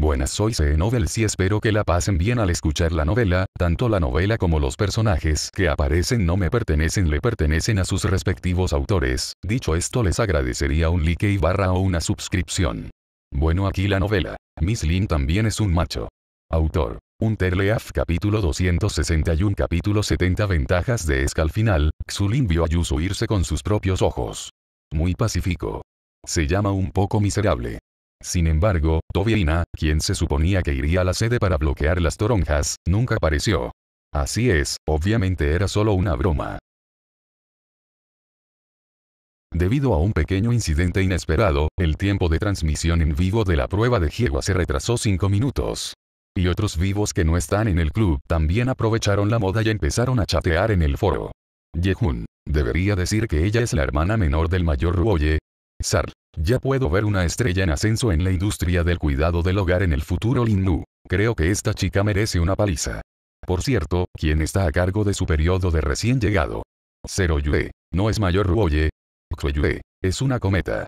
Buenas soy CE novel. y espero que la pasen bien al escuchar la novela, tanto la novela como los personajes que aparecen no me pertenecen le pertenecen a sus respectivos autores, dicho esto les agradecería un like y barra o una suscripción. Bueno aquí la novela, Miss Lin también es un macho. Autor. Unterleaf capítulo 261 capítulo 70 Ventajas de Escal final, Xulin vio a Yusu irse con sus propios ojos. Muy pacífico. Se llama un poco miserable. Sin embargo, Tobiina, quien se suponía que iría a la sede para bloquear las toronjas, nunca apareció. Así es, obviamente era solo una broma. Debido a un pequeño incidente inesperado, el tiempo de transmisión en vivo de la prueba de Jiwa se retrasó 5 minutos. Y otros vivos que no están en el club también aprovecharon la moda y empezaron a chatear en el foro. Yehun. Debería decir que ella es la hermana menor del mayor Ruoye. Sarl. Ya puedo ver una estrella en ascenso en la industria del cuidado del hogar en el futuro Linnu. Creo que esta chica merece una paliza. Por cierto, ¿quién está a cargo de su periodo de recién llegado? Zero Yue. No es mayor Ruoye. Yue. Es una cometa.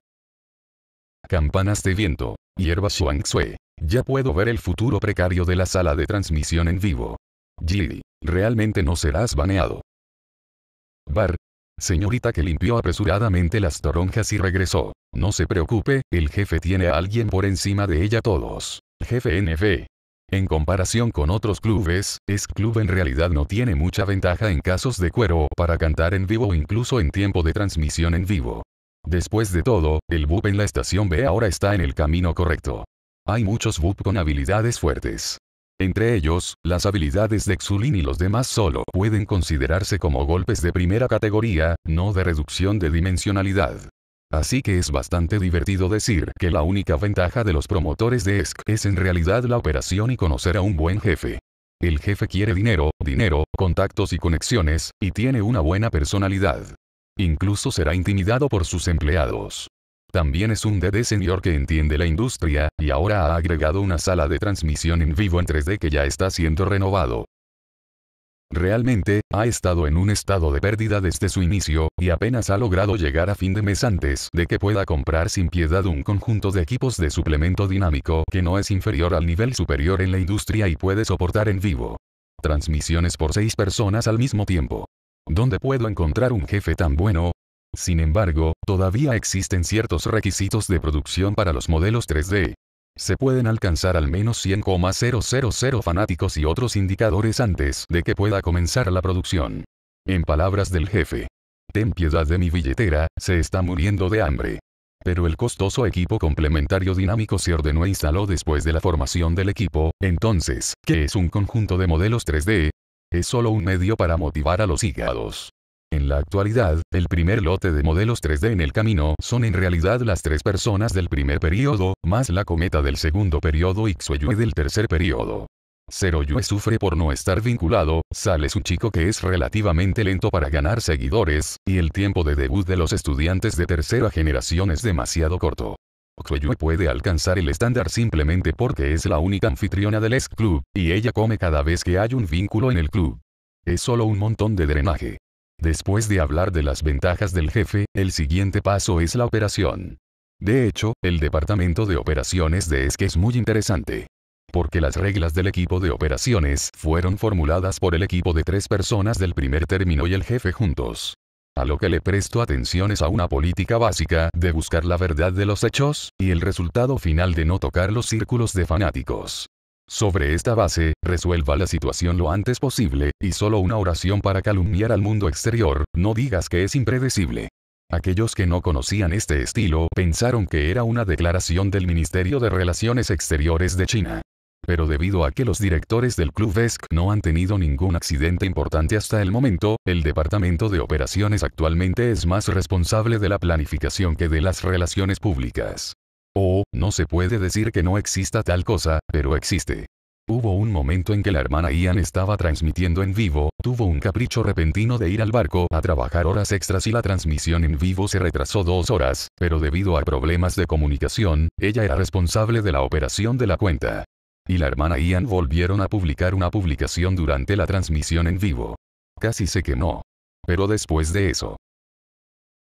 Campanas de viento. Hierba Xue. Ya puedo ver el futuro precario de la sala de transmisión en vivo. Gili. Realmente no serás baneado. Bar, Señorita que limpió apresuradamente las toronjas y regresó. No se preocupe, el jefe tiene a alguien por encima de ella todos. Jefe NF. En comparación con otros clubes, es club en realidad no tiene mucha ventaja en casos de cuero para cantar en vivo o incluso en tiempo de transmisión en vivo. Después de todo, el BUP en la estación B ahora está en el camino correcto. Hay muchos BUP con habilidades fuertes. Entre ellos, las habilidades de Xulin y los demás solo pueden considerarse como golpes de primera categoría, no de reducción de dimensionalidad. Así que es bastante divertido decir que la única ventaja de los promotores de ESC es en realidad la operación y conocer a un buen jefe. El jefe quiere dinero, dinero, contactos y conexiones, y tiene una buena personalidad. Incluso será intimidado por sus empleados. También es un DD senior que entiende la industria, y ahora ha agregado una sala de transmisión en vivo en 3D que ya está siendo renovado. Realmente, ha estado en un estado de pérdida desde su inicio, y apenas ha logrado llegar a fin de mes antes de que pueda comprar sin piedad un conjunto de equipos de suplemento dinámico que no es inferior al nivel superior en la industria y puede soportar en vivo. Transmisiones por 6 personas al mismo tiempo. ¿Dónde puedo encontrar un jefe tan bueno? Sin embargo, todavía existen ciertos requisitos de producción para los modelos 3D. Se pueden alcanzar al menos 100,000 fanáticos y otros indicadores antes de que pueda comenzar la producción. En palabras del jefe. Ten piedad de mi billetera, se está muriendo de hambre. Pero el costoso equipo complementario dinámico se ordenó e instaló después de la formación del equipo, entonces, ¿qué es un conjunto de modelos 3D? Es solo un medio para motivar a los hígados. En la actualidad, el primer lote de modelos 3D en el camino son en realidad las tres personas del primer periodo, más la cometa del segundo periodo y Xueyue del tercer periodo. Yue sufre por no estar vinculado, sale su chico que es relativamente lento para ganar seguidores, y el tiempo de debut de los estudiantes de tercera generación es demasiado corto. Xueyue puede alcanzar el estándar simplemente porque es la única anfitriona del ex club y ella come cada vez que hay un vínculo en el club. Es solo un montón de drenaje. Después de hablar de las ventajas del jefe, el siguiente paso es la operación. De hecho, el departamento de operaciones de Esque es muy interesante. Porque las reglas del equipo de operaciones fueron formuladas por el equipo de tres personas del primer término y el jefe juntos. A lo que le presto atención es a una política básica de buscar la verdad de los hechos, y el resultado final de no tocar los círculos de fanáticos. Sobre esta base, resuelva la situación lo antes posible, y solo una oración para calumniar al mundo exterior, no digas que es impredecible. Aquellos que no conocían este estilo pensaron que era una declaración del Ministerio de Relaciones Exteriores de China. Pero debido a que los directores del Club ESC no han tenido ningún accidente importante hasta el momento, el Departamento de Operaciones actualmente es más responsable de la planificación que de las relaciones públicas. Oh, no se puede decir que no exista tal cosa, pero existe. Hubo un momento en que la hermana Ian estaba transmitiendo en vivo, tuvo un capricho repentino de ir al barco a trabajar horas extras y la transmisión en vivo se retrasó dos horas, pero debido a problemas de comunicación, ella era responsable de la operación de la cuenta. Y la hermana Ian volvieron a publicar una publicación durante la transmisión en vivo. Casi se no. Pero después de eso,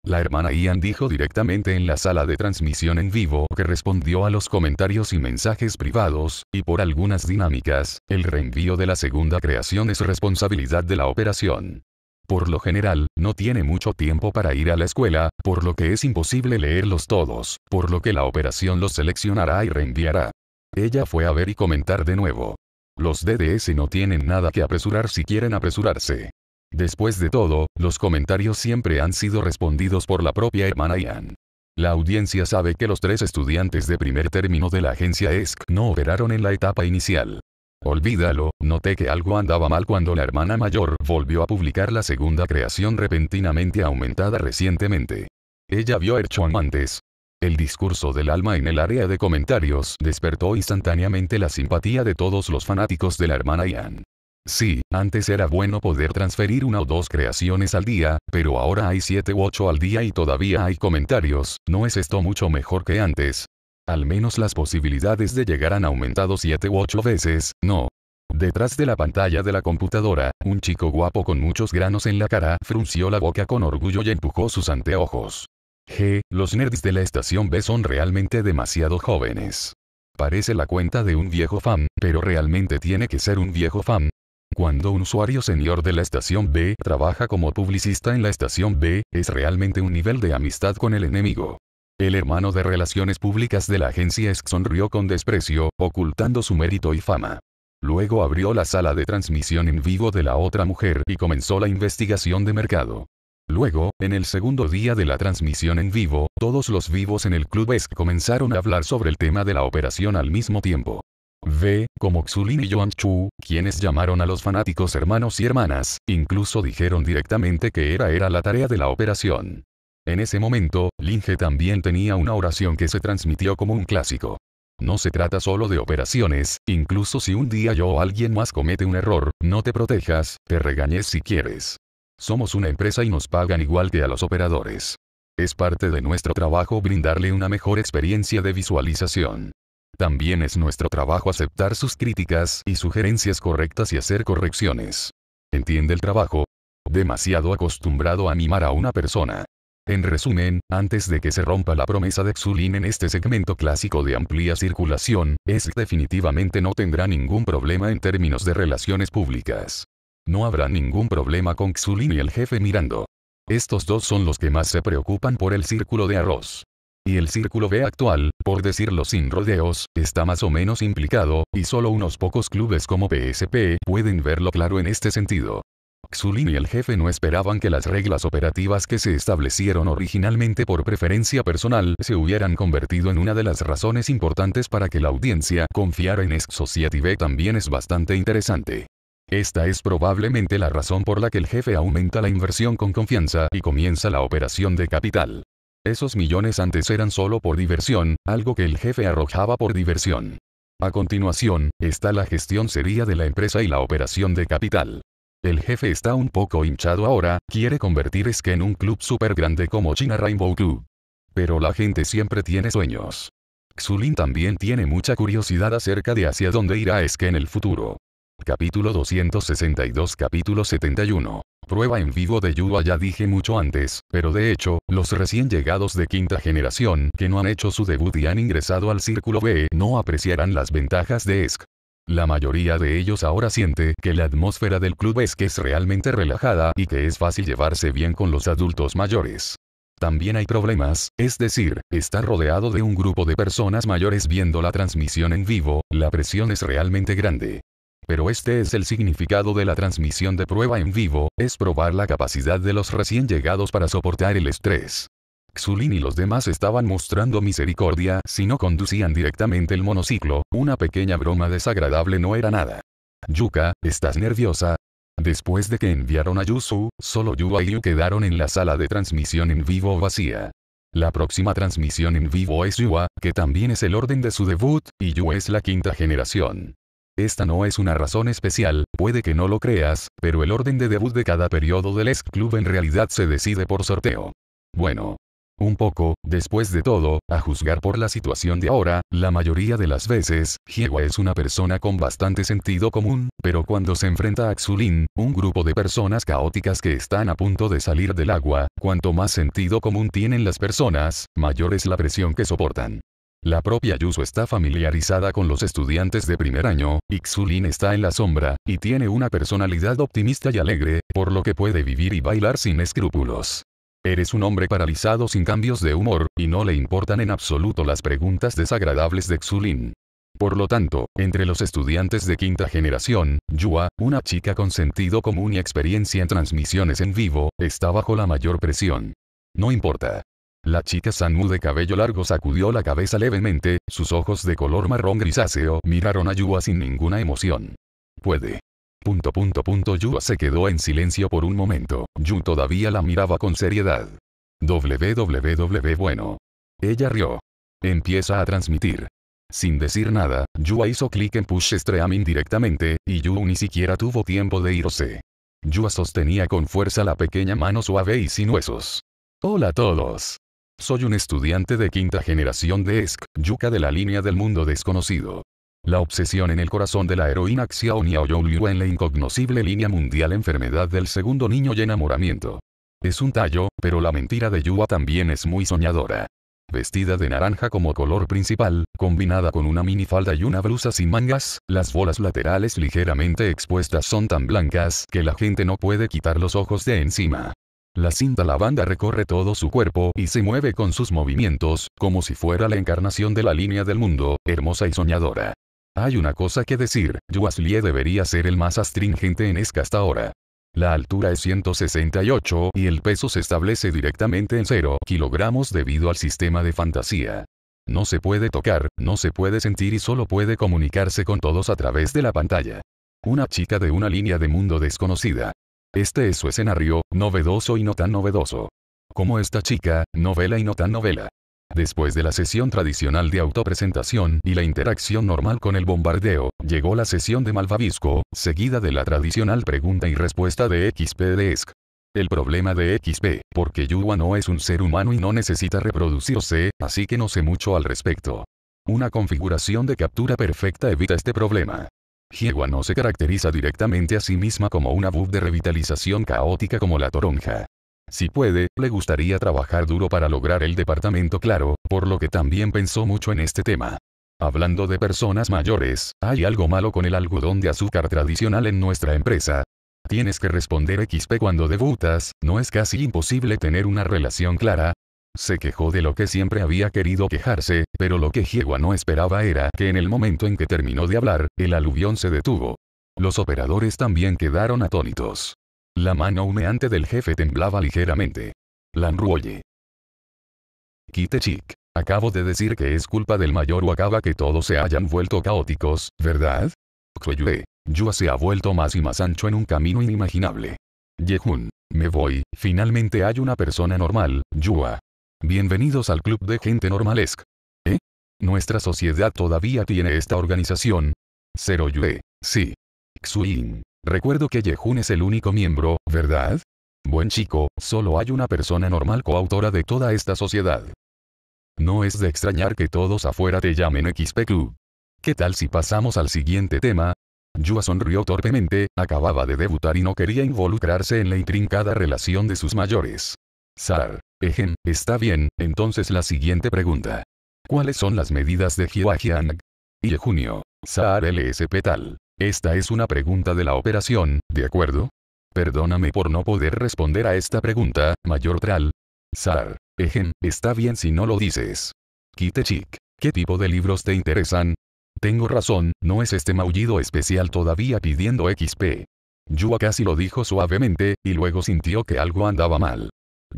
la hermana Ian dijo directamente en la sala de transmisión en vivo que respondió a los comentarios y mensajes privados, y por algunas dinámicas, el reenvío de la segunda creación es responsabilidad de la operación. Por lo general, no tiene mucho tiempo para ir a la escuela, por lo que es imposible leerlos todos, por lo que la operación los seleccionará y reenviará. Ella fue a ver y comentar de nuevo. Los DDS no tienen nada que apresurar si quieren apresurarse. Después de todo, los comentarios siempre han sido respondidos por la propia hermana Ian. La audiencia sabe que los tres estudiantes de primer término de la agencia ESC no operaron en la etapa inicial. Olvídalo, noté que algo andaba mal cuando la hermana mayor volvió a publicar la segunda creación repentinamente aumentada recientemente. Ella vio a Erchon antes. El discurso del alma en el área de comentarios despertó instantáneamente la simpatía de todos los fanáticos de la hermana Ian. Sí, antes era bueno poder transferir una o dos creaciones al día, pero ahora hay 7 u 8 al día y todavía hay comentarios, ¿no es esto mucho mejor que antes? Al menos las posibilidades de llegar han aumentado siete u ocho veces, ¿no? Detrás de la pantalla de la computadora, un chico guapo con muchos granos en la cara frunció la boca con orgullo y empujó sus anteojos. G, los nerds de la estación B son realmente demasiado jóvenes. Parece la cuenta de un viejo fan, pero realmente tiene que ser un viejo fan, cuando un usuario senior de la estación B trabaja como publicista en la estación B, es realmente un nivel de amistad con el enemigo. El hermano de relaciones públicas de la agencia sonrió con desprecio, ocultando su mérito y fama. Luego abrió la sala de transmisión en vivo de la otra mujer y comenzó la investigación de mercado. Luego, en el segundo día de la transmisión en vivo, todos los vivos en el club ESC comenzaron a hablar sobre el tema de la operación al mismo tiempo. Ve, como Xulin y Yuan Chu, quienes llamaron a los fanáticos hermanos y hermanas, incluso dijeron directamente que era era la tarea de la operación. En ese momento, Linge también tenía una oración que se transmitió como un clásico. No se trata solo de operaciones, incluso si un día yo o alguien más comete un error, no te protejas, te regañes si quieres. Somos una empresa y nos pagan igual que a los operadores. Es parte de nuestro trabajo brindarle una mejor experiencia de visualización también es nuestro trabajo aceptar sus críticas y sugerencias correctas y hacer correcciones. ¿Entiende el trabajo? Demasiado acostumbrado a animar a una persona. En resumen, antes de que se rompa la promesa de Xulin en este segmento clásico de amplia circulación, es definitivamente no tendrá ningún problema en términos de relaciones públicas. No habrá ningún problema con Xulin y el jefe mirando. Estos dos son los que más se preocupan por el círculo de arroz y el círculo B actual, por decirlo sin rodeos, está más o menos implicado, y solo unos pocos clubes como PSP pueden verlo claro en este sentido. Xulin y el jefe no esperaban que las reglas operativas que se establecieron originalmente por preferencia personal se hubieran convertido en una de las razones importantes para que la audiencia confiara en Ex-Society B también es bastante interesante. Esta es probablemente la razón por la que el jefe aumenta la inversión con confianza y comienza la operación de capital. Esos millones antes eran solo por diversión, algo que el jefe arrojaba por diversión. A continuación, está la gestión seria de la empresa y la operación de capital. El jefe está un poco hinchado ahora, quiere convertir que en un club súper grande como China Rainbow Club. Pero la gente siempre tiene sueños. Xulin también tiene mucha curiosidad acerca de hacia dónde irá que en el futuro. Capítulo 262 Capítulo 71 Prueba en vivo de Yudo. ya dije mucho antes, pero de hecho, los recién llegados de quinta generación que no han hecho su debut y han ingresado al círculo B no apreciarán las ventajas de ESC. La mayoría de ellos ahora siente que la atmósfera del club es que es realmente relajada y que es fácil llevarse bien con los adultos mayores. También hay problemas, es decir, está rodeado de un grupo de personas mayores viendo la transmisión en vivo, la presión es realmente grande. Pero este es el significado de la transmisión de prueba en vivo, es probar la capacidad de los recién llegados para soportar el estrés. Xulin y los demás estaban mostrando misericordia si no conducían directamente el monociclo, una pequeña broma desagradable no era nada. Yuka, ¿estás nerviosa? Después de que enviaron a Yusu, solo Yua y Yu quedaron en la sala de transmisión en vivo vacía. La próxima transmisión en vivo es Yua, que también es el orden de su debut, y Yu es la quinta generación. Esta no es una razón especial, puede que no lo creas, pero el orden de debut de cada periodo del ex Club en realidad se decide por sorteo. Bueno, un poco, después de todo, a juzgar por la situación de ahora, la mayoría de las veces, Hiewa es una persona con bastante sentido común, pero cuando se enfrenta a Xulin, un grupo de personas caóticas que están a punto de salir del agua, cuanto más sentido común tienen las personas, mayor es la presión que soportan. La propia Yuzu está familiarizada con los estudiantes de primer año, Xulin está en la sombra, y tiene una personalidad optimista y alegre, por lo que puede vivir y bailar sin escrúpulos. Eres un hombre paralizado sin cambios de humor, y no le importan en absoluto las preguntas desagradables de Xulin. Por lo tanto, entre los estudiantes de quinta generación, Yua, una chica con sentido común y experiencia en transmisiones en vivo, está bajo la mayor presión. No importa. La chica Sanu de cabello largo sacudió la cabeza levemente, sus ojos de color marrón grisáceo miraron a Yua sin ninguna emoción. Puede. Punto Yua se quedó en silencio por un momento, Yu todavía la miraba con seriedad. WWW bueno. Ella rió. Empieza a transmitir. Sin decir nada, Yua hizo clic en Push Streaming directamente, y Yu ni siquiera tuvo tiempo de irse. Yua sostenía con fuerza la pequeña mano suave y sin huesos. Hola a todos. Soy un estudiante de quinta generación de Esk, yuca de la línea del mundo desconocido. La obsesión en el corazón de la heroína Xiaonia Liu en la incognoscible línea mundial enfermedad del segundo niño y enamoramiento. Es un tallo, pero la mentira de Yua también es muy soñadora. Vestida de naranja como color principal, combinada con una minifalda y una blusa sin mangas, las bolas laterales ligeramente expuestas son tan blancas que la gente no puede quitar los ojos de encima. La cinta lavanda recorre todo su cuerpo y se mueve con sus movimientos, como si fuera la encarnación de la línea del mundo, hermosa y soñadora. Hay una cosa que decir, Yuaslie debería ser el más astringente en Esca hasta ahora. La altura es 168 y el peso se establece directamente en 0 kilogramos debido al sistema de fantasía. No se puede tocar, no se puede sentir y solo puede comunicarse con todos a través de la pantalla. Una chica de una línea de mundo desconocida. Este es su escenario, novedoso y no tan novedoso. Como esta chica, novela y no tan novela. Después de la sesión tradicional de autopresentación y la interacción normal con el bombardeo, llegó la sesión de Malvavisco, seguida de la tradicional pregunta y respuesta de XP de El problema de XP, porque Yuwa no es un ser humano y no necesita reproducirse, así que no sé mucho al respecto. Una configuración de captura perfecta evita este problema. Hiewa no se caracteriza directamente a sí misma como una buf de revitalización caótica como la toronja. Si puede, le gustaría trabajar duro para lograr el departamento claro, por lo que también pensó mucho en este tema. Hablando de personas mayores, hay algo malo con el algodón de azúcar tradicional en nuestra empresa. Tienes que responder XP cuando debutas, no es casi imposible tener una relación clara, se quejó de lo que siempre había querido quejarse, pero lo que Hiewa no esperaba era que en el momento en que terminó de hablar, el aluvión se detuvo. Los operadores también quedaron atónitos. La mano humeante del jefe temblaba ligeramente. Kite Kitechik. Acabo de decir que es culpa del mayor o acaba que todos se hayan vuelto caóticos, ¿verdad? Koyue. Yua se ha vuelto más y más ancho en un camino inimaginable. Yehun. Me voy, finalmente hay una persona normal, Yua. Bienvenidos al club de gente normalesc. ¿Eh? Nuestra sociedad todavía tiene esta organización. Cero Yue, sí. Xuin. Recuerdo que Yehun es el único miembro, ¿verdad? Buen chico, solo hay una persona normal coautora de toda esta sociedad. No es de extrañar que todos afuera te llamen XP Club. ¿Qué tal si pasamos al siguiente tema? Yua sonrió torpemente, acababa de debutar y no quería involucrarse en la intrincada relación de sus mayores. Sar. Ejen, está bien, entonces la siguiente pregunta. ¿Cuáles son las medidas de Jiajiang? Y junio. Sar LSP tal. Esta es una pregunta de la operación, ¿de acuerdo? Perdóname por no poder responder a esta pregunta, mayor Tral. Sar. Ejem, está bien si no lo dices. Kitechik, ¿Qué tipo de libros te interesan? Tengo razón, no es este maullido especial todavía pidiendo XP. Yua casi lo dijo suavemente, y luego sintió que algo andaba mal.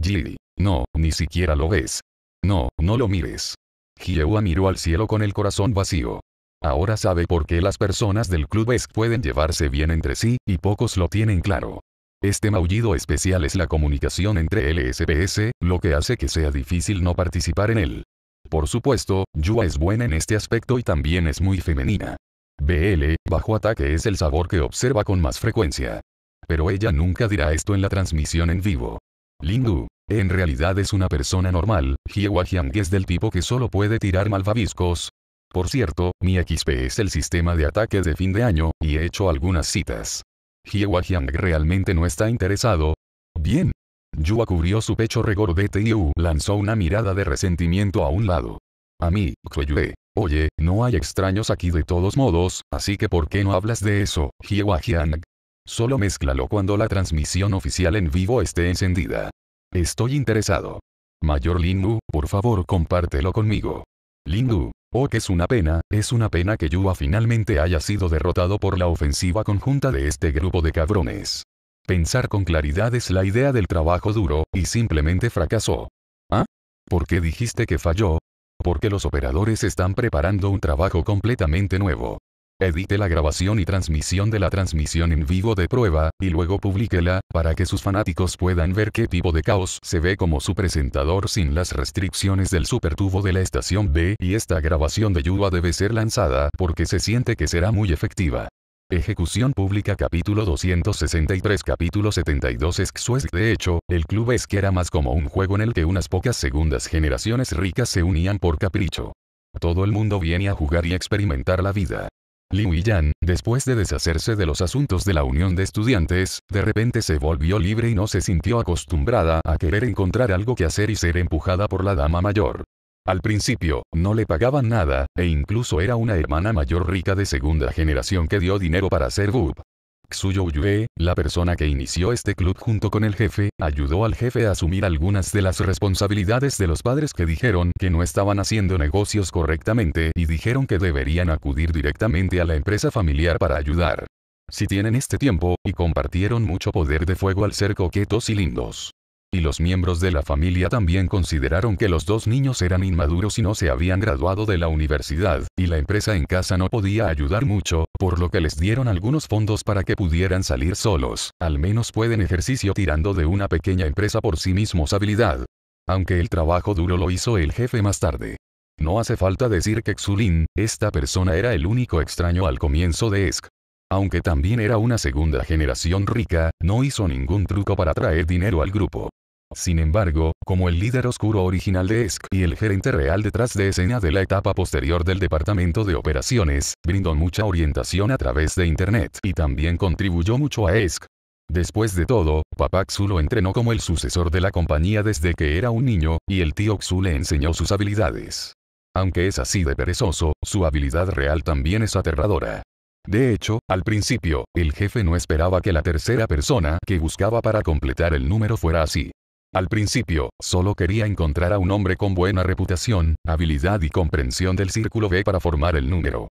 Jill. No, ni siquiera lo ves. No, no lo mires. Hyewa miró al cielo con el corazón vacío. Ahora sabe por qué las personas del club es pueden llevarse bien entre sí, y pocos lo tienen claro. Este maullido especial es la comunicación entre LSPS, lo que hace que sea difícil no participar en él. Por supuesto, Yua es buena en este aspecto y también es muy femenina. BL, bajo ataque es el sabor que observa con más frecuencia. Pero ella nunca dirá esto en la transmisión en vivo. Lindu. En realidad es una persona normal, Jiewa Jiang es del tipo que solo puede tirar malvaviscos. Por cierto, mi XP es el sistema de ataques de fin de año, y he hecho algunas citas. Ji realmente no está interesado. Bien. Yua cubrió su pecho regordete y Yu lanzó una mirada de resentimiento a un lado. A mí, Kueyue. Oye, no hay extraños aquí de todos modos, así que ¿por qué no hablas de eso, Ji Solo mezclalo cuando la transmisión oficial en vivo esté encendida. Estoy interesado. Mayor Lindu, por favor compártelo conmigo. Lindu, oh que es una pena, es una pena que Yua finalmente haya sido derrotado por la ofensiva conjunta de este grupo de cabrones. Pensar con claridad es la idea del trabajo duro, y simplemente fracasó. ¿Ah? ¿Por qué dijiste que falló? Porque los operadores están preparando un trabajo completamente nuevo edite la grabación y transmisión de la transmisión en vivo de prueba, y luego publíquela, para que sus fanáticos puedan ver qué tipo de caos se ve como su presentador sin las restricciones del supertubo de la estación B, y esta grabación de Yuba debe ser lanzada porque se siente que será muy efectiva. Ejecución Pública Capítulo 263 Capítulo 72 es De hecho, el club es que era más como un juego en el que unas pocas segundas generaciones ricas se unían por capricho. Todo el mundo viene a jugar y experimentar la vida. Liu Yan, después de deshacerse de los asuntos de la unión de estudiantes, de repente se volvió libre y no se sintió acostumbrada a querer encontrar algo que hacer y ser empujada por la dama mayor. Al principio, no le pagaban nada, e incluso era una hermana mayor rica de segunda generación que dio dinero para hacer bub. Xuyo Yue, la persona que inició este club junto con el jefe, ayudó al jefe a asumir algunas de las responsabilidades de los padres que dijeron que no estaban haciendo negocios correctamente y dijeron que deberían acudir directamente a la empresa familiar para ayudar. Si tienen este tiempo, y compartieron mucho poder de fuego al ser coquetos y lindos y los miembros de la familia también consideraron que los dos niños eran inmaduros y no se habían graduado de la universidad, y la empresa en casa no podía ayudar mucho, por lo que les dieron algunos fondos para que pudieran salir solos, al menos pueden ejercicio tirando de una pequeña empresa por sí mismos habilidad. Aunque el trabajo duro lo hizo el jefe más tarde. No hace falta decir que Xulin, esta persona era el único extraño al comienzo de Esk. Aunque también era una segunda generación rica, no hizo ningún truco para traer dinero al grupo. Sin embargo, como el líder oscuro original de ESC y el gerente real detrás de escena de la etapa posterior del departamento de operaciones, brindó mucha orientación a través de Internet y también contribuyó mucho a ESC. Después de todo, papá Xu lo entrenó como el sucesor de la compañía desde que era un niño, y el tío Xu le enseñó sus habilidades. Aunque es así de perezoso, su habilidad real también es aterradora. De hecho, al principio, el jefe no esperaba que la tercera persona que buscaba para completar el número fuera así. Al principio, solo quería encontrar a un hombre con buena reputación, habilidad y comprensión del círculo B para formar el número.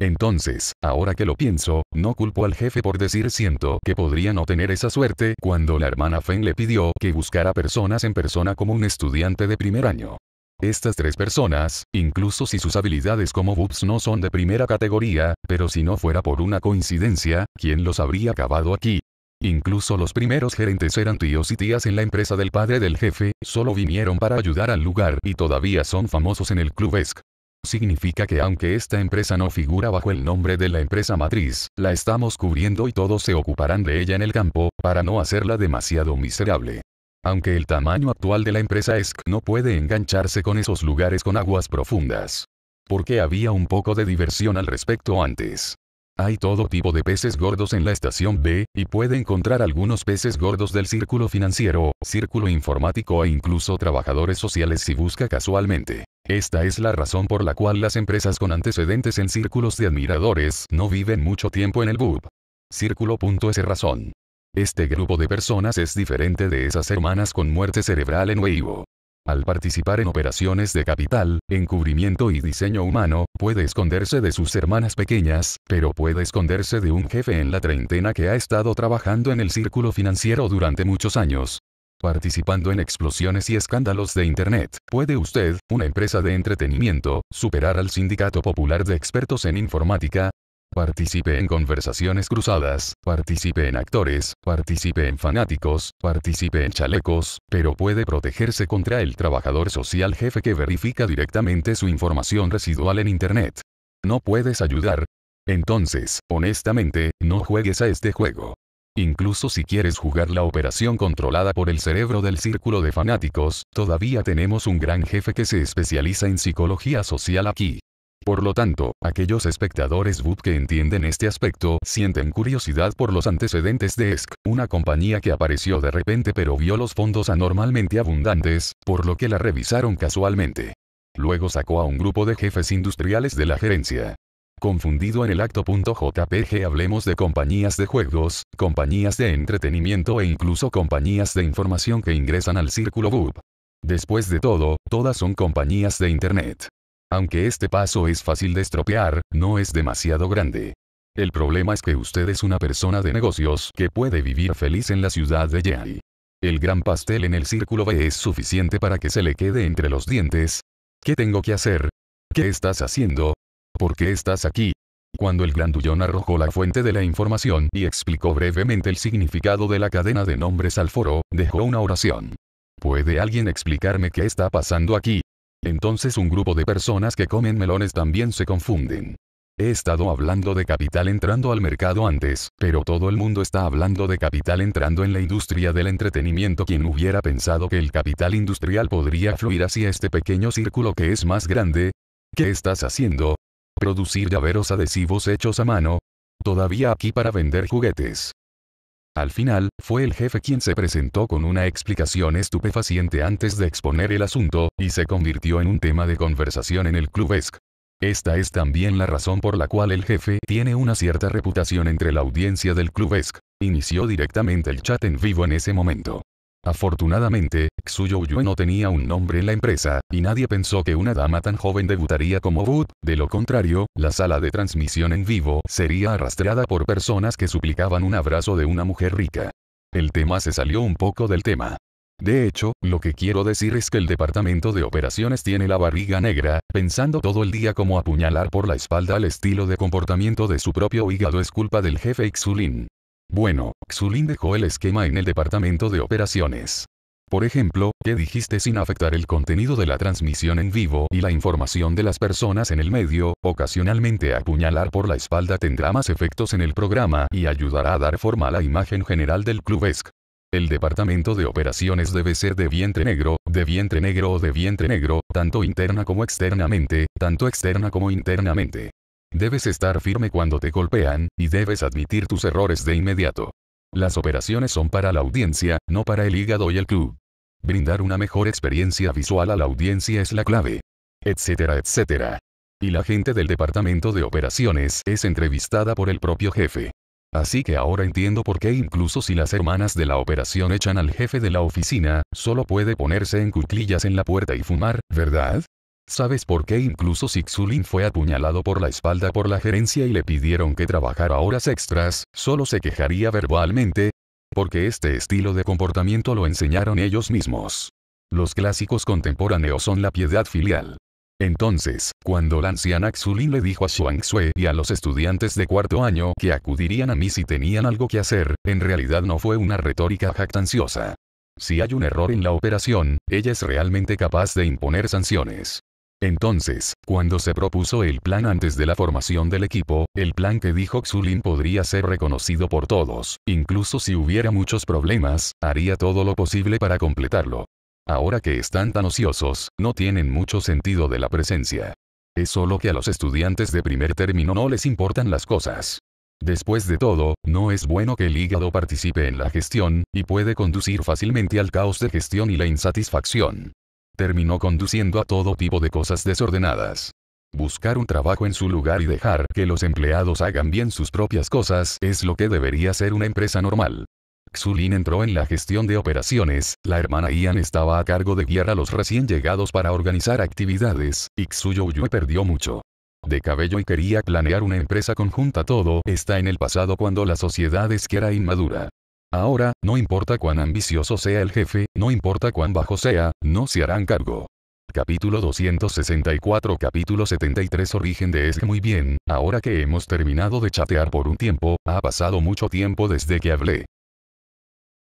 Entonces, ahora que lo pienso, no culpo al jefe por decir siento que podría no tener esa suerte cuando la hermana Feng le pidió que buscara personas en persona como un estudiante de primer año. Estas tres personas, incluso si sus habilidades como Bubs no son de primera categoría, pero si no fuera por una coincidencia, ¿quién los habría acabado aquí? Incluso los primeros gerentes eran tíos y tías en la empresa del padre del jefe, solo vinieron para ayudar al lugar y todavía son famosos en el club ESC. Significa que aunque esta empresa no figura bajo el nombre de la empresa matriz, la estamos cubriendo y todos se ocuparán de ella en el campo, para no hacerla demasiado miserable. Aunque el tamaño actual de la empresa ESC no puede engancharse con esos lugares con aguas profundas. Porque había un poco de diversión al respecto antes. Hay todo tipo de peces gordos en la estación B, y puede encontrar algunos peces gordos del círculo financiero, círculo informático e incluso trabajadores sociales si busca casualmente. Esta es la razón por la cual las empresas con antecedentes en círculos de admiradores no viven mucho tiempo en el BUB. Círculo. razón. Este grupo de personas es diferente de esas hermanas con muerte cerebral en Weibo. Al participar en operaciones de capital, encubrimiento y diseño humano, puede esconderse de sus hermanas pequeñas, pero puede esconderse de un jefe en la treintena que ha estado trabajando en el círculo financiero durante muchos años. Participando en explosiones y escándalos de Internet, puede usted, una empresa de entretenimiento, superar al Sindicato Popular de Expertos en Informática, Participe en conversaciones cruzadas, participe en actores, participe en fanáticos, participe en chalecos, pero puede protegerse contra el trabajador social jefe que verifica directamente su información residual en Internet. No puedes ayudar. Entonces, honestamente, no juegues a este juego. Incluso si quieres jugar la operación controlada por el cerebro del círculo de fanáticos, todavía tenemos un gran jefe que se especializa en psicología social aquí. Por lo tanto, aquellos espectadores boot que entienden este aspecto sienten curiosidad por los antecedentes de ESC, una compañía que apareció de repente pero vio los fondos anormalmente abundantes, por lo que la revisaron casualmente. Luego sacó a un grupo de jefes industriales de la gerencia. Confundido en el acto.jpg hablemos de compañías de juegos, compañías de entretenimiento e incluso compañías de información que ingresan al círculo VUP. Después de todo, todas son compañías de Internet. Aunque este paso es fácil de estropear, no es demasiado grande. El problema es que usted es una persona de negocios que puede vivir feliz en la ciudad de Yay. El gran pastel en el círculo B es suficiente para que se le quede entre los dientes. ¿Qué tengo que hacer? ¿Qué estás haciendo? ¿Por qué estás aquí? Cuando el grandullón arrojó la fuente de la información y explicó brevemente el significado de la cadena de nombres al foro, dejó una oración. ¿Puede alguien explicarme qué está pasando aquí? Entonces un grupo de personas que comen melones también se confunden. He estado hablando de capital entrando al mercado antes, pero todo el mundo está hablando de capital entrando en la industria del entretenimiento. Quien hubiera pensado que el capital industrial podría fluir hacia este pequeño círculo que es más grande? ¿Qué estás haciendo? Producir llaveros adhesivos hechos a mano. Todavía aquí para vender juguetes. Al final, fue el jefe quien se presentó con una explicación estupefaciente antes de exponer el asunto, y se convirtió en un tema de conversación en el club Esta es también la razón por la cual el jefe tiene una cierta reputación entre la audiencia del club ESC. Inició directamente el chat en vivo en ese momento. Afortunadamente, Xu Yue no tenía un nombre en la empresa, y nadie pensó que una dama tan joven debutaría como Wood, de lo contrario, la sala de transmisión en vivo sería arrastrada por personas que suplicaban un abrazo de una mujer rica. El tema se salió un poco del tema. De hecho, lo que quiero decir es que el departamento de operaciones tiene la barriga negra, pensando todo el día como apuñalar por la espalda al estilo de comportamiento de su propio hígado es culpa del jefe Xulin. Bueno, Xulin dejó el esquema en el departamento de operaciones. Por ejemplo, ¿qué dijiste sin afectar el contenido de la transmisión en vivo y la información de las personas en el medio? Ocasionalmente apuñalar por la espalda tendrá más efectos en el programa y ayudará a dar forma a la imagen general del club ESC. El departamento de operaciones debe ser de vientre negro, de vientre negro o de vientre negro, tanto interna como externamente, tanto externa como internamente. Debes estar firme cuando te golpean, y debes admitir tus errores de inmediato. Las operaciones son para la audiencia, no para el hígado y el club. Brindar una mejor experiencia visual a la audiencia es la clave. Etcétera, etcétera. Y la gente del departamento de operaciones es entrevistada por el propio jefe. Así que ahora entiendo por qué incluso si las hermanas de la operación echan al jefe de la oficina, solo puede ponerse en cuclillas en la puerta y fumar, ¿verdad? ¿Sabes por qué incluso Xulin fue apuñalado por la espalda por la gerencia y le pidieron que trabajara horas extras, solo se quejaría verbalmente? Porque este estilo de comportamiento lo enseñaron ellos mismos. Los clásicos contemporáneos son la piedad filial. Entonces, cuando la anciana Xulin le dijo a Shuang Xue y a los estudiantes de cuarto año que acudirían a mí si tenían algo que hacer, en realidad no fue una retórica jactanciosa. Si hay un error en la operación, ella es realmente capaz de imponer sanciones. Entonces, cuando se propuso el plan antes de la formación del equipo, el plan que dijo Xulin podría ser reconocido por todos, incluso si hubiera muchos problemas, haría todo lo posible para completarlo. Ahora que están tan ociosos, no tienen mucho sentido de la presencia. Es solo que a los estudiantes de primer término no les importan las cosas. Después de todo, no es bueno que el hígado participe en la gestión, y puede conducir fácilmente al caos de gestión y la insatisfacción terminó conduciendo a todo tipo de cosas desordenadas. Buscar un trabajo en su lugar y dejar que los empleados hagan bien sus propias cosas es lo que debería ser una empresa normal. Xulin entró en la gestión de operaciones, la hermana Ian estaba a cargo de guiar a los recién llegados para organizar actividades, y Xuyuyue perdió mucho de cabello y quería planear una empresa conjunta. Todo está en el pasado cuando la sociedad es que era inmadura. Ahora, no importa cuán ambicioso sea el jefe, no importa cuán bajo sea, no se harán cargo. Capítulo 264 Capítulo 73 Origen de Es muy bien, ahora que hemos terminado de chatear por un tiempo, ha pasado mucho tiempo desde que hablé.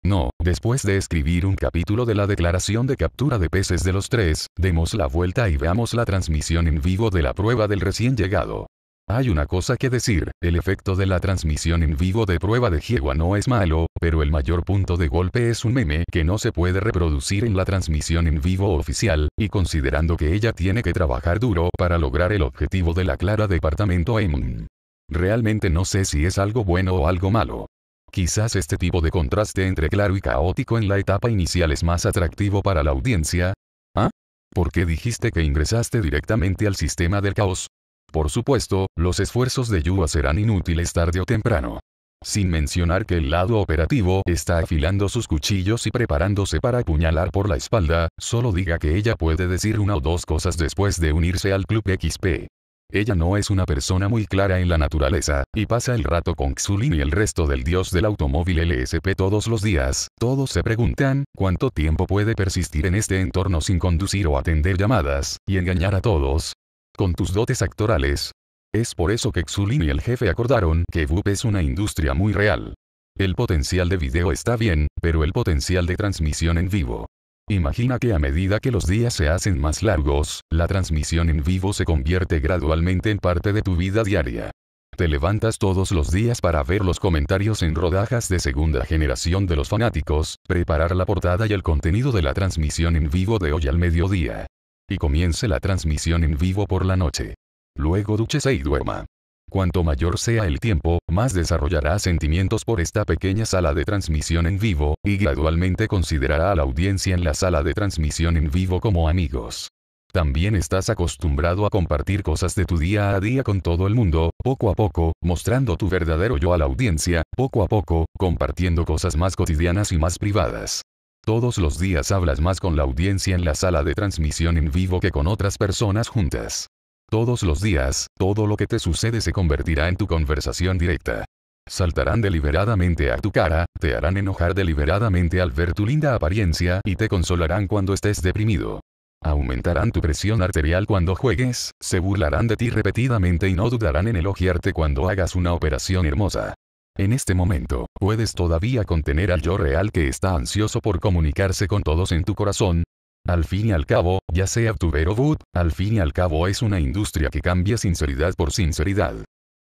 No, después de escribir un capítulo de la declaración de captura de peces de los tres, demos la vuelta y veamos la transmisión en vivo de la prueba del recién llegado. Hay una cosa que decir, el efecto de la transmisión en vivo de prueba de Giewa no es malo, pero el mayor punto de golpe es un meme que no se puede reproducir en la transmisión en vivo oficial, y considerando que ella tiene que trabajar duro para lograr el objetivo de la Clara Departamento Emun. Realmente no sé si es algo bueno o algo malo. Quizás este tipo de contraste entre claro y caótico en la etapa inicial es más atractivo para la audiencia. ¿Ah? ¿Por qué dijiste que ingresaste directamente al sistema del caos? Por supuesto, los esfuerzos de Yua serán inútiles tarde o temprano. Sin mencionar que el lado operativo está afilando sus cuchillos y preparándose para apuñalar por la espalda, solo diga que ella puede decir una o dos cosas después de unirse al Club XP. Ella no es una persona muy clara en la naturaleza, y pasa el rato con Xulin y el resto del dios del automóvil LSP todos los días. Todos se preguntan, ¿cuánto tiempo puede persistir en este entorno sin conducir o atender llamadas, y engañar a todos? con tus dotes actorales. Es por eso que Xulin y el jefe acordaron que Vup es una industria muy real. El potencial de video está bien, pero el potencial de transmisión en vivo. Imagina que a medida que los días se hacen más largos, la transmisión en vivo se convierte gradualmente en parte de tu vida diaria. Te levantas todos los días para ver los comentarios en rodajas de segunda generación de los fanáticos, preparar la portada y el contenido de la transmisión en vivo de hoy al mediodía y comience la transmisión en vivo por la noche. Luego duchese y duerma. Cuanto mayor sea el tiempo, más desarrollará sentimientos por esta pequeña sala de transmisión en vivo, y gradualmente considerará a la audiencia en la sala de transmisión en vivo como amigos. También estás acostumbrado a compartir cosas de tu día a día con todo el mundo, poco a poco, mostrando tu verdadero yo a la audiencia, poco a poco, compartiendo cosas más cotidianas y más privadas. Todos los días hablas más con la audiencia en la sala de transmisión en vivo que con otras personas juntas. Todos los días, todo lo que te sucede se convertirá en tu conversación directa. Saltarán deliberadamente a tu cara, te harán enojar deliberadamente al ver tu linda apariencia y te consolarán cuando estés deprimido. Aumentarán tu presión arterial cuando juegues, se burlarán de ti repetidamente y no dudarán en elogiarte cuando hagas una operación hermosa. En este momento, puedes todavía contener al yo real que está ansioso por comunicarse con todos en tu corazón. Al fin y al cabo, ya sea tu o boot, al fin y al cabo es una industria que cambia sinceridad por sinceridad.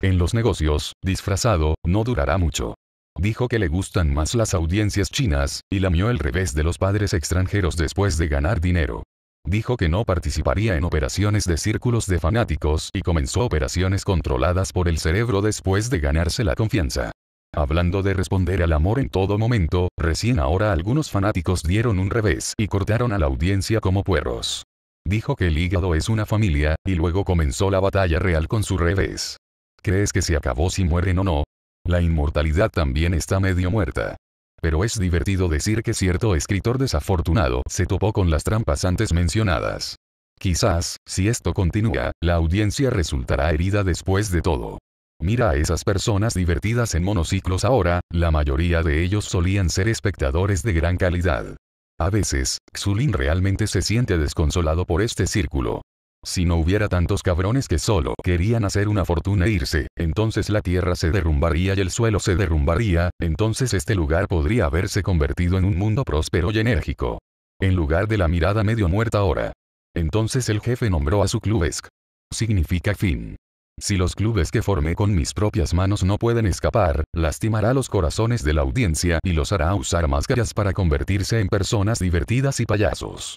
En los negocios, disfrazado, no durará mucho. Dijo que le gustan más las audiencias chinas, y lamió el revés de los padres extranjeros después de ganar dinero. Dijo que no participaría en operaciones de círculos de fanáticos y comenzó operaciones controladas por el cerebro después de ganarse la confianza. Hablando de responder al amor en todo momento, recién ahora algunos fanáticos dieron un revés y cortaron a la audiencia como puerros. Dijo que el hígado es una familia, y luego comenzó la batalla real con su revés. ¿Crees que se acabó si mueren o no? La inmortalidad también está medio muerta pero es divertido decir que cierto escritor desafortunado se topó con las trampas antes mencionadas. Quizás, si esto continúa, la audiencia resultará herida después de todo. Mira a esas personas divertidas en monociclos ahora, la mayoría de ellos solían ser espectadores de gran calidad. A veces, Xulin realmente se siente desconsolado por este círculo. Si no hubiera tantos cabrones que solo querían hacer una fortuna e irse, entonces la tierra se derrumbaría y el suelo se derrumbaría, entonces este lugar podría haberse convertido en un mundo próspero y enérgico. En lugar de la mirada medio muerta ahora. Entonces el jefe nombró a su clubesc. Significa fin. Si los clubes que formé con mis propias manos no pueden escapar, lastimará los corazones de la audiencia y los hará usar máscaras para convertirse en personas divertidas y payasos.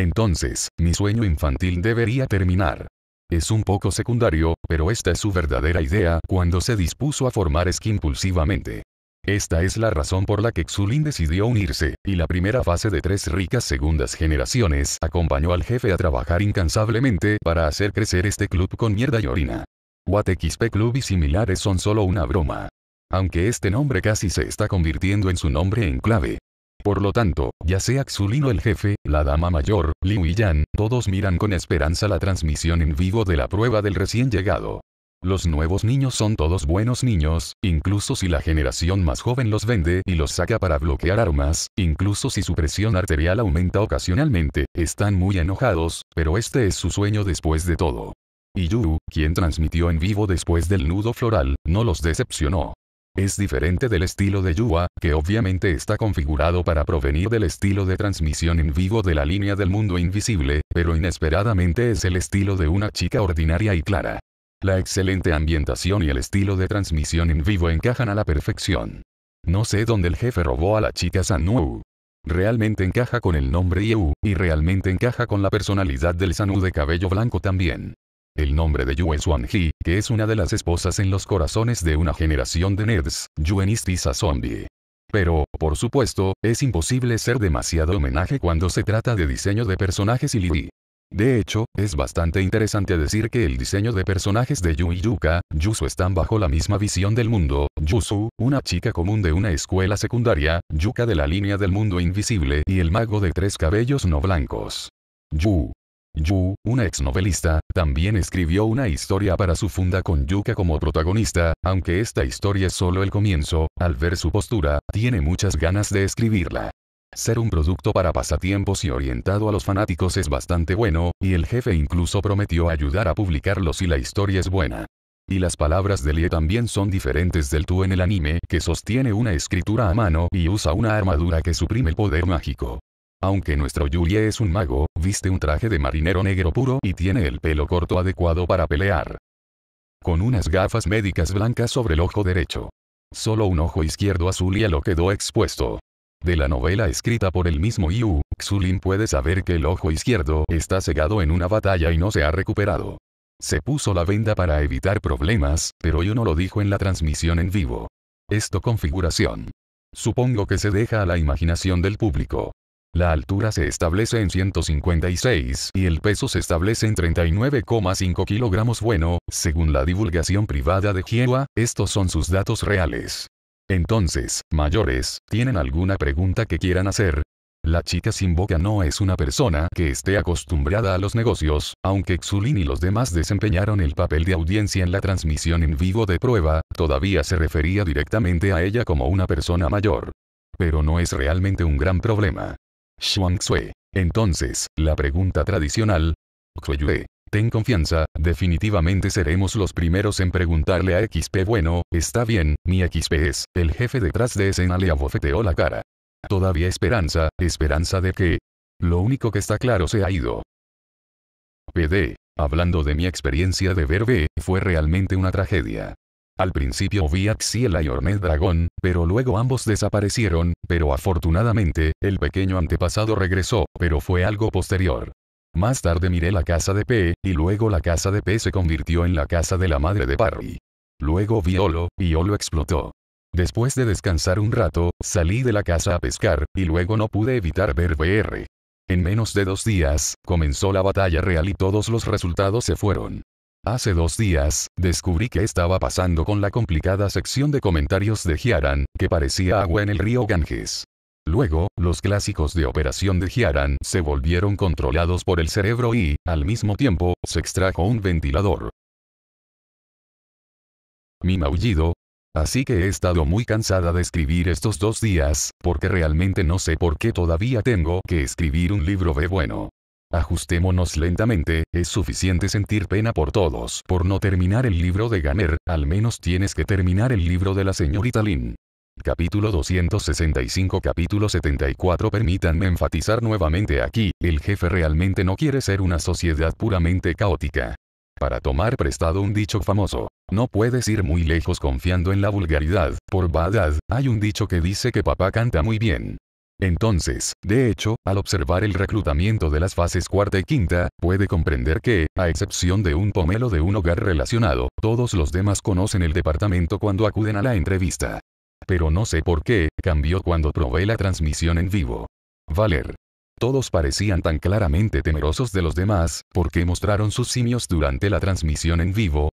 Entonces, mi sueño infantil debería terminar. Es un poco secundario, pero esta es su verdadera idea cuando se dispuso a formar SK impulsivamente. Esta es la razón por la que Xulin decidió unirse, y la primera fase de tres ricas segundas generaciones acompañó al jefe a trabajar incansablemente para hacer crecer este club con mierda y orina. WTXP Club y similares son solo una broma. Aunque este nombre casi se está convirtiendo en su nombre en clave, por lo tanto, ya sea Xulino el jefe, la dama mayor, Liu y Yan, todos miran con esperanza la transmisión en vivo de la prueba del recién llegado. Los nuevos niños son todos buenos niños, incluso si la generación más joven los vende y los saca para bloquear armas, incluso si su presión arterial aumenta ocasionalmente, están muy enojados, pero este es su sueño después de todo. Y Yu, quien transmitió en vivo después del nudo floral, no los decepcionó. Es diferente del estilo de Yuwa, que obviamente está configurado para provenir del estilo de transmisión en vivo de la línea del mundo invisible, pero inesperadamente es el estilo de una chica ordinaria y clara. La excelente ambientación y el estilo de transmisión en vivo encajan a la perfección. No sé dónde el jefe robó a la chica Sanu. Realmente encaja con el nombre Yu, y realmente encaja con la personalidad del Sanu de cabello blanco también. El nombre de es Wanji, que es una de las esposas en los corazones de una generación de nerds, Yuenistiza Zombie. Pero, por supuesto, es imposible ser demasiado homenaje cuando se trata de diseño de personajes y Lili. De hecho, es bastante interesante decir que el diseño de personajes de Yu y Yuka, Yusu están bajo la misma visión del mundo, Yusu, una chica común de una escuela secundaria, Yuka de la línea del mundo invisible y el mago de tres cabellos no blancos. Yu, Yu, una ex novelista, también escribió una historia para su funda con Yuka como protagonista, aunque esta historia es solo el comienzo, al ver su postura, tiene muchas ganas de escribirla. Ser un producto para pasatiempos y orientado a los fanáticos es bastante bueno, y el jefe incluso prometió ayudar a publicarlo si la historia es buena. Y las palabras de Lie también son diferentes del tú en el anime, que sostiene una escritura a mano y usa una armadura que suprime el poder mágico. Aunque nuestro Yulie es un mago, viste un traje de marinero negro puro y tiene el pelo corto adecuado para pelear. Con unas gafas médicas blancas sobre el ojo derecho. Solo un ojo izquierdo azul y lo quedó expuesto. De la novela escrita por el mismo Yu, Xulin puede saber que el ojo izquierdo está cegado en una batalla y no se ha recuperado. Se puso la venda para evitar problemas, pero Yu no lo dijo en la transmisión en vivo. Esto configuración. Supongo que se deja a la imaginación del público. La altura se establece en 156 y el peso se establece en 39,5 kilogramos. Bueno, según la divulgación privada de Giewa, estos son sus datos reales. Entonces, mayores, ¿tienen alguna pregunta que quieran hacer? La chica sin boca no es una persona que esté acostumbrada a los negocios, aunque Xulin y los demás desempeñaron el papel de audiencia en la transmisión en vivo de prueba, todavía se refería directamente a ella como una persona mayor. Pero no es realmente un gran problema. Xue. Entonces, la pregunta tradicional. Yue, ten confianza, definitivamente seremos los primeros en preguntarle a XP bueno, está bien, mi XP es, el jefe detrás de escena le abofeteó la cara. Todavía esperanza, esperanza de que. Lo único que está claro se ha ido. PD. Hablando de mi experiencia de ver B, fue realmente una tragedia. Al principio vi a Xiela y Hornet Dragón, pero luego ambos desaparecieron, pero afortunadamente, el pequeño antepasado regresó, pero fue algo posterior. Más tarde miré la casa de P, y luego la casa de P se convirtió en la casa de la madre de Parry. Luego vi Olo, y Olo explotó. Después de descansar un rato, salí de la casa a pescar, y luego no pude evitar ver VR. En menos de dos días, comenzó la batalla real y todos los resultados se fueron. Hace dos días, descubrí que estaba pasando con la complicada sección de comentarios de Jiaran, que parecía agua en el río Ganges. Luego, los clásicos de operación de Jiaran se volvieron controlados por el cerebro y, al mismo tiempo, se extrajo un ventilador. Mi maullido. Así que he estado muy cansada de escribir estos dos días, porque realmente no sé por qué todavía tengo que escribir un libro de bueno. Ajustémonos lentamente, es suficiente sentir pena por todos por no terminar el libro de Gamer, al menos tienes que terminar el libro de la señorita Lin. Capítulo 265 Capítulo 74 Permítanme enfatizar nuevamente aquí, el jefe realmente no quiere ser una sociedad puramente caótica. Para tomar prestado un dicho famoso, no puedes ir muy lejos confiando en la vulgaridad, por badad, hay un dicho que dice que papá canta muy bien, entonces, de hecho, al observar el reclutamiento de las fases cuarta y quinta, puede comprender que, a excepción de un pomelo de un hogar relacionado, todos los demás conocen el departamento cuando acuden a la entrevista. Pero no sé por qué, cambió cuando probé la transmisión en vivo. Valer. Todos parecían tan claramente temerosos de los demás, porque mostraron sus simios durante la transmisión en vivo,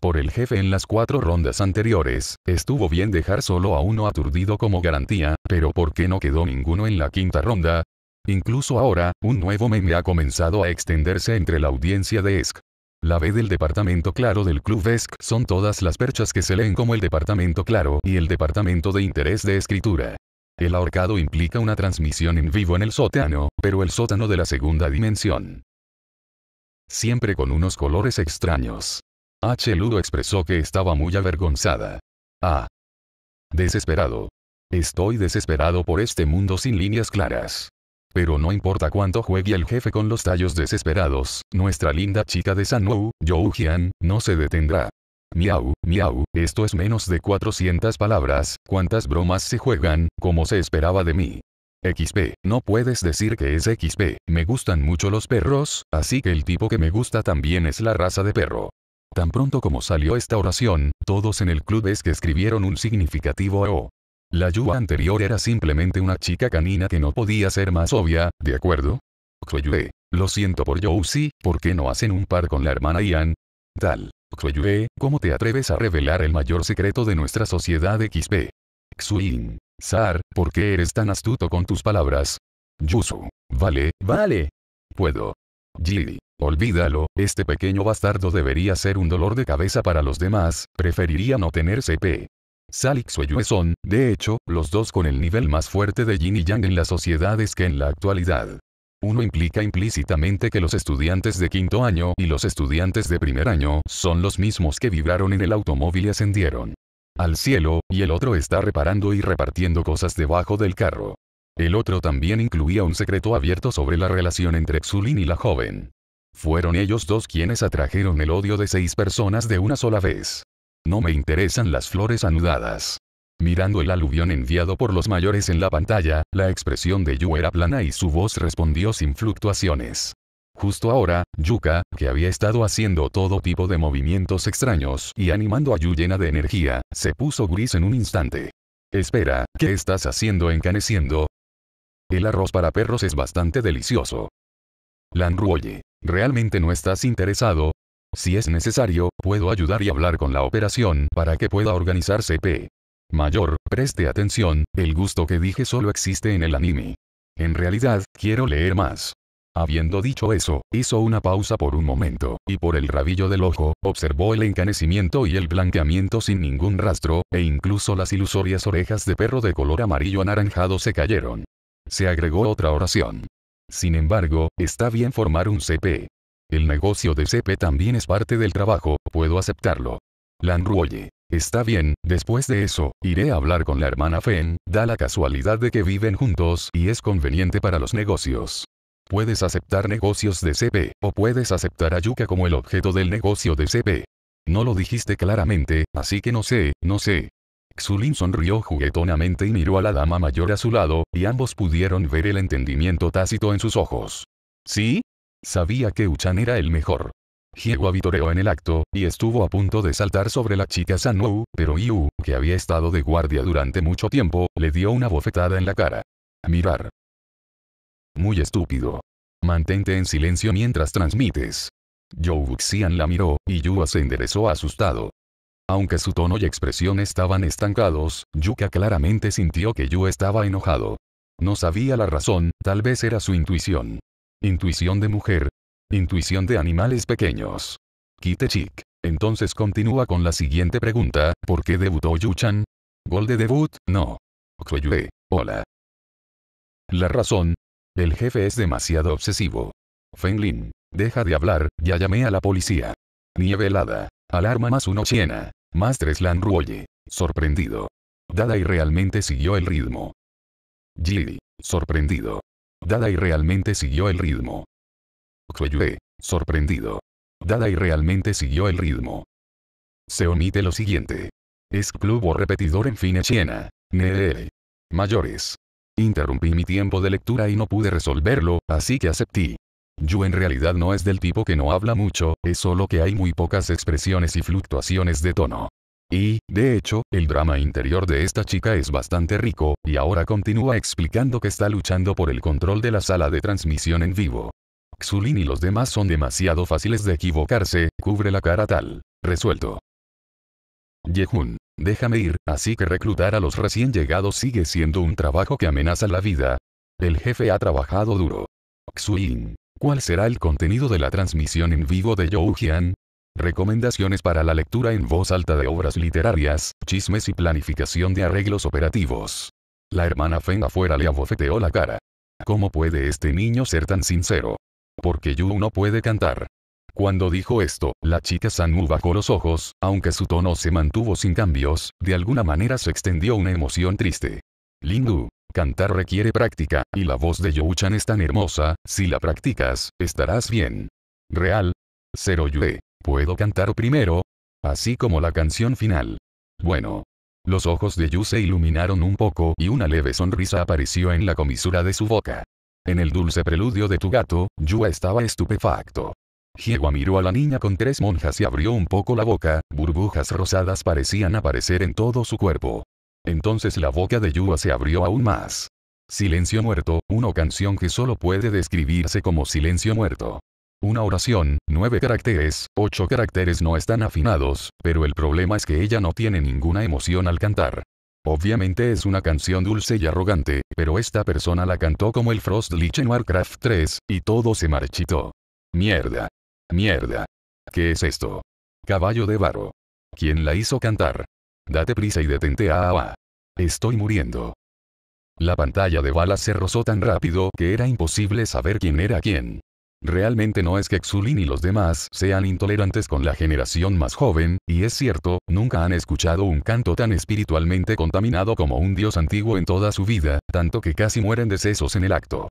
por el jefe en las cuatro rondas anteriores, estuvo bien dejar solo a uno aturdido como garantía, pero ¿por qué no quedó ninguno en la quinta ronda? Incluso ahora, un nuevo meme ha comenzado a extenderse entre la audiencia de ESC. La B del departamento claro del club ESC son todas las perchas que se leen como el departamento claro y el departamento de interés de escritura. El ahorcado implica una transmisión en vivo en el sótano, pero el sótano de la segunda dimensión. Siempre con unos colores extraños. H. Ludo expresó que estaba muy avergonzada. Ah. Desesperado. Estoy desesperado por este mundo sin líneas claras. Pero no importa cuánto juegue el jefe con los tallos desesperados, nuestra linda chica de Zhou Hian, no se detendrá. Miau, miau, esto es menos de 400 palabras, cuántas bromas se juegan, como se esperaba de mí. XP, no puedes decir que es XP, me gustan mucho los perros, así que el tipo que me gusta también es la raza de perro. Tan pronto como salió esta oración, todos en el club es que escribieron un significativo O. La Yu anterior era simplemente una chica canina que no podía ser más obvia, ¿de acuerdo? Kueyue. Lo siento por Yousi, ¿por qué no hacen un par con la hermana Ian? Tal. Kueyue, ¿cómo te atreves a revelar el mayor secreto de nuestra sociedad XP? Xuin. Sar, ¿por qué eres tan astuto con tus palabras? Yusu. Vale, vale. Puedo. Jiri. Olvídalo, este pequeño bastardo debería ser un dolor de cabeza para los demás, preferiría no tener CP. Salix y Yue son, de hecho, los dos con el nivel más fuerte de Yin y Yang en las sociedades que en la actualidad. Uno implica implícitamente que los estudiantes de quinto año y los estudiantes de primer año son los mismos que vibraron en el automóvil y ascendieron al cielo, y el otro está reparando y repartiendo cosas debajo del carro. El otro también incluía un secreto abierto sobre la relación entre Xulin y la joven. Fueron ellos dos quienes atrajeron el odio de seis personas de una sola vez. No me interesan las flores anudadas. Mirando el aluvión enviado por los mayores en la pantalla, la expresión de Yu era plana y su voz respondió sin fluctuaciones. Justo ahora, Yuka, que había estado haciendo todo tipo de movimientos extraños y animando a Yu llena de energía, se puso gris en un instante. Espera, ¿qué estás haciendo encaneciendo? El arroz para perros es bastante delicioso. Ruoye. ¿Realmente no estás interesado? Si es necesario, puedo ayudar y hablar con la operación para que pueda organizarse P. Mayor, preste atención, el gusto que dije solo existe en el anime. En realidad, quiero leer más. Habiendo dicho eso, hizo una pausa por un momento, y por el rabillo del ojo, observó el encanecimiento y el blanqueamiento sin ningún rastro, e incluso las ilusorias orejas de perro de color amarillo anaranjado se cayeron. Se agregó otra oración. Sin embargo, está bien formar un CP. El negocio de CP también es parte del trabajo, puedo aceptarlo. Lan Ruoye. Está bien, después de eso, iré a hablar con la hermana Fen, da la casualidad de que viven juntos y es conveniente para los negocios. Puedes aceptar negocios de CP, o puedes aceptar a Yuka como el objeto del negocio de CP. No lo dijiste claramente, así que no sé, no sé. Xulin sonrió juguetonamente y miró a la dama mayor a su lado, y ambos pudieron ver el entendimiento tácito en sus ojos. ¿Sí? Sabía que Uchan era el mejor. Hiegua vitoreó en el acto, y estuvo a punto de saltar sobre la chica Sanwu, pero Yu, que había estado de guardia durante mucho tiempo, le dio una bofetada en la cara. Mirar. Muy estúpido. Mantente en silencio mientras transmites. Xian la miró, y Yu se enderezó asustado. Aunque su tono y expresión estaban estancados, Yuka claramente sintió que Yu estaba enojado. No sabía la razón, tal vez era su intuición. Intuición de mujer. Intuición de animales pequeños. Kitechik. Entonces continúa con la siguiente pregunta, ¿por qué debutó Yuchan? ¿Gol de debut? No. Koyue. Hola. La razón. El jefe es demasiado obsesivo. Fenlin. Deja de hablar, ya llamé a la policía. Nieve helada. Alarma más uno Siena. Master Slan Ruoye. sorprendido. Dada y realmente siguió el ritmo. Jiri. sorprendido. Dada y realmente siguió el ritmo. Kweyue. sorprendido. Dada y realmente siguió el ritmo. Se omite lo siguiente. Es club o repetidor en fine chiena. Nere. Mayores. Interrumpí mi tiempo de lectura y no pude resolverlo, así que acepté. Yu en realidad no es del tipo que no habla mucho, es solo que hay muy pocas expresiones y fluctuaciones de tono. Y, de hecho, el drama interior de esta chica es bastante rico, y ahora continúa explicando que está luchando por el control de la sala de transmisión en vivo. Xulin y los demás son demasiado fáciles de equivocarse, cubre la cara tal. Resuelto. Yehun, déjame ir, así que reclutar a los recién llegados sigue siendo un trabajo que amenaza la vida. El jefe ha trabajado duro. Xulin, ¿Cuál será el contenido de la transmisión en vivo de Zhou Recomendaciones para la lectura en voz alta de obras literarias, chismes y planificación de arreglos operativos. La hermana Feng afuera le abofeteó la cara. ¿Cómo puede este niño ser tan sincero? Porque Yu no puede cantar. Cuando dijo esto, la chica Sanmu bajó los ojos, aunque su tono se mantuvo sin cambios, de alguna manera se extendió una emoción triste. Lindu, Cantar requiere práctica, y la voz de Yu-Chan es tan hermosa, si la practicas, estarás bien. Real. Cero Yue. ¿Puedo cantar primero? Así como la canción final. Bueno. Los ojos de Yu se iluminaron un poco y una leve sonrisa apareció en la comisura de su boca. En el dulce preludio de tu gato, Yu estaba estupefacto. Hiewa miró a la niña con tres monjas y abrió un poco la boca, burbujas rosadas parecían aparecer en todo su cuerpo. Entonces la boca de Yua se abrió aún más. Silencio muerto, una canción que solo puede describirse como silencio muerto. Una oración, nueve caracteres, ocho caracteres no están afinados, pero el problema es que ella no tiene ninguna emoción al cantar. Obviamente es una canción dulce y arrogante, pero esta persona la cantó como el Lich en Warcraft 3, y todo se marchitó. Mierda. Mierda. ¿Qué es esto? Caballo de varo. ¿Quién la hizo cantar? Date prisa y detente a ah, Estoy muriendo. La pantalla de balas se rozó tan rápido que era imposible saber quién era quién. Realmente no es que Xulin y los demás sean intolerantes con la generación más joven, y es cierto, nunca han escuchado un canto tan espiritualmente contaminado como un dios antiguo en toda su vida, tanto que casi mueren de sesos en el acto.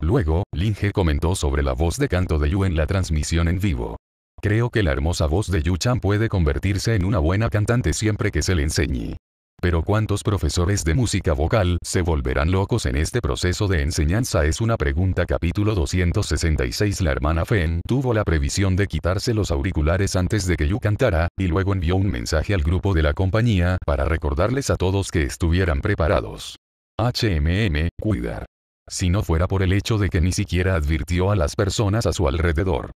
Luego, Linge comentó sobre la voz de canto de Yu en la transmisión en vivo. Creo que la hermosa voz de Yuchan puede convertirse en una buena cantante siempre que se le enseñe. Pero cuántos profesores de música vocal se volverán locos en este proceso de enseñanza es una pregunta capítulo 266 La hermana Fen tuvo la previsión de quitarse los auriculares antes de que Yu cantara, y luego envió un mensaje al grupo de la compañía para recordarles a todos que estuvieran preparados. HMM, cuidar. Si no fuera por el hecho de que ni siquiera advirtió a las personas a su alrededor.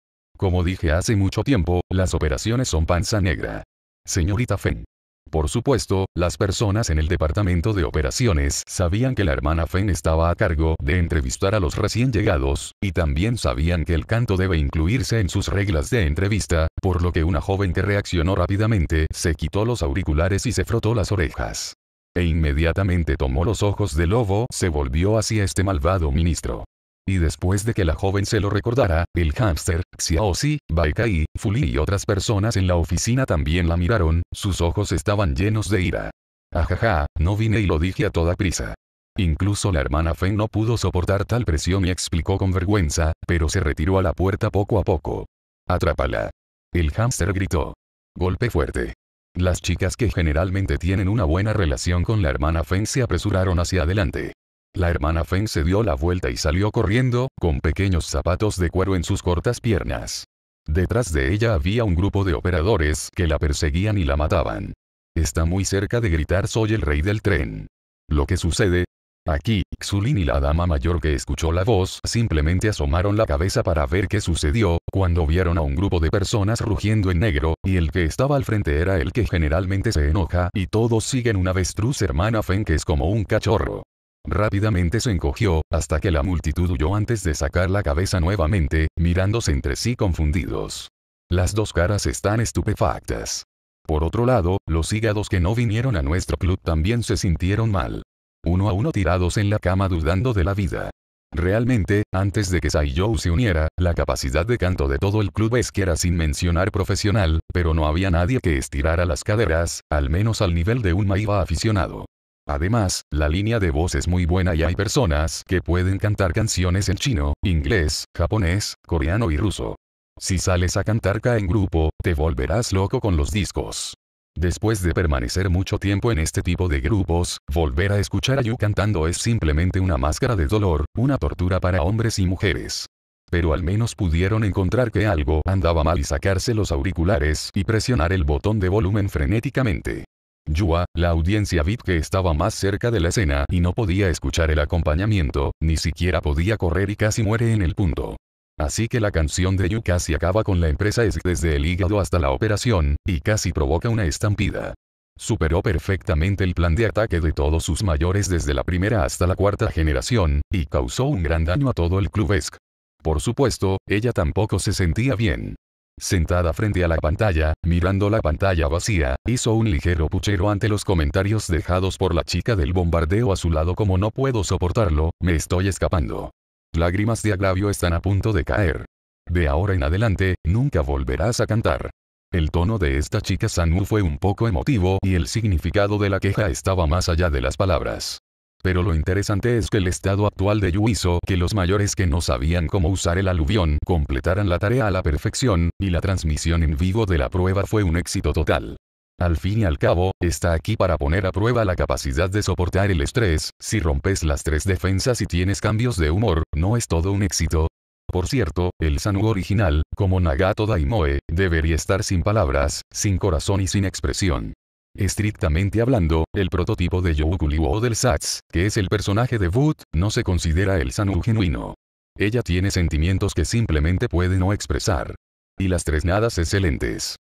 Como dije hace mucho tiempo, las operaciones son panza negra. Señorita Fen. Por supuesto, las personas en el departamento de operaciones sabían que la hermana Fen estaba a cargo de entrevistar a los recién llegados, y también sabían que el canto debe incluirse en sus reglas de entrevista, por lo que una joven que reaccionó rápidamente se quitó los auriculares y se frotó las orejas. E inmediatamente tomó los ojos de lobo, se volvió hacia este malvado ministro. Y después de que la joven se lo recordara, el hámster, Xiaosi, Baikai, Fuli y otras personas en la oficina también la miraron, sus ojos estaban llenos de ira. Ajaja, no vine y lo dije a toda prisa. Incluso la hermana Feng no pudo soportar tal presión y explicó con vergüenza, pero se retiró a la puerta poco a poco. Atrápala. El hámster gritó. Golpe fuerte. Las chicas que generalmente tienen una buena relación con la hermana Feng se apresuraron hacia adelante. La hermana Feng se dio la vuelta y salió corriendo, con pequeños zapatos de cuero en sus cortas piernas. Detrás de ella había un grupo de operadores que la perseguían y la mataban. Está muy cerca de gritar soy el rey del tren. Lo que sucede, Aquí, Xulin y la dama mayor que escuchó la voz simplemente asomaron la cabeza para ver qué sucedió, cuando vieron a un grupo de personas rugiendo en negro, y el que estaba al frente era el que generalmente se enoja, y todos siguen una avestruz hermana Feng que es como un cachorro. Rápidamente se encogió, hasta que la multitud huyó antes de sacar la cabeza nuevamente, mirándose entre sí confundidos. Las dos caras están estupefactas. Por otro lado, los hígados que no vinieron a nuestro club también se sintieron mal. Uno a uno tirados en la cama dudando de la vida. Realmente, antes de que Sai se uniera, la capacidad de canto de todo el club es que era sin mencionar profesional, pero no había nadie que estirara las caderas, al menos al nivel de un maiva aficionado. Además, la línea de voz es muy buena y hay personas que pueden cantar canciones en chino, inglés, japonés, coreano y ruso. Si sales a cantar K en grupo, te volverás loco con los discos. Después de permanecer mucho tiempo en este tipo de grupos, volver a escuchar a Yu cantando es simplemente una máscara de dolor, una tortura para hombres y mujeres. Pero al menos pudieron encontrar que algo andaba mal y sacarse los auriculares y presionar el botón de volumen frenéticamente. Yua, la audiencia VIP que estaba más cerca de la escena y no podía escuchar el acompañamiento, ni siquiera podía correr y casi muere en el punto. Así que la canción de Yu casi acaba con la empresa es desde el hígado hasta la operación, y casi provoca una estampida. Superó perfectamente el plan de ataque de todos sus mayores desde la primera hasta la cuarta generación, y causó un gran daño a todo el club ESC. Por supuesto, ella tampoco se sentía bien. Sentada frente a la pantalla, mirando la pantalla vacía, hizo un ligero puchero ante los comentarios dejados por la chica del bombardeo a su lado como no puedo soportarlo, me estoy escapando. Lágrimas de agravio están a punto de caer. De ahora en adelante, nunca volverás a cantar. El tono de esta chica Sanu fue un poco emotivo y el significado de la queja estaba más allá de las palabras. Pero lo interesante es que el estado actual de Yu hizo que los mayores que no sabían cómo usar el aluvión completaran la tarea a la perfección, y la transmisión en vivo de la prueba fue un éxito total. Al fin y al cabo, está aquí para poner a prueba la capacidad de soportar el estrés, si rompes las tres defensas y tienes cambios de humor, ¿no es todo un éxito? Por cierto, el Sanu original, como Nagato Daimoe, debería estar sin palabras, sin corazón y sin expresión. Estrictamente hablando, el prototipo de o del Sats, que es el personaje de debut, no se considera el Sanu genuino. Ella tiene sentimientos que simplemente puede no expresar. Y las tres nadas excelentes.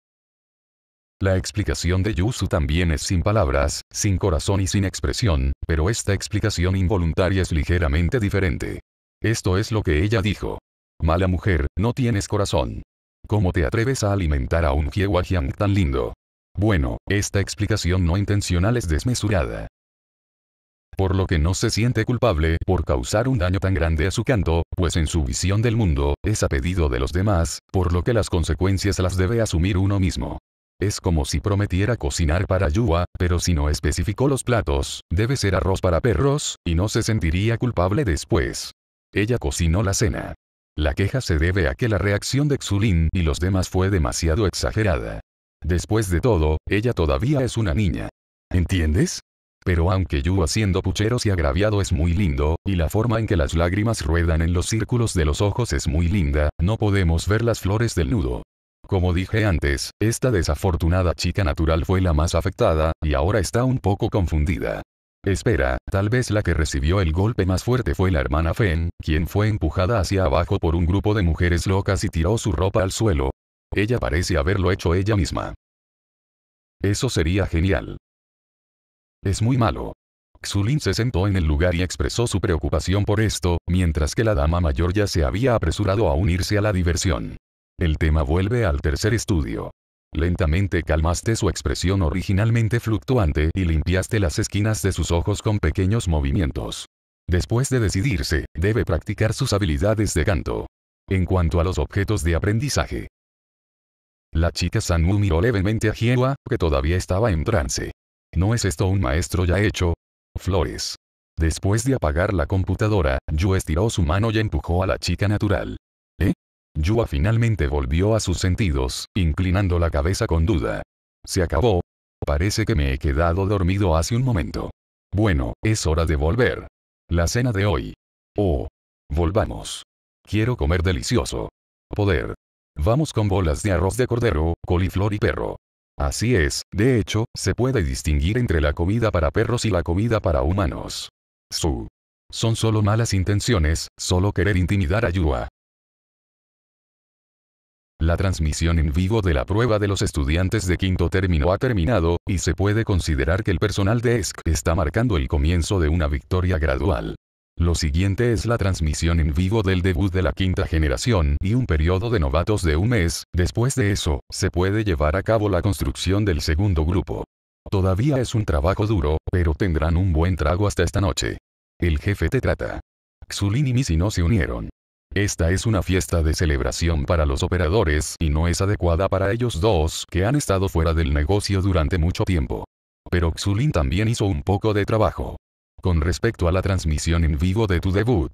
La explicación de Yusu también es sin palabras, sin corazón y sin expresión, pero esta explicación involuntaria es ligeramente diferente. Esto es lo que ella dijo. Mala mujer, no tienes corazón. ¿Cómo te atreves a alimentar a un Hiewajiang tan lindo? Bueno, esta explicación no intencional es desmesurada. Por lo que no se siente culpable por causar un daño tan grande a su canto, pues en su visión del mundo, es a pedido de los demás, por lo que las consecuencias las debe asumir uno mismo. Es como si prometiera cocinar para Yua, pero si no especificó los platos, debe ser arroz para perros, y no se sentiría culpable después. Ella cocinó la cena. La queja se debe a que la reacción de Xulin y los demás fue demasiado exagerada. Después de todo, ella todavía es una niña. ¿Entiendes? Pero aunque Yu haciendo pucheros y agraviado es muy lindo, y la forma en que las lágrimas ruedan en los círculos de los ojos es muy linda, no podemos ver las flores del nudo. Como dije antes, esta desafortunada chica natural fue la más afectada, y ahora está un poco confundida. Espera, tal vez la que recibió el golpe más fuerte fue la hermana Fen, quien fue empujada hacia abajo por un grupo de mujeres locas y tiró su ropa al suelo, ella parece haberlo hecho ella misma. Eso sería genial. Es muy malo. Xulin se sentó en el lugar y expresó su preocupación por esto, mientras que la dama mayor ya se había apresurado a unirse a la diversión. El tema vuelve al tercer estudio. Lentamente calmaste su expresión originalmente fluctuante y limpiaste las esquinas de sus ojos con pequeños movimientos. Después de decidirse, debe practicar sus habilidades de canto. En cuanto a los objetos de aprendizaje, la chica Sanmu miró levemente a Hiewa, que todavía estaba en trance. ¿No es esto un maestro ya hecho? Flores. Después de apagar la computadora, Yu estiró su mano y empujó a la chica natural. ¿Eh? Yua finalmente volvió a sus sentidos, inclinando la cabeza con duda. Se acabó. Parece que me he quedado dormido hace un momento. Bueno, es hora de volver. La cena de hoy. Oh. Volvamos. Quiero comer delicioso. Poder. Vamos con bolas de arroz de cordero, coliflor y perro. Así es, de hecho, se puede distinguir entre la comida para perros y la comida para humanos. Su. Son solo malas intenciones, solo querer intimidar a Yua. La transmisión en vivo de la prueba de los estudiantes de quinto término ha terminado, y se puede considerar que el personal de ESC está marcando el comienzo de una victoria gradual. Lo siguiente es la transmisión en vivo del debut de la quinta generación y un periodo de novatos de un mes, después de eso, se puede llevar a cabo la construcción del segundo grupo. Todavía es un trabajo duro, pero tendrán un buen trago hasta esta noche. El jefe te trata. Xulin y Misi no se unieron. Esta es una fiesta de celebración para los operadores y no es adecuada para ellos dos que han estado fuera del negocio durante mucho tiempo. Pero Xulin también hizo un poco de trabajo con respecto a la transmisión en vivo de tu debut.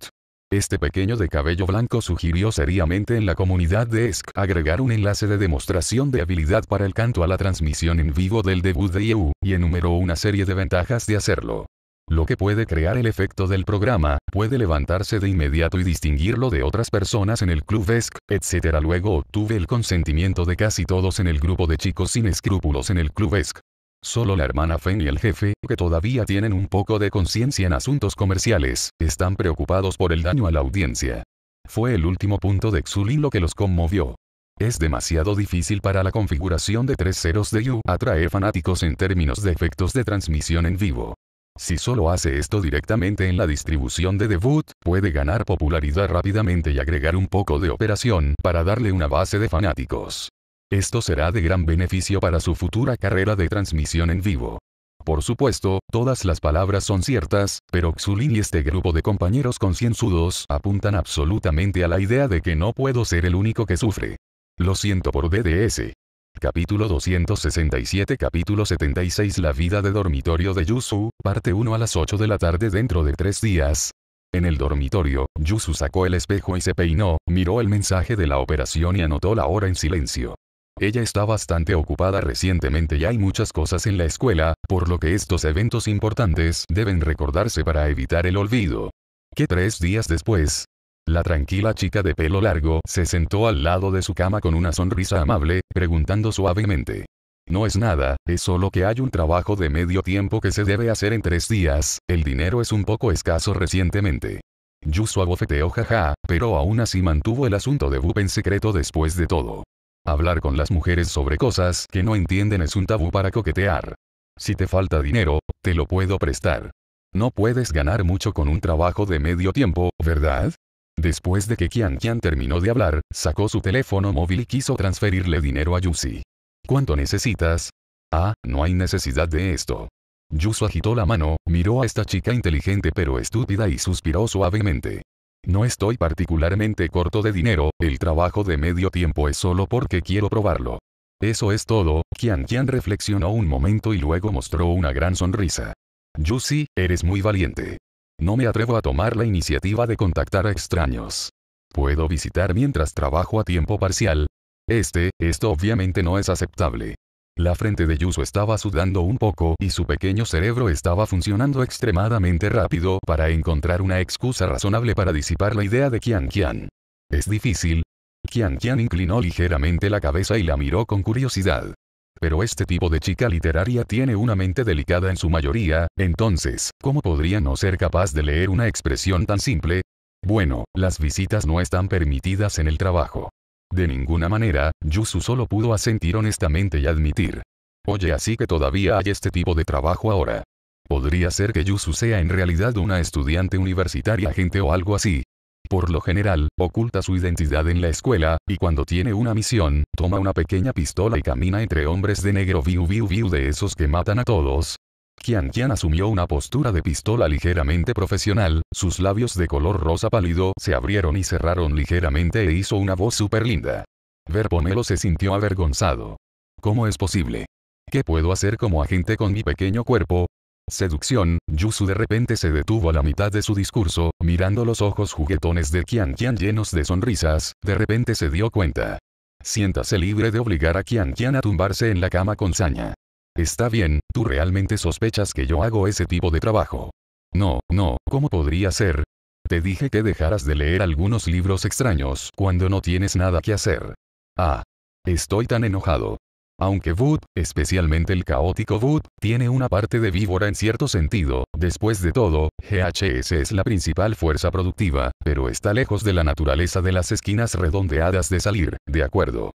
Este pequeño de cabello blanco sugirió seriamente en la comunidad de ESC agregar un enlace de demostración de habilidad para el canto a la transmisión en vivo del debut de EU, y enumeró una serie de ventajas de hacerlo. Lo que puede crear el efecto del programa, puede levantarse de inmediato y distinguirlo de otras personas en el club ESC, etc. Luego obtuve el consentimiento de casi todos en el grupo de chicos sin escrúpulos en el club ESC. Solo la hermana Fen y el jefe, que todavía tienen un poco de conciencia en asuntos comerciales, están preocupados por el daño a la audiencia. Fue el último punto de Xulin lo que los conmovió. Es demasiado difícil para la configuración de tres ceros de Yu atraer fanáticos en términos de efectos de transmisión en vivo. Si solo hace esto directamente en la distribución de debut, puede ganar popularidad rápidamente y agregar un poco de operación para darle una base de fanáticos. Esto será de gran beneficio para su futura carrera de transmisión en vivo. Por supuesto, todas las palabras son ciertas, pero Xulin y este grupo de compañeros concienzudos apuntan absolutamente a la idea de que no puedo ser el único que sufre. Lo siento por DDS. Capítulo 267 Capítulo 76 La vida de dormitorio de Yusu, parte 1 a las 8 de la tarde dentro de tres días. En el dormitorio, Yusu sacó el espejo y se peinó, miró el mensaje de la operación y anotó la hora en silencio. Ella está bastante ocupada recientemente y hay muchas cosas en la escuela, por lo que estos eventos importantes deben recordarse para evitar el olvido. ¿Qué tres días después, la tranquila chica de pelo largo se sentó al lado de su cama con una sonrisa amable, preguntando suavemente. No es nada, es solo que hay un trabajo de medio tiempo que se debe hacer en tres días, el dinero es un poco escaso recientemente. Yusu abofeteó jaja, pero aún así mantuvo el asunto de Bup en secreto después de todo. Hablar con las mujeres sobre cosas que no entienden es un tabú para coquetear. Si te falta dinero, te lo puedo prestar. No puedes ganar mucho con un trabajo de medio tiempo, ¿verdad? Después de que Kian terminó de hablar, sacó su teléfono móvil y quiso transferirle dinero a Yusi. ¿Cuánto necesitas? Ah, no hay necesidad de esto. Yusu agitó la mano, miró a esta chica inteligente pero estúpida y suspiró suavemente. No estoy particularmente corto de dinero, el trabajo de medio tiempo es solo porque quiero probarlo. Eso es todo, Qian Qian reflexionó un momento y luego mostró una gran sonrisa. Yusi, eres muy valiente. No me atrevo a tomar la iniciativa de contactar a extraños. ¿Puedo visitar mientras trabajo a tiempo parcial? Este, esto obviamente no es aceptable. La frente de Yusu estaba sudando un poco y su pequeño cerebro estaba funcionando extremadamente rápido para encontrar una excusa razonable para disipar la idea de Qian Qian. Es difícil. Qian Qian inclinó ligeramente la cabeza y la miró con curiosidad. Pero este tipo de chica literaria tiene una mente delicada en su mayoría, entonces, ¿cómo podría no ser capaz de leer una expresión tan simple? Bueno, las visitas no están permitidas en el trabajo. De ninguna manera, Yusu solo pudo asentir honestamente y admitir. Oye así que todavía hay este tipo de trabajo ahora. Podría ser que Yusu sea en realidad una estudiante universitaria gente o algo así. Por lo general, oculta su identidad en la escuela, y cuando tiene una misión, toma una pequeña pistola y camina entre hombres de negro viu viu viu de esos que matan a todos, Qian Qian asumió una postura de pistola ligeramente profesional, sus labios de color rosa pálido se abrieron y cerraron ligeramente e hizo una voz súper linda. Verponelo se sintió avergonzado. ¿Cómo es posible? ¿Qué puedo hacer como agente con mi pequeño cuerpo? Seducción, Yusu de repente se detuvo a la mitad de su discurso, mirando los ojos juguetones de Kian Kian llenos de sonrisas, de repente se dio cuenta. Siéntase libre de obligar a Qian Kian a tumbarse en la cama con saña. Está bien, tú realmente sospechas que yo hago ese tipo de trabajo. No, no, ¿cómo podría ser? Te dije que dejaras de leer algunos libros extraños cuando no tienes nada que hacer. Ah. Estoy tan enojado. Aunque Wood, especialmente el caótico Wood, tiene una parte de víbora en cierto sentido, después de todo, GHS es la principal fuerza productiva, pero está lejos de la naturaleza de las esquinas redondeadas de salir, ¿de acuerdo?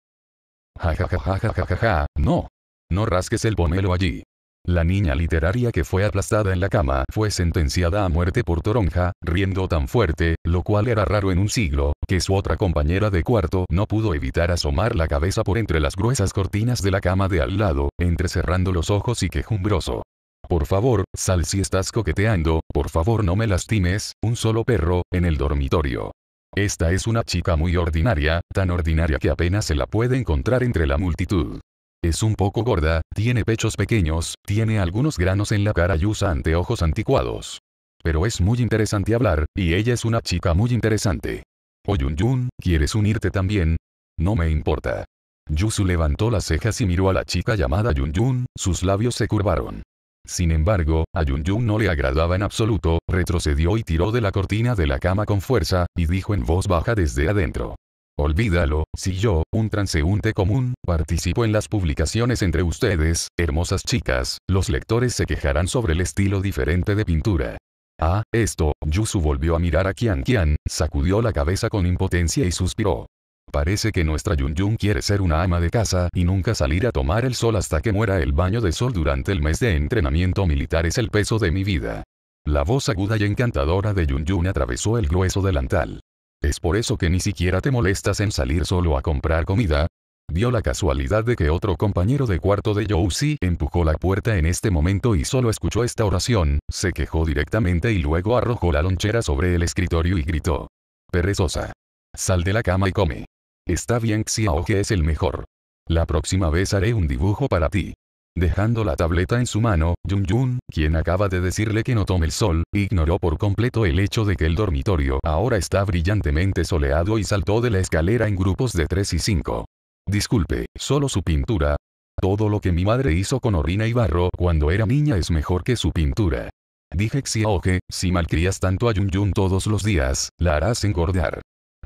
Ja ja ja ja ja ja ja, no. No rasques el pomelo allí. La niña literaria que fue aplastada en la cama fue sentenciada a muerte por Toronja, riendo tan fuerte, lo cual era raro en un siglo, que su otra compañera de cuarto no pudo evitar asomar la cabeza por entre las gruesas cortinas de la cama de al lado, entrecerrando los ojos y quejumbroso. Por favor, sal si estás coqueteando, por favor no me lastimes, un solo perro, en el dormitorio. Esta es una chica muy ordinaria, tan ordinaria que apenas se la puede encontrar entre la multitud. Es un poco gorda, tiene pechos pequeños, tiene algunos granos en la cara y usa anteojos anticuados. Pero es muy interesante hablar, y ella es una chica muy interesante. Oh Yun Yun, ¿quieres unirte también? No me importa. Yusu levantó las cejas y miró a la chica llamada Yun Yun, sus labios se curvaron. Sin embargo, a Yun Yun no le agradaba en absoluto, retrocedió y tiró de la cortina de la cama con fuerza, y dijo en voz baja desde adentro. Olvídalo, si yo, un transeúnte común, participo en las publicaciones entre ustedes, hermosas chicas, los lectores se quejarán sobre el estilo diferente de pintura. Ah, esto, Yusu volvió a mirar a Kian Kian, sacudió la cabeza con impotencia y suspiró. Parece que nuestra Yun Yun quiere ser una ama de casa y nunca salir a tomar el sol hasta que muera el baño de sol durante el mes de entrenamiento militar es el peso de mi vida. La voz aguda y encantadora de Yun Yun atravesó el grueso delantal. ¿Es por eso que ni siquiera te molestas en salir solo a comprar comida? Dio la casualidad de que otro compañero de cuarto de Yousi empujó la puerta en este momento y solo escuchó esta oración, se quejó directamente y luego arrojó la lonchera sobre el escritorio y gritó. Perezosa. Sal de la cama y come. Está bien Xiao que es el mejor. La próxima vez haré un dibujo para ti. Dejando la tableta en su mano, Jun Jun, quien acaba de decirle que no tome el sol, ignoró por completo el hecho de que el dormitorio ahora está brillantemente soleado y saltó de la escalera en grupos de 3 y 5. Disculpe, solo su pintura. Todo lo que mi madre hizo con orina y barro cuando era niña es mejor que su pintura. Dije que si malcrías tanto a Yun Jun todos los días, la harás engordar.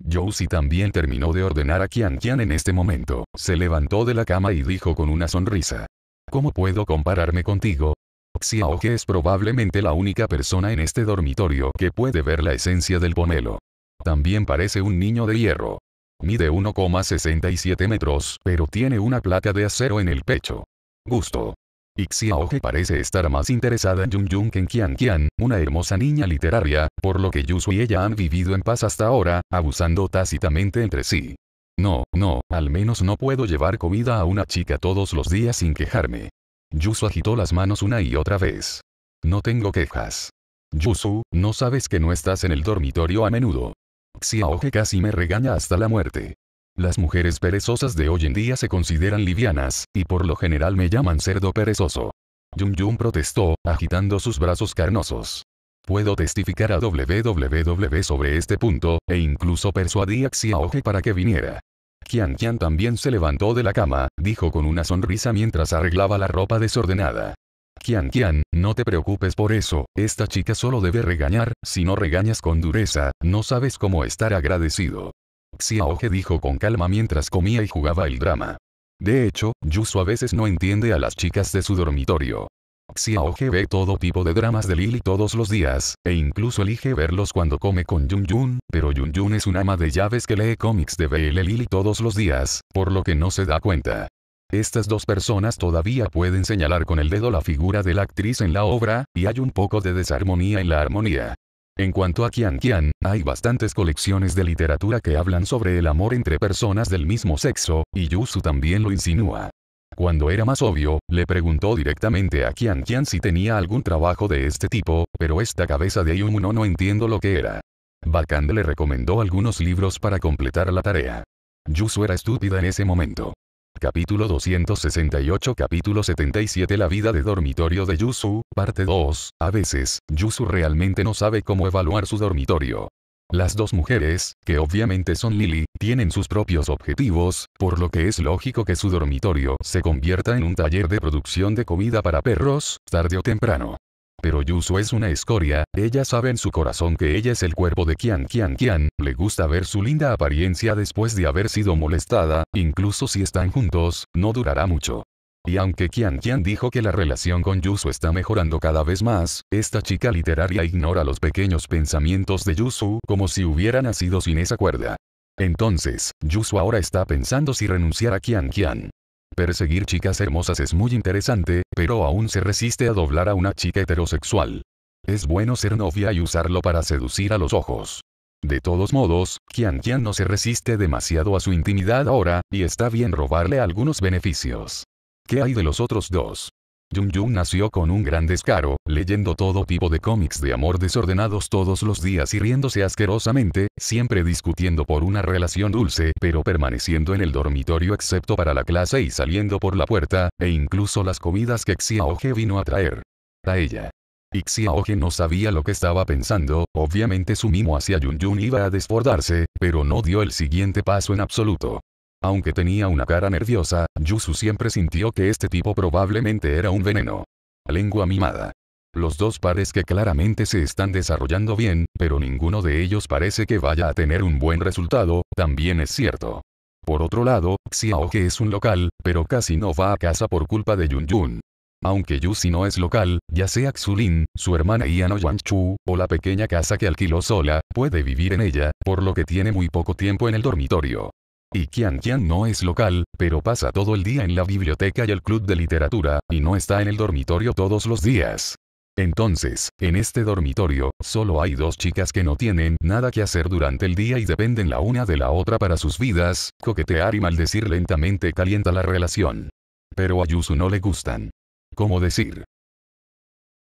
Josie también terminó de ordenar a Qian Qian en este momento, se levantó de la cama y dijo con una sonrisa. ¿Cómo puedo compararme contigo? Xiaoge es probablemente la única persona en este dormitorio que puede ver la esencia del pomelo. También parece un niño de hierro. Mide 1,67 metros, pero tiene una placa de acero en el pecho. Gusto. Xiaoge parece estar más interesada en Jun que en Qian una hermosa niña literaria, por lo que Yusu y ella han vivido en paz hasta ahora, abusando tácitamente entre sí. No, no, al menos no puedo llevar comida a una chica todos los días sin quejarme. Yusu agitó las manos una y otra vez. No tengo quejas. Yusu, no sabes que no estás en el dormitorio a menudo. Xiaoge casi me regaña hasta la muerte. Las mujeres perezosas de hoy en día se consideran livianas, y por lo general me llaman cerdo perezoso. Yum protestó, agitando sus brazos carnosos. Puedo testificar a WWW sobre este punto, e incluso persuadí a Xiaoge para que viniera. Qian también se levantó de la cama, dijo con una sonrisa mientras arreglaba la ropa desordenada. Qian Qian, no te preocupes por eso, esta chica solo debe regañar, si no regañas con dureza, no sabes cómo estar agradecido. Xiaoge dijo con calma mientras comía y jugaba el drama. De hecho, Yusu a veces no entiende a las chicas de su dormitorio. Xiaoge ve todo tipo de dramas de Lily todos los días, e incluso elige verlos cuando come con Jun pero Yun Jun es un ama de llaves que lee cómics de BL Lily todos los días, por lo que no se da cuenta. Estas dos personas todavía pueden señalar con el dedo la figura de la actriz en la obra, y hay un poco de desarmonía en la armonía. En cuanto a Qian Qian, hay bastantes colecciones de literatura que hablan sobre el amor entre personas del mismo sexo, y Yusu también lo insinúa. Cuando era más obvio, le preguntó directamente a Qian si tenía algún trabajo de este tipo, pero esta cabeza de Yumuno no entiendo lo que era. Bakan le recomendó algunos libros para completar la tarea. Yusu era estúpida en ese momento. Capítulo 268 Capítulo 77 La vida de dormitorio de Yusu, parte 2. A veces, Yusu realmente no sabe cómo evaluar su dormitorio. Las dos mujeres, que obviamente son Lily, tienen sus propios objetivos, por lo que es lógico que su dormitorio se convierta en un taller de producción de comida para perros, tarde o temprano. Pero Yusu es una escoria, ella sabe en su corazón que ella es el cuerpo de Kian Kian Kian, le gusta ver su linda apariencia después de haber sido molestada, incluso si están juntos, no durará mucho. Y aunque Qianqian dijo que la relación con Yusu está mejorando cada vez más, esta chica literaria ignora los pequeños pensamientos de Yusu como si hubiera nacido sin esa cuerda. Entonces, Yusu ahora está pensando si renunciar a Qianqian. Perseguir chicas hermosas es muy interesante, pero aún se resiste a doblar a una chica heterosexual. Es bueno ser novia y usarlo para seducir a los ojos. De todos modos, Qianqian no se resiste demasiado a su intimidad ahora, y está bien robarle algunos beneficios. ¿Qué hay de los otros dos? Junjun nació con un gran descaro, leyendo todo tipo de cómics de amor desordenados todos los días y riéndose asquerosamente, siempre discutiendo por una relación dulce pero permaneciendo en el dormitorio excepto para la clase y saliendo por la puerta, e incluso las comidas que Xiaoge vino a traer. A ella. Y Xiaoge no sabía lo que estaba pensando, obviamente su mimo hacia Junjun iba a desbordarse, pero no dio el siguiente paso en absoluto. Aunque tenía una cara nerviosa, Yusu siempre sintió que este tipo probablemente era un veneno. Lengua mimada. Los dos pares que claramente se están desarrollando bien, pero ninguno de ellos parece que vaya a tener un buen resultado, también es cierto. Por otro lado, Xiaoge es un local, pero casi no va a casa por culpa de Yun Yun. Aunque Yusi no es local, ya sea Xulin, su hermana Ian Chu, o la pequeña casa que alquiló sola, puede vivir en ella, por lo que tiene muy poco tiempo en el dormitorio. Y Qian no es local, pero pasa todo el día en la biblioteca y el club de literatura, y no está en el dormitorio todos los días. Entonces, en este dormitorio, solo hay dos chicas que no tienen nada que hacer durante el día y dependen la una de la otra para sus vidas, coquetear y maldecir lentamente calienta la relación. Pero a Yusu no le gustan. ¿Cómo decir?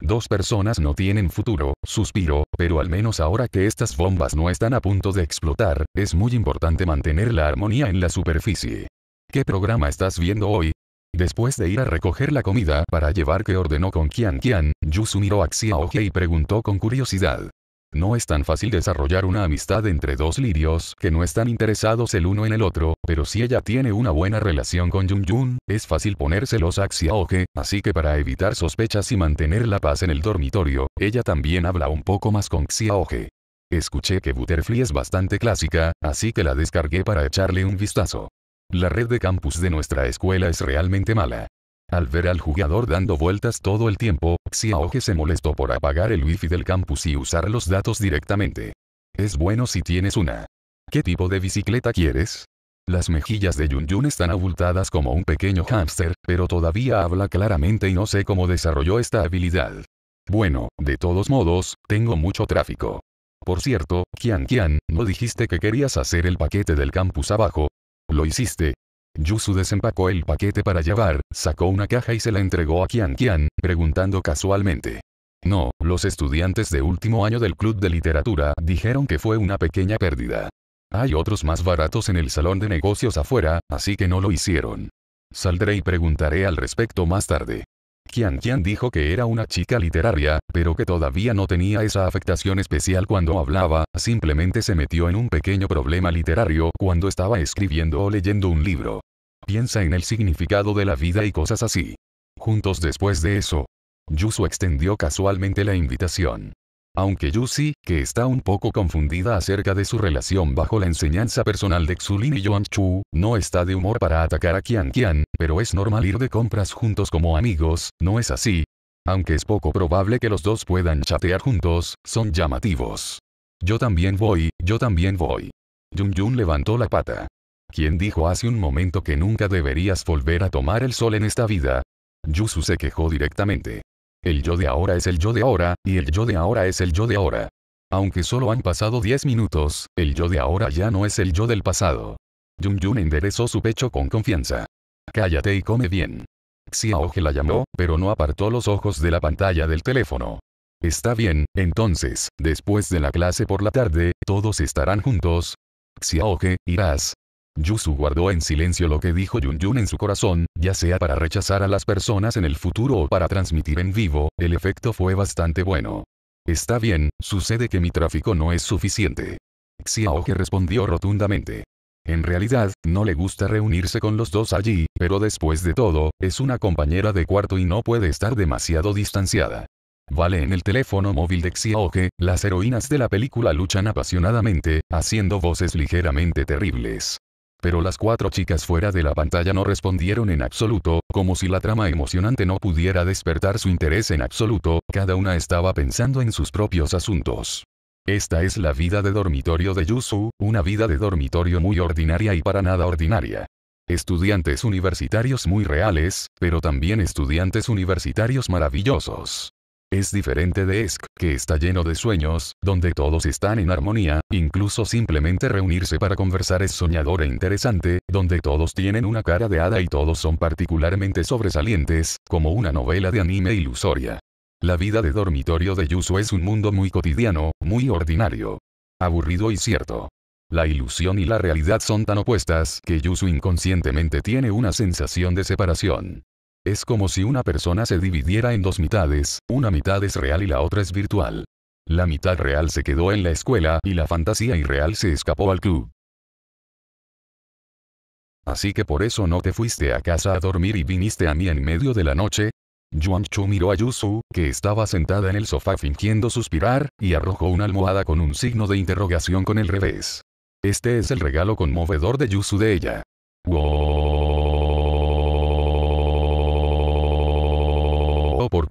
Dos personas no tienen futuro, suspiro, pero al menos ahora que estas bombas no están a punto de explotar, es muy importante mantener la armonía en la superficie. ¿Qué programa estás viendo hoy? Después de ir a recoger la comida para llevar que ordenó con Kian Kian, Yusu miró a y preguntó con curiosidad. No es tan fácil desarrollar una amistad entre dos lirios que no están interesados el uno en el otro, pero si ella tiene una buena relación con Jun Jun, es fácil ponérselos a Xiaoge, así que para evitar sospechas y mantener la paz en el dormitorio, ella también habla un poco más con Xiaoge. Escuché que Butterfly es bastante clásica, así que la descargué para echarle un vistazo. La red de campus de nuestra escuela es realmente mala. Al ver al jugador dando vueltas todo el tiempo, Xiaoge se molestó por apagar el wifi del campus y usar los datos directamente. Es bueno si tienes una. ¿Qué tipo de bicicleta quieres? Las mejillas de Yun Yun están abultadas como un pequeño hámster, pero todavía habla claramente y no sé cómo desarrolló esta habilidad. Bueno, de todos modos, tengo mucho tráfico. Por cierto, Qian Qian, ¿no dijiste que querías hacer el paquete del campus abajo? ¿Lo hiciste? Yusu desempacó el paquete para llevar, sacó una caja y se la entregó a Kian Kian, preguntando casualmente. No, los estudiantes de último año del club de literatura dijeron que fue una pequeña pérdida. Hay otros más baratos en el salón de negocios afuera, así que no lo hicieron. Saldré y preguntaré al respecto más tarde. Qian Qian dijo que era una chica literaria, pero que todavía no tenía esa afectación especial cuando hablaba, simplemente se metió en un pequeño problema literario cuando estaba escribiendo o leyendo un libro. Piensa en el significado de la vida y cosas así. Juntos después de eso. Yusu extendió casualmente la invitación. Aunque Yusi, que está un poco confundida acerca de su relación bajo la enseñanza personal de Xulin y Yuan Chu, no está de humor para atacar a Qian Qian, pero es normal ir de compras juntos como amigos, ¿no es así? Aunque es poco probable que los dos puedan chatear juntos, son llamativos. Yo también voy, yo también voy. Jun Yun levantó la pata. ¿Quién dijo hace un momento que nunca deberías volver a tomar el sol en esta vida? Yusu se quejó directamente. El yo de ahora es el yo de ahora, y el yo de ahora es el yo de ahora. Aunque solo han pasado 10 minutos, el yo de ahora ya no es el yo del pasado. Jun enderezó su pecho con confianza. Cállate y come bien. Xiaoge la llamó, pero no apartó los ojos de la pantalla del teléfono. Está bien, entonces, después de la clase por la tarde, todos estarán juntos. Xiaoge, irás. Yusu guardó en silencio lo que dijo Yun en su corazón, ya sea para rechazar a las personas en el futuro o para transmitir en vivo, el efecto fue bastante bueno. Está bien, sucede que mi tráfico no es suficiente. Xiaoge respondió rotundamente. En realidad, no le gusta reunirse con los dos allí, pero después de todo, es una compañera de cuarto y no puede estar demasiado distanciada. Vale en el teléfono móvil de Xiaoge, las heroínas de la película luchan apasionadamente, haciendo voces ligeramente terribles pero las cuatro chicas fuera de la pantalla no respondieron en absoluto, como si la trama emocionante no pudiera despertar su interés en absoluto, cada una estaba pensando en sus propios asuntos. Esta es la vida de dormitorio de Yusu, una vida de dormitorio muy ordinaria y para nada ordinaria. Estudiantes universitarios muy reales, pero también estudiantes universitarios maravillosos. Es diferente de Esk, que está lleno de sueños, donde todos están en armonía, incluso simplemente reunirse para conversar es soñador e interesante, donde todos tienen una cara de hada y todos son particularmente sobresalientes, como una novela de anime ilusoria. La vida de dormitorio de Yusu es un mundo muy cotidiano, muy ordinario. Aburrido y cierto. La ilusión y la realidad son tan opuestas que Yusu inconscientemente tiene una sensación de separación. Es como si una persona se dividiera en dos mitades, una mitad es real y la otra es virtual. La mitad real se quedó en la escuela y la fantasía irreal se escapó al club. Así que por eso no te fuiste a casa a dormir y viniste a mí en medio de la noche. Yuan Chu miró a Yusu, que estaba sentada en el sofá fingiendo suspirar, y arrojó una almohada con un signo de interrogación con el revés. Este es el regalo conmovedor de Yusu de ella. ¡Wow!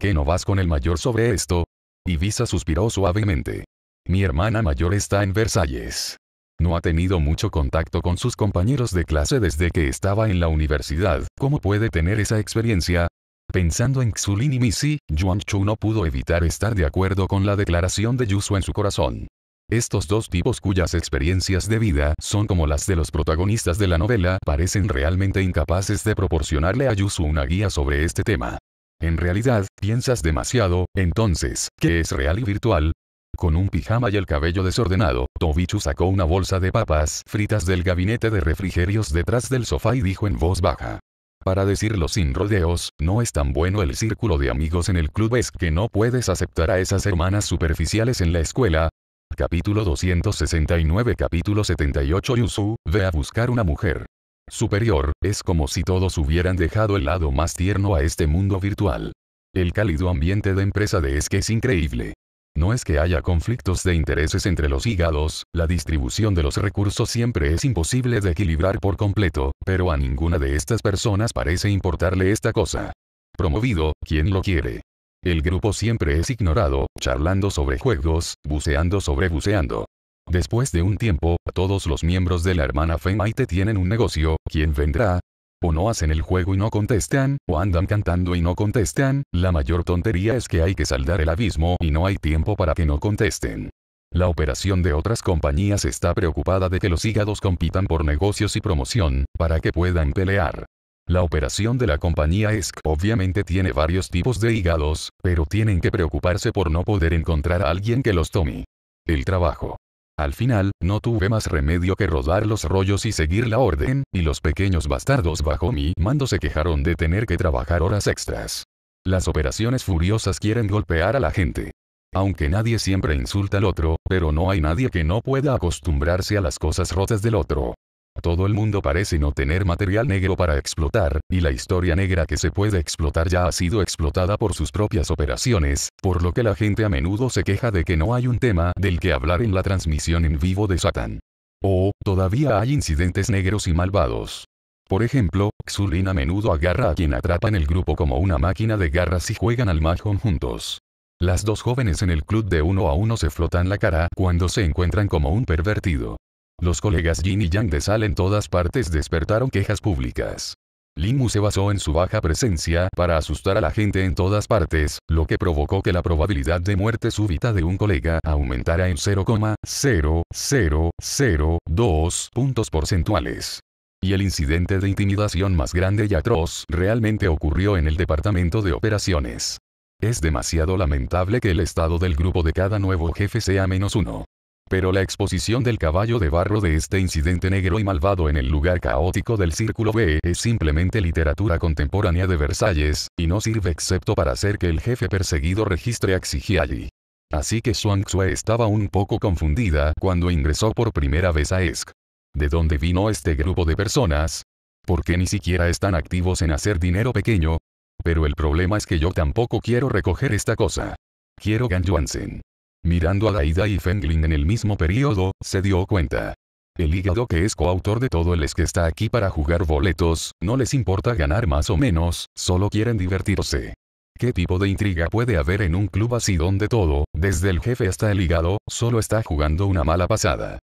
qué no vas con el mayor sobre esto? Ibiza suspiró suavemente. Mi hermana mayor está en Versalles. No ha tenido mucho contacto con sus compañeros de clase desde que estaba en la universidad. ¿Cómo puede tener esa experiencia? Pensando en Xulin y Missy, Yuan Chu no pudo evitar estar de acuerdo con la declaración de Yusu en su corazón. Estos dos tipos cuyas experiencias de vida son como las de los protagonistas de la novela parecen realmente incapaces de proporcionarle a Yusu una guía sobre este tema. En realidad, piensas demasiado, entonces, ¿qué es real y virtual? Con un pijama y el cabello desordenado, Tobichu sacó una bolsa de papas fritas del gabinete de refrigerios detrás del sofá y dijo en voz baja. Para decirlo sin rodeos, no es tan bueno el círculo de amigos en el club es que no puedes aceptar a esas hermanas superficiales en la escuela. Capítulo 269 Capítulo 78 Yusu, ve a buscar una mujer superior, es como si todos hubieran dejado el lado más tierno a este mundo virtual. El cálido ambiente de empresa de es que es increíble. No es que haya conflictos de intereses entre los hígados, la distribución de los recursos siempre es imposible de equilibrar por completo, pero a ninguna de estas personas parece importarle esta cosa. Promovido, ¿quién lo quiere? El grupo siempre es ignorado, charlando sobre juegos, buceando sobre buceando. Después de un tiempo, todos los miembros de la hermana Femaite tienen un negocio, ¿quién vendrá? O no hacen el juego y no contestan, o andan cantando y no contestan, la mayor tontería es que hay que saldar el abismo y no hay tiempo para que no contesten. La operación de otras compañías está preocupada de que los hígados compitan por negocios y promoción, para que puedan pelear. La operación de la compañía ESC obviamente tiene varios tipos de hígados, pero tienen que preocuparse por no poder encontrar a alguien que los tome. El trabajo. Al final, no tuve más remedio que rodar los rollos y seguir la orden, y los pequeños bastardos bajo mi mando se quejaron de tener que trabajar horas extras. Las operaciones furiosas quieren golpear a la gente. Aunque nadie siempre insulta al otro, pero no hay nadie que no pueda acostumbrarse a las cosas rotas del otro. Todo el mundo parece no tener material negro para explotar, y la historia negra que se puede explotar ya ha sido explotada por sus propias operaciones, por lo que la gente a menudo se queja de que no hay un tema del que hablar en la transmisión en vivo de Satan. O, todavía hay incidentes negros y malvados. Por ejemplo, Xulin a menudo agarra a quien atrapa en el grupo como una máquina de garras y juegan al mahjong juntos. Las dos jóvenes en el club de uno a uno se flotan la cara cuando se encuentran como un pervertido. Los colegas Jin y Yang de Sal en todas partes despertaron quejas públicas. Lin Mu se basó en su baja presencia para asustar a la gente en todas partes, lo que provocó que la probabilidad de muerte súbita de un colega aumentara en 0,0002 puntos porcentuales. Y el incidente de intimidación más grande y atroz realmente ocurrió en el departamento de operaciones. Es demasiado lamentable que el estado del grupo de cada nuevo jefe sea menos uno pero la exposición del caballo de barro de este incidente negro y malvado en el lugar caótico del Círculo B es simplemente literatura contemporánea de Versalles, y no sirve excepto para hacer que el jefe perseguido registre a Xijiali. Así que Zhuang Xue estaba un poco confundida cuando ingresó por primera vez a Esk. ¿De dónde vino este grupo de personas? ¿Por qué ni siquiera están activos en hacer dinero pequeño? Pero el problema es que yo tampoco quiero recoger esta cosa. Quiero Gan Yuansen. Mirando a Daida y Fengling en el mismo periodo, se dio cuenta. El hígado que es coautor de todo el es que está aquí para jugar boletos, no les importa ganar más o menos, solo quieren divertirse. ¿Qué tipo de intriga puede haber en un club así donde todo, desde el jefe hasta el hígado, solo está jugando una mala pasada?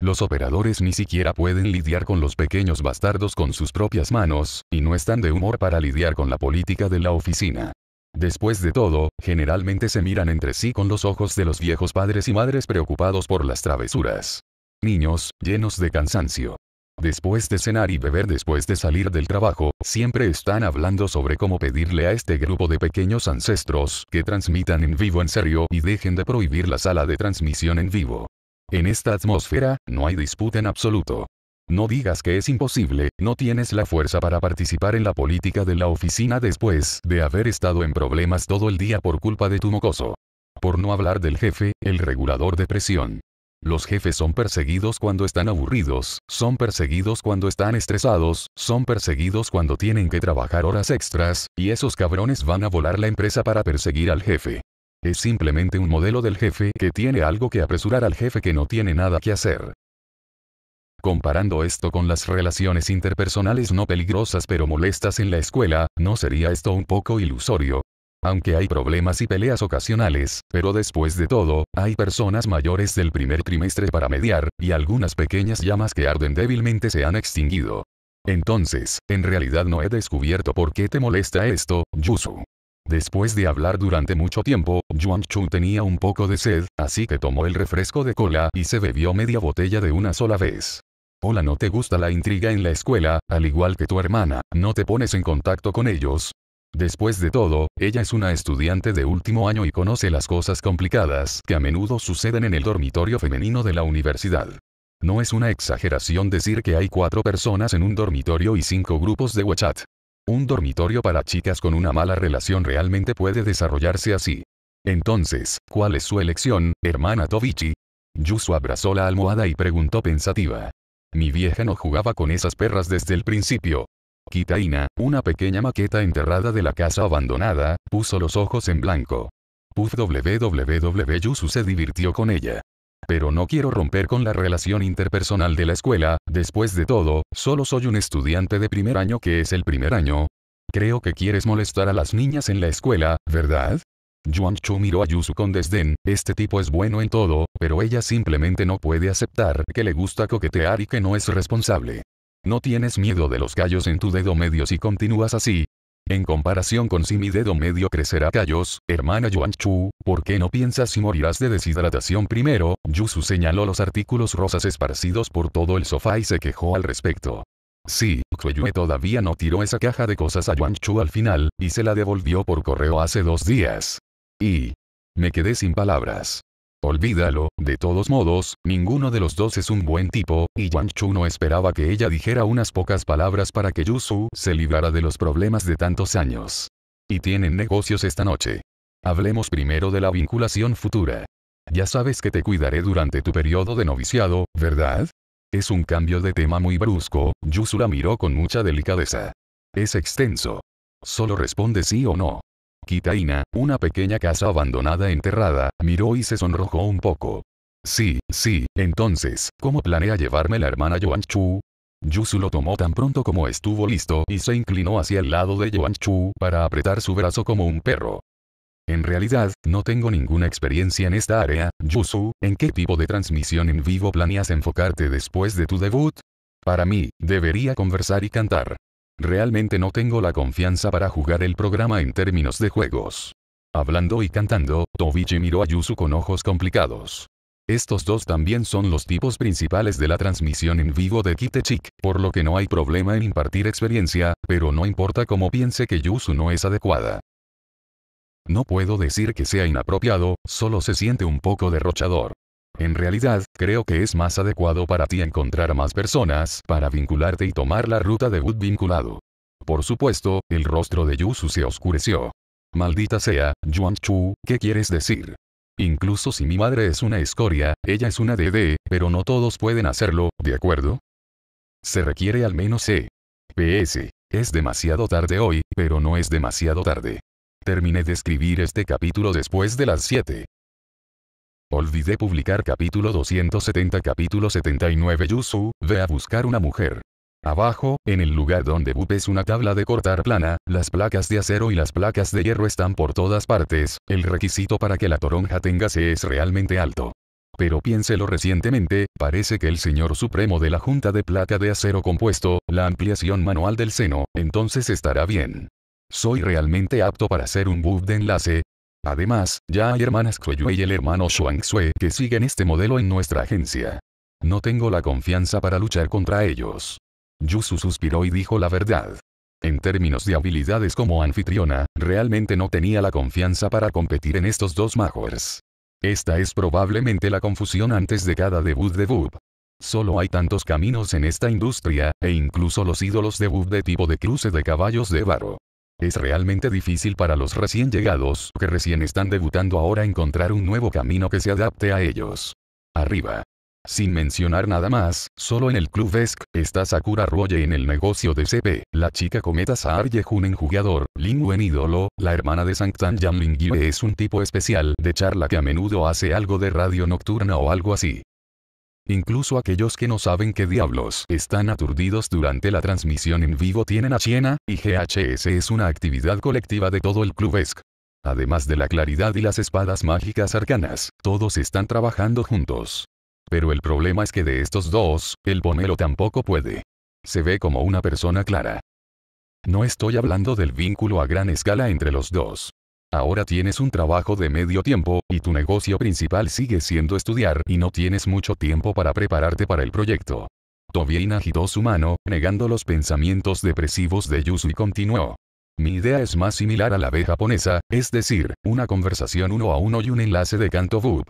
Los operadores ni siquiera pueden lidiar con los pequeños bastardos con sus propias manos, y no están de humor para lidiar con la política de la oficina. Después de todo, generalmente se miran entre sí con los ojos de los viejos padres y madres preocupados por las travesuras. Niños, llenos de cansancio. Después de cenar y beber después de salir del trabajo, siempre están hablando sobre cómo pedirle a este grupo de pequeños ancestros que transmitan en vivo en serio y dejen de prohibir la sala de transmisión en vivo. En esta atmósfera, no hay disputa en absoluto. No digas que es imposible, no tienes la fuerza para participar en la política de la oficina después de haber estado en problemas todo el día por culpa de tu mocoso. Por no hablar del jefe, el regulador de presión. Los jefes son perseguidos cuando están aburridos, son perseguidos cuando están estresados, son perseguidos cuando tienen que trabajar horas extras, y esos cabrones van a volar la empresa para perseguir al jefe. Es simplemente un modelo del jefe que tiene algo que apresurar al jefe que no tiene nada que hacer. Comparando esto con las relaciones interpersonales no peligrosas pero molestas en la escuela, ¿no sería esto un poco ilusorio? Aunque hay problemas y peleas ocasionales, pero después de todo, hay personas mayores del primer trimestre para mediar, y algunas pequeñas llamas que arden débilmente se han extinguido. Entonces, en realidad no he descubierto por qué te molesta esto, Yusu. Después de hablar durante mucho tiempo, Yuan Chu tenía un poco de sed, así que tomó el refresco de cola y se bebió media botella de una sola vez. Hola no te gusta la intriga en la escuela, al igual que tu hermana, no te pones en contacto con ellos. Después de todo, ella es una estudiante de último año y conoce las cosas complicadas que a menudo suceden en el dormitorio femenino de la universidad. No es una exageración decir que hay cuatro personas en un dormitorio y cinco grupos de WhatsApp. Un dormitorio para chicas con una mala relación realmente puede desarrollarse así. Entonces, ¿cuál es su elección, hermana Tovichi? Yusu abrazó la almohada y preguntó pensativa. Mi vieja no jugaba con esas perras desde el principio. Kitaina, una pequeña maqueta enterrada de la casa abandonada, puso los ojos en blanco. Puff WWW se divirtió con ella. Pero no quiero romper con la relación interpersonal de la escuela, después de todo, solo soy un estudiante de primer año que es el primer año. Creo que quieres molestar a las niñas en la escuela, ¿verdad? Yuan miró a Yusu con desdén, este tipo es bueno en todo, pero ella simplemente no puede aceptar que le gusta coquetear y que no es responsable. No tienes miedo de los callos en tu dedo medio si continúas así. En comparación con si mi dedo medio crecerá callos, hermana Yuan Chu, ¿por qué no piensas si morirás de deshidratación primero? Yusu señaló los artículos rosas esparcidos por todo el sofá y se quejó al respecto. Sí, Kueyue todavía no tiró esa caja de cosas a Yuan Chu al final, y se la devolvió por correo hace dos días. Y... Me quedé sin palabras. Olvídalo, de todos modos, ninguno de los dos es un buen tipo, y Yuan Chu no esperaba que ella dijera unas pocas palabras para que Yusu se librara de los problemas de tantos años. Y tienen negocios esta noche. Hablemos primero de la vinculación futura. Ya sabes que te cuidaré durante tu periodo de noviciado, ¿verdad? Es un cambio de tema muy brusco, Yusu la miró con mucha delicadeza. Es extenso. Solo responde sí o no. Kitaina, una pequeña casa abandonada enterrada, miró y se sonrojó un poco. Sí, sí, entonces, ¿cómo planea llevarme la hermana Yuan Chu? Yusu lo tomó tan pronto como estuvo listo y se inclinó hacia el lado de Yuan Chu para apretar su brazo como un perro. En realidad, no tengo ninguna experiencia en esta área, Yusu, ¿en qué tipo de transmisión en vivo planeas enfocarte después de tu debut? Para mí, debería conversar y cantar. Realmente no tengo la confianza para jugar el programa en términos de juegos. Hablando y cantando, Tobichi miró a Yusu con ojos complicados. Estos dos también son los tipos principales de la transmisión en vivo de Kitechik, por lo que no hay problema en impartir experiencia, pero no importa cómo piense que Yusu no es adecuada. No puedo decir que sea inapropiado, solo se siente un poco derrochador. En realidad, creo que es más adecuado para ti encontrar más personas para vincularte y tomar la ruta de Wood vinculado. Por supuesto, el rostro de Yusu se oscureció. Maldita sea, Yuan Chu, ¿qué quieres decir? Incluso si mi madre es una escoria, ella es una DD, pero no todos pueden hacerlo, ¿de acuerdo? Se requiere al menos C. E. PS. Es demasiado tarde hoy, pero no es demasiado tarde. Terminé de escribir este capítulo después de las 7. Olvidé publicar capítulo 270 capítulo 79 Yusu, ve a buscar una mujer. Abajo, en el lugar donde Bup es una tabla de cortar plana, las placas de acero y las placas de hierro están por todas partes, el requisito para que la toronja tenga C es realmente alto. Pero piénselo recientemente, parece que el señor supremo de la Junta de Placa de Acero Compuesto, la ampliación manual del seno, entonces estará bien. ¿Soy realmente apto para hacer un buff de enlace? Además, ya hay hermanas Kueyue y el hermano Xuanxue que siguen este modelo en nuestra agencia. No tengo la confianza para luchar contra ellos. Yusu suspiró y dijo la verdad. En términos de habilidades como anfitriona, realmente no tenía la confianza para competir en estos dos majors. Esta es probablemente la confusión antes de cada debut de Bub. Solo hay tantos caminos en esta industria, e incluso los ídolos de Bub de tipo de cruce de caballos de varo. Es realmente difícil para los recién llegados que recién están debutando ahora encontrar un nuevo camino que se adapte a ellos. Arriba. Sin mencionar nada más, solo en el club Vesk, está Sakura Roye en el negocio de CP, la chica cometa Saar Yehun en jugador, Lin Wen ídolo, la hermana de Sanctan Janling Ling es un tipo especial de charla que a menudo hace algo de radio nocturna o algo así. Incluso aquellos que no saben qué diablos están aturdidos durante la transmisión en vivo tienen a Chiena, y GHS es una actividad colectiva de todo el club ESC. Además de la claridad y las espadas mágicas arcanas, todos están trabajando juntos. Pero el problema es que de estos dos, el Bonelo tampoco puede. Se ve como una persona clara. No estoy hablando del vínculo a gran escala entre los dos, Ahora tienes un trabajo de medio tiempo, y tu negocio principal sigue siendo estudiar, y no tienes mucho tiempo para prepararte para el proyecto. Tobiein agitó su mano, negando los pensamientos depresivos de Yusu y continuó. Mi idea es más similar a la B japonesa, es decir, una conversación uno a uno y un enlace de canto bub.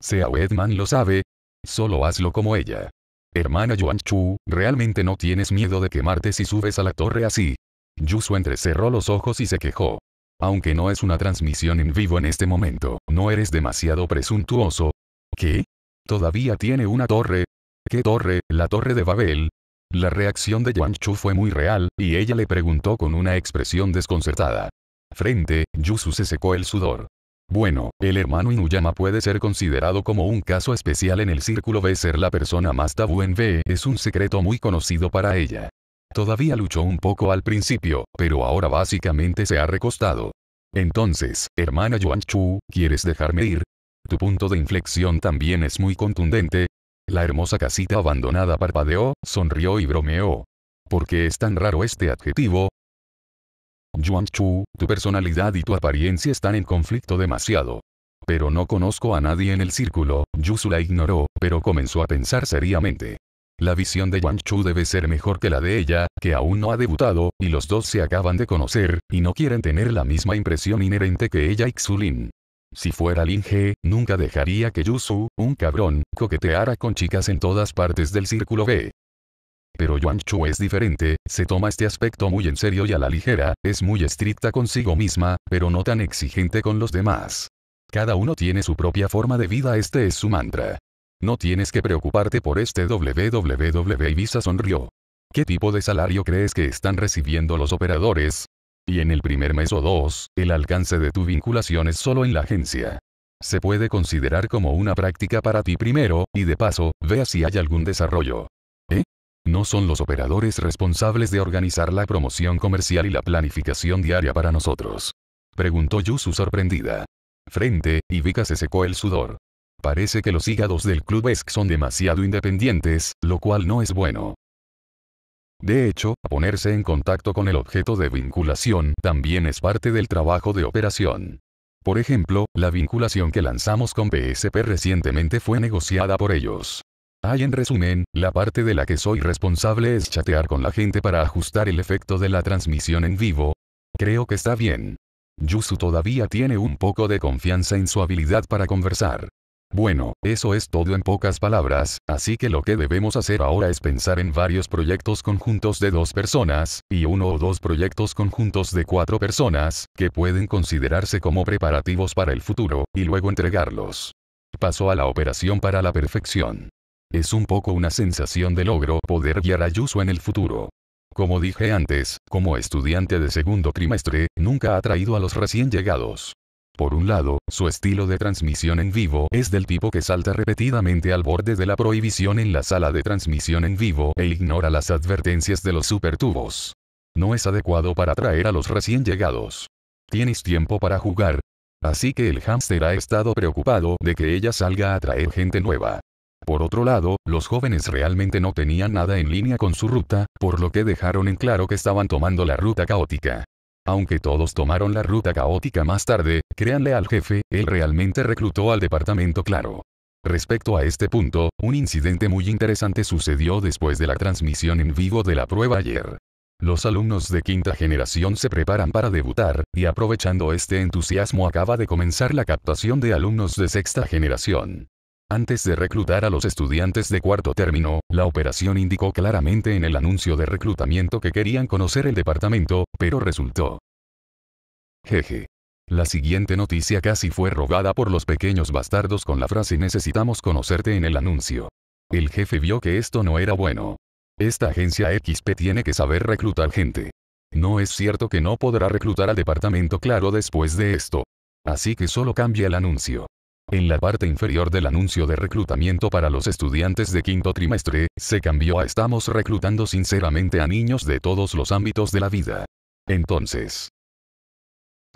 Sea Wedman lo sabe. Solo hazlo como ella. Hermana Yuan Chu, realmente no tienes miedo de quemarte si subes a la torre así. Yusu entrecerró los ojos y se quejó aunque no es una transmisión en vivo en este momento, ¿no eres demasiado presuntuoso? ¿Qué? ¿Todavía tiene una torre? ¿Qué torre? La torre de Babel. La reacción de Yuan Chu fue muy real, y ella le preguntó con una expresión desconcertada. Frente, Yusu se secó el sudor. Bueno, el hermano Inuyama puede ser considerado como un caso especial en el círculo B ser la persona más tabú en B es un secreto muy conocido para ella. Todavía luchó un poco al principio, pero ahora básicamente se ha recostado. Entonces, hermana Yuan Chu, ¿quieres dejarme ir? Tu punto de inflexión también es muy contundente. La hermosa casita abandonada parpadeó, sonrió y bromeó. ¿Por qué es tan raro este adjetivo? Yuan Chu, tu personalidad y tu apariencia están en conflicto demasiado. Pero no conozco a nadie en el círculo, Yusu la ignoró, pero comenzó a pensar seriamente. La visión de Yuan Chu debe ser mejor que la de ella, que aún no ha debutado, y los dos se acaban de conocer, y no quieren tener la misma impresión inherente que ella y Xulin. Si fuera Lin He, nunca dejaría que Yusu, un cabrón, coqueteara con chicas en todas partes del círculo B. Pero Yuan Chu es diferente, se toma este aspecto muy en serio y a la ligera, es muy estricta consigo misma, pero no tan exigente con los demás. Cada uno tiene su propia forma de vida este es su mantra. No tienes que preocuparte por este www. Ibiza sonrió. ¿Qué tipo de salario crees que están recibiendo los operadores? Y en el primer mes o dos, el alcance de tu vinculación es solo en la agencia. Se puede considerar como una práctica para ti primero, y de paso, vea si hay algún desarrollo. ¿Eh? No son los operadores responsables de organizar la promoción comercial y la planificación diaria para nosotros. Preguntó Yusu sorprendida. Frente, y se secó el sudor. Parece que los hígados del club ESC son demasiado independientes, lo cual no es bueno. De hecho, ponerse en contacto con el objeto de vinculación también es parte del trabajo de operación. Por ejemplo, la vinculación que lanzamos con PSP recientemente fue negociada por ellos. Hay en resumen, la parte de la que soy responsable es chatear con la gente para ajustar el efecto de la transmisión en vivo. Creo que está bien. Yusu todavía tiene un poco de confianza en su habilidad para conversar. Bueno, eso es todo en pocas palabras, así que lo que debemos hacer ahora es pensar en varios proyectos conjuntos de dos personas, y uno o dos proyectos conjuntos de cuatro personas, que pueden considerarse como preparativos para el futuro, y luego entregarlos. Paso a la operación para la perfección. Es un poco una sensación de logro poder guiar a Yusu en el futuro. Como dije antes, como estudiante de segundo trimestre, nunca ha traído a los recién llegados. Por un lado, su estilo de transmisión en vivo es del tipo que salta repetidamente al borde de la prohibición en la sala de transmisión en vivo e ignora las advertencias de los supertubos. No es adecuado para atraer a los recién llegados. Tienes tiempo para jugar. Así que el hámster ha estado preocupado de que ella salga a atraer gente nueva. Por otro lado, los jóvenes realmente no tenían nada en línea con su ruta, por lo que dejaron en claro que estaban tomando la ruta caótica. Aunque todos tomaron la ruta caótica más tarde, créanle al jefe, él realmente reclutó al departamento claro. Respecto a este punto, un incidente muy interesante sucedió después de la transmisión en vivo de la prueba ayer. Los alumnos de quinta generación se preparan para debutar, y aprovechando este entusiasmo acaba de comenzar la captación de alumnos de sexta generación. Antes de reclutar a los estudiantes de cuarto término, la operación indicó claramente en el anuncio de reclutamiento que querían conocer el departamento, pero resultó. Jeje. La siguiente noticia casi fue robada por los pequeños bastardos con la frase necesitamos conocerte en el anuncio. El jefe vio que esto no era bueno. Esta agencia XP tiene que saber reclutar gente. No es cierto que no podrá reclutar al departamento claro después de esto. Así que solo cambia el anuncio. En la parte inferior del anuncio de reclutamiento para los estudiantes de quinto trimestre, se cambió a estamos reclutando sinceramente a niños de todos los ámbitos de la vida. Entonces,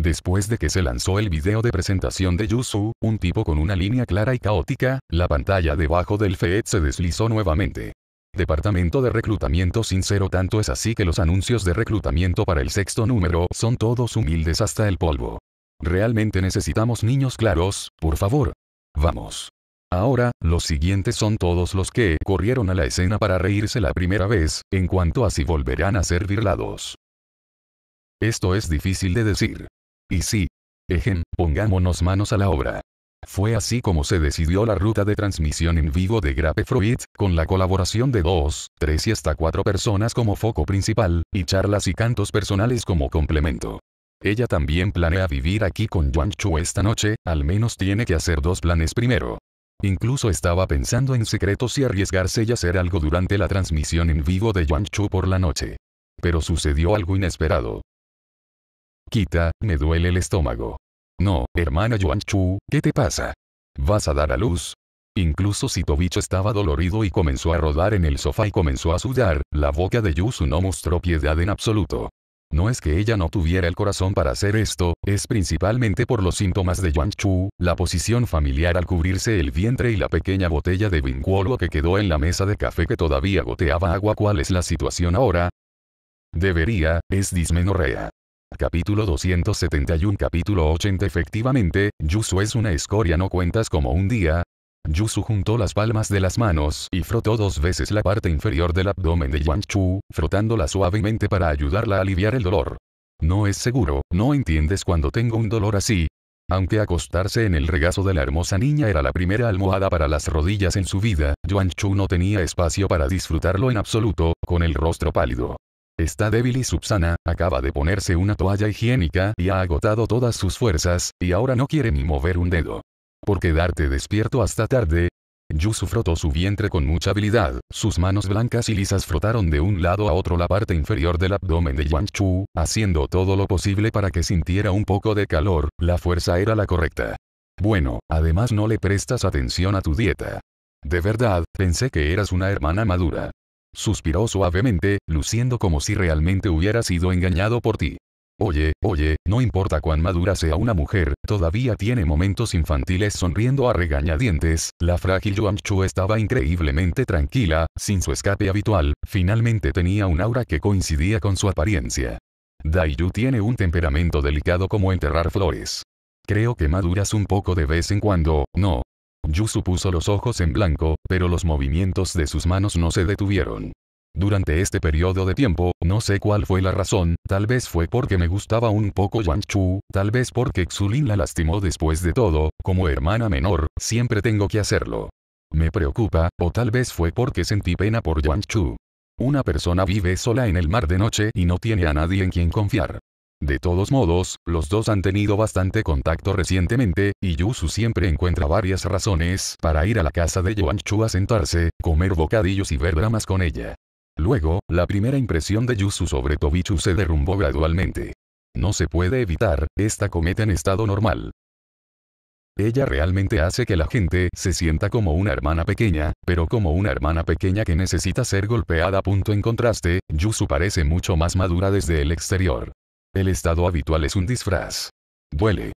Después de que se lanzó el video de presentación de Yusu, un tipo con una línea clara y caótica, la pantalla debajo del FED se deslizó nuevamente. Departamento de reclutamiento sincero tanto es así que los anuncios de reclutamiento para el sexto número son todos humildes hasta el polvo. Realmente necesitamos niños claros, por favor. Vamos. Ahora, los siguientes son todos los que corrieron a la escena para reírse la primera vez, en cuanto a si volverán a ser virlados. Esto es difícil de decir. Y sí. Ejen, pongámonos manos a la obra. Fue así como se decidió la ruta de transmisión en vivo de Grapefruit, con la colaboración de dos, tres y hasta cuatro personas como foco principal, y charlas y cantos personales como complemento. Ella también planea vivir aquí con Yuan Chu esta noche, al menos tiene que hacer dos planes primero. Incluso estaba pensando en secreto si arriesgarse y hacer algo durante la transmisión en vivo de Yuan Chu por la noche. Pero sucedió algo inesperado. Quita, me duele el estómago. No, hermana Yuan Chu, ¿qué te pasa? ¿Vas a dar a luz? Incluso si Tobicho estaba dolorido y comenzó a rodar en el sofá y comenzó a sudar, la boca de Yusu no mostró piedad en absoluto. No es que ella no tuviera el corazón para hacer esto, es principalmente por los síntomas de Yuan Chu, la posición familiar al cubrirse el vientre y la pequeña botella de vincuolo que quedó en la mesa de café que todavía goteaba agua. ¿Cuál es la situación ahora? Debería, es dismenorrea. Capítulo 271 Capítulo 80 Efectivamente, Yusu es una escoria no cuentas como un día, Yusu juntó las palmas de las manos y frotó dos veces la parte inferior del abdomen de Yuan Chu, frotándola suavemente para ayudarla a aliviar el dolor. No es seguro, no entiendes cuando tengo un dolor así. Aunque acostarse en el regazo de la hermosa niña era la primera almohada para las rodillas en su vida, Yuan Chu no tenía espacio para disfrutarlo en absoluto, con el rostro pálido. Está débil y subsana, acaba de ponerse una toalla higiénica y ha agotado todas sus fuerzas, y ahora no quiere ni mover un dedo por quedarte despierto hasta tarde. Yusu frotó su vientre con mucha habilidad, sus manos blancas y lisas frotaron de un lado a otro la parte inferior del abdomen de Yuan Chu, haciendo todo lo posible para que sintiera un poco de calor, la fuerza era la correcta. Bueno, además no le prestas atención a tu dieta. De verdad, pensé que eras una hermana madura. Suspiró suavemente, luciendo como si realmente hubiera sido engañado por ti. Oye, oye, no importa cuán madura sea una mujer, todavía tiene momentos infantiles sonriendo a regañadientes, la frágil Chu estaba increíblemente tranquila, sin su escape habitual, finalmente tenía un aura que coincidía con su apariencia. Yu tiene un temperamento delicado como enterrar flores. Creo que maduras un poco de vez en cuando, ¿no? Yu supuso los ojos en blanco, pero los movimientos de sus manos no se detuvieron. Durante este periodo de tiempo, no sé cuál fue la razón, tal vez fue porque me gustaba un poco Yuan Chu, tal vez porque Xulin la lastimó después de todo, como hermana menor, siempre tengo que hacerlo. Me preocupa, o tal vez fue porque sentí pena por Yuan Chu. Una persona vive sola en el mar de noche y no tiene a nadie en quien confiar. De todos modos, los dos han tenido bastante contacto recientemente, y Yusu siempre encuentra varias razones para ir a la casa de Yuan Chu a sentarse, comer bocadillos y ver dramas con ella. Luego, la primera impresión de Yusu sobre Tobichu se derrumbó gradualmente. No se puede evitar, esta cometa en estado normal. Ella realmente hace que la gente se sienta como una hermana pequeña, pero como una hermana pequeña que necesita ser golpeada. Punto en contraste, Yusu parece mucho más madura desde el exterior. El estado habitual es un disfraz. Duele.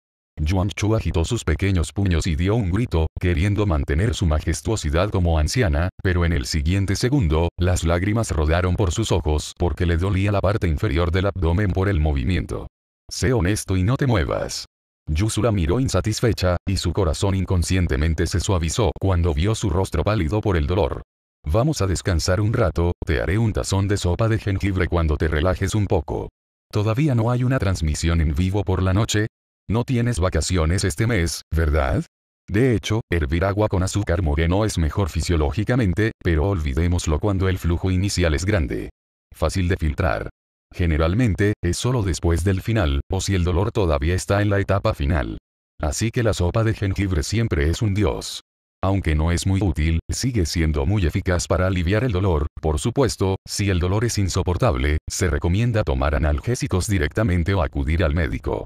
Yuan Chu agitó sus pequeños puños y dio un grito, queriendo mantener su majestuosidad como anciana, pero en el siguiente segundo, las lágrimas rodaron por sus ojos porque le dolía la parte inferior del abdomen por el movimiento. Sé honesto y no te muevas. Yusura miró insatisfecha, y su corazón inconscientemente se suavizó cuando vio su rostro pálido por el dolor. Vamos a descansar un rato, te haré un tazón de sopa de jengibre cuando te relajes un poco. ¿Todavía no hay una transmisión en vivo por la noche? No tienes vacaciones este mes, ¿verdad? De hecho, hervir agua con azúcar moreno es mejor fisiológicamente, pero olvidémoslo cuando el flujo inicial es grande. Fácil de filtrar. Generalmente, es solo después del final, o si el dolor todavía está en la etapa final. Así que la sopa de jengibre siempre es un dios. Aunque no es muy útil, sigue siendo muy eficaz para aliviar el dolor, por supuesto, si el dolor es insoportable, se recomienda tomar analgésicos directamente o acudir al médico.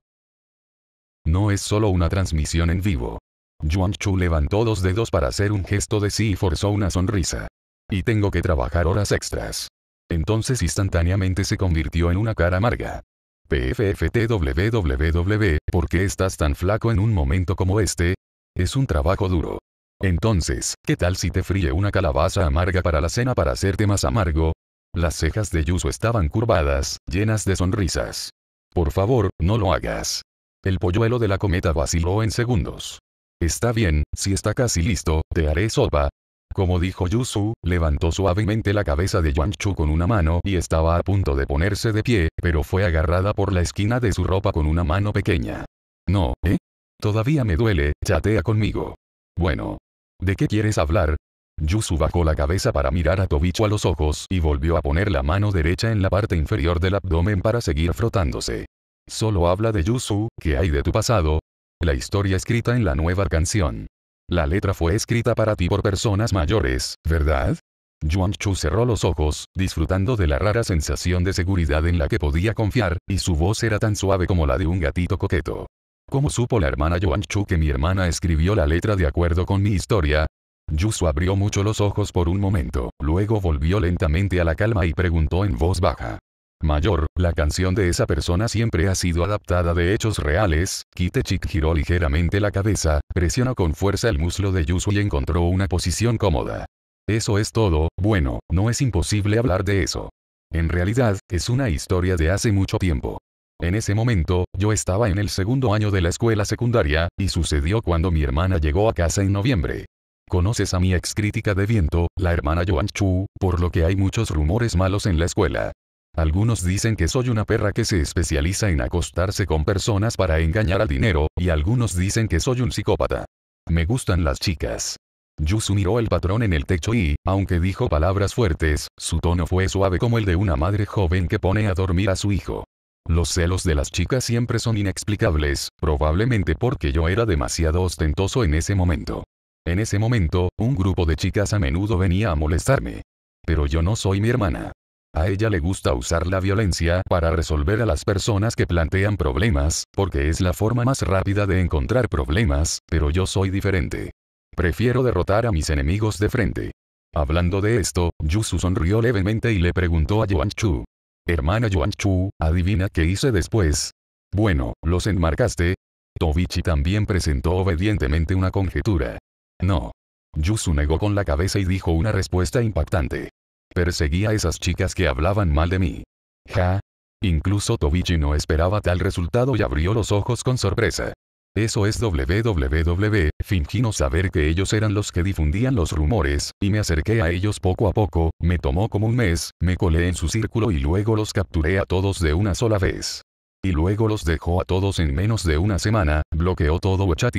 No es solo una transmisión en vivo. Yuan Chu levantó dos dedos para hacer un gesto de sí y forzó una sonrisa. Y tengo que trabajar horas extras. Entonces instantáneamente se convirtió en una cara amarga. PFFTWWW, ¿por qué estás tan flaco en un momento como este? Es un trabajo duro. Entonces, ¿qué tal si te fríe una calabaza amarga para la cena para hacerte más amargo? Las cejas de Yuzu estaban curvadas, llenas de sonrisas. Por favor, no lo hagas. El polluelo de la cometa vaciló en segundos. Está bien, si está casi listo, te haré sopa. Como dijo Yusu, levantó suavemente la cabeza de Chu con una mano y estaba a punto de ponerse de pie, pero fue agarrada por la esquina de su ropa con una mano pequeña. No, ¿eh? Todavía me duele, chatea conmigo. Bueno. ¿De qué quieres hablar? Yusu bajó la cabeza para mirar a Tobicho a los ojos y volvió a poner la mano derecha en la parte inferior del abdomen para seguir frotándose. Solo habla de Yusu, que hay de tu pasado? La historia escrita en la nueva canción. La letra fue escrita para ti por personas mayores, ¿verdad? Yuan Chu cerró los ojos, disfrutando de la rara sensación de seguridad en la que podía confiar, y su voz era tan suave como la de un gatito coqueto. ¿Cómo supo la hermana Yuan Chu que mi hermana escribió la letra de acuerdo con mi historia? Yusu abrió mucho los ojos por un momento, luego volvió lentamente a la calma y preguntó en voz baja mayor, la canción de esa persona siempre ha sido adaptada de hechos reales, Kitechik giró ligeramente la cabeza, presionó con fuerza el muslo de Yusu y encontró una posición cómoda. Eso es todo, bueno, no es imposible hablar de eso. En realidad, es una historia de hace mucho tiempo. En ese momento, yo estaba en el segundo año de la escuela secundaria, y sucedió cuando mi hermana llegó a casa en noviembre. Conoces a mi ex crítica de viento, la hermana Yuan Chu, por lo que hay muchos rumores malos en la escuela. Algunos dicen que soy una perra que se especializa en acostarse con personas para engañar al dinero, y algunos dicen que soy un psicópata. Me gustan las chicas. Yusu miró el patrón en el techo y, aunque dijo palabras fuertes, su tono fue suave como el de una madre joven que pone a dormir a su hijo. Los celos de las chicas siempre son inexplicables, probablemente porque yo era demasiado ostentoso en ese momento. En ese momento, un grupo de chicas a menudo venía a molestarme. Pero yo no soy mi hermana. A ella le gusta usar la violencia para resolver a las personas que plantean problemas, porque es la forma más rápida de encontrar problemas, pero yo soy diferente. Prefiero derrotar a mis enemigos de frente. Hablando de esto, Yusu sonrió levemente y le preguntó a Yuan Chu. Hermana Yuan Chu, adivina qué hice después. Bueno, ¿los enmarcaste? Tobichi también presentó obedientemente una conjetura. No. Yusu negó con la cabeza y dijo una respuesta impactante. Perseguí a esas chicas que hablaban mal de mí. Ja. Incluso Tobichi no esperaba tal resultado y abrió los ojos con sorpresa. Eso es www, fingí no saber que ellos eran los que difundían los rumores, y me acerqué a ellos poco a poco, me tomó como un mes, me colé en su círculo y luego los capturé a todos de una sola vez. Y luego los dejó a todos en menos de una semana, bloqueó todo chat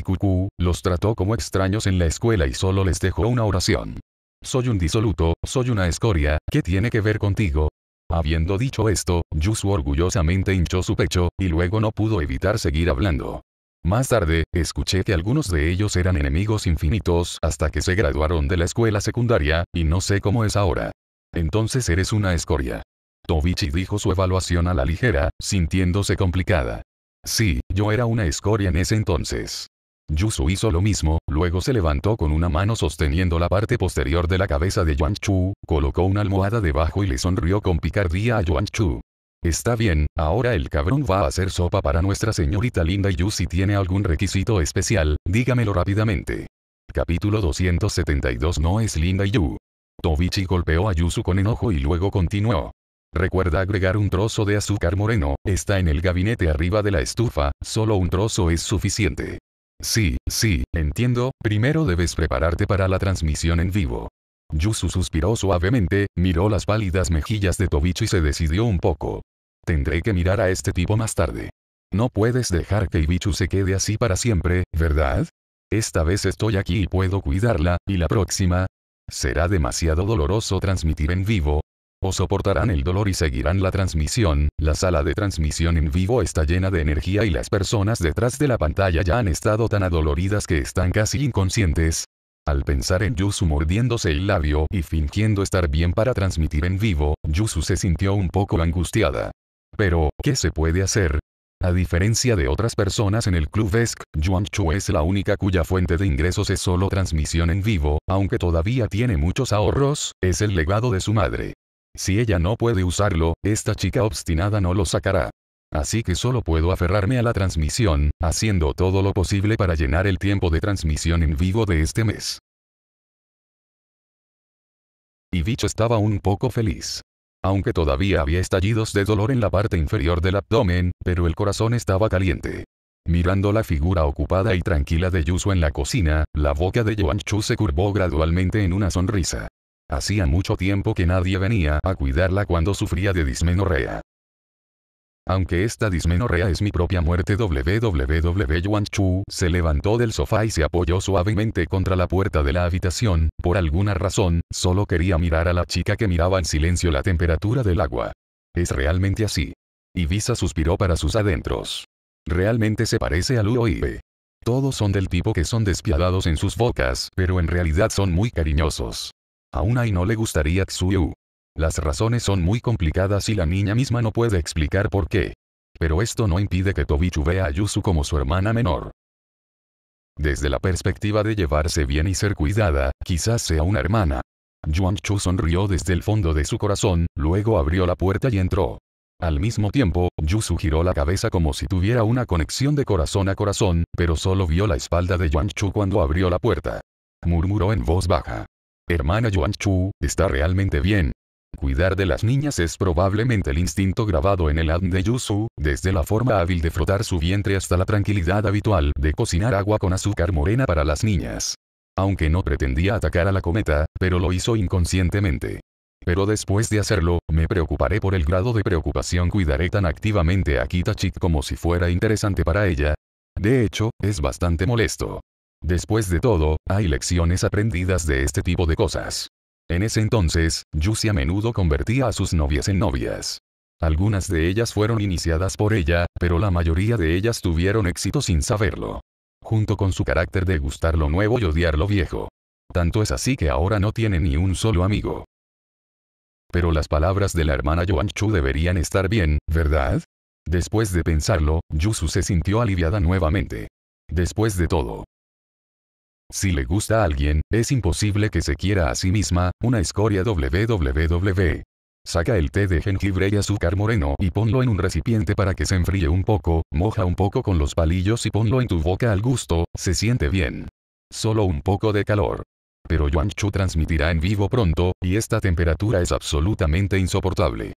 los trató como extraños en la escuela y solo les dejó una oración soy un disoluto, soy una escoria, ¿qué tiene que ver contigo? Habiendo dicho esto, Yusu orgullosamente hinchó su pecho, y luego no pudo evitar seguir hablando. Más tarde, escuché que algunos de ellos eran enemigos infinitos hasta que se graduaron de la escuela secundaria, y no sé cómo es ahora. Entonces eres una escoria. Tobichi dijo su evaluación a la ligera, sintiéndose complicada. Sí, yo era una escoria en ese entonces. Yusu hizo lo mismo, luego se levantó con una mano sosteniendo la parte posterior de la cabeza de Yuan Chu, colocó una almohada debajo y le sonrió con picardía a Yuan Chu. Está bien, ahora el cabrón va a hacer sopa para nuestra señorita linda yu si tiene algún requisito especial, dígamelo rápidamente. Capítulo 272 No es linda Yu. Tobichi golpeó a Yusu con enojo y luego continuó. Recuerda agregar un trozo de azúcar moreno, está en el gabinete arriba de la estufa, solo un trozo es suficiente. Sí, sí, entiendo, primero debes prepararte para la transmisión en vivo. Yusu suspiró suavemente, miró las pálidas mejillas de Tobichu y se decidió un poco. Tendré que mirar a este tipo más tarde. No puedes dejar que Ibichu se quede así para siempre, ¿verdad? Esta vez estoy aquí y puedo cuidarla, y la próxima. Será demasiado doloroso transmitir en vivo, soportarán el dolor y seguirán la transmisión, la sala de transmisión en vivo está llena de energía y las personas detrás de la pantalla ya han estado tan adoloridas que están casi inconscientes. Al pensar en Yusu mordiéndose el labio y fingiendo estar bien para transmitir en vivo, Yusu se sintió un poco angustiada. Pero, ¿qué se puede hacer? A diferencia de otras personas en el club ESC, Yuan Chu es la única cuya fuente de ingresos es solo transmisión en vivo, aunque todavía tiene muchos ahorros, es el legado de su madre. Si ella no puede usarlo, esta chica obstinada no lo sacará. Así que solo puedo aferrarme a la transmisión, haciendo todo lo posible para llenar el tiempo de transmisión en vivo de este mes. Y Bicho estaba un poco feliz. Aunque todavía había estallidos de dolor en la parte inferior del abdomen, pero el corazón estaba caliente. Mirando la figura ocupada y tranquila de Yusu en la cocina, la boca de Yuan Chu se curvó gradualmente en una sonrisa. Hacía mucho tiempo que nadie venía a cuidarla cuando sufría de dismenorrea. Aunque esta dismenorrea es mi propia muerte www Chu se levantó del sofá y se apoyó suavemente contra la puerta de la habitación, por alguna razón, solo quería mirar a la chica que miraba en silencio la temperatura del agua. Es realmente así. Ibiza suspiró para sus adentros. Realmente se parece a Luo Todos son del tipo que son despiadados en sus bocas, pero en realidad son muy cariñosos. Aún y no le gustaría Tsuyu. Las razones son muy complicadas y la niña misma no puede explicar por qué. Pero esto no impide que Tobichu vea a Yusu como su hermana menor. Desde la perspectiva de llevarse bien y ser cuidada, quizás sea una hermana. Yuan Chu sonrió desde el fondo de su corazón, luego abrió la puerta y entró. Al mismo tiempo, Yusu giró la cabeza como si tuviera una conexión de corazón a corazón, pero solo vio la espalda de Yuan Chu cuando abrió la puerta. Murmuró en voz baja. Hermana Yuan Chu, está realmente bien. Cuidar de las niñas es probablemente el instinto grabado en el ADN de Yusu, desde la forma hábil de frotar su vientre hasta la tranquilidad habitual de cocinar agua con azúcar morena para las niñas. Aunque no pretendía atacar a la cometa, pero lo hizo inconscientemente. Pero después de hacerlo, me preocuparé por el grado de preocupación cuidaré tan activamente a Kitachit como si fuera interesante para ella. De hecho, es bastante molesto. Después de todo, hay lecciones aprendidas de este tipo de cosas. En ese entonces, Yusi a menudo convertía a sus novias en novias. Algunas de ellas fueron iniciadas por ella, pero la mayoría de ellas tuvieron éxito sin saberlo. Junto con su carácter de gustar lo nuevo y odiar lo viejo. Tanto es así que ahora no tiene ni un solo amigo. Pero las palabras de la hermana Chu deberían estar bien, ¿verdad? Después de pensarlo, Yusu se sintió aliviada nuevamente. Después de todo, si le gusta a alguien, es imposible que se quiera a sí misma, una escoria www. Saca el té de jengibre y azúcar moreno y ponlo en un recipiente para que se enfríe un poco, moja un poco con los palillos y ponlo en tu boca al gusto, se siente bien. Solo un poco de calor. Pero Yuan Chu transmitirá en vivo pronto, y esta temperatura es absolutamente insoportable.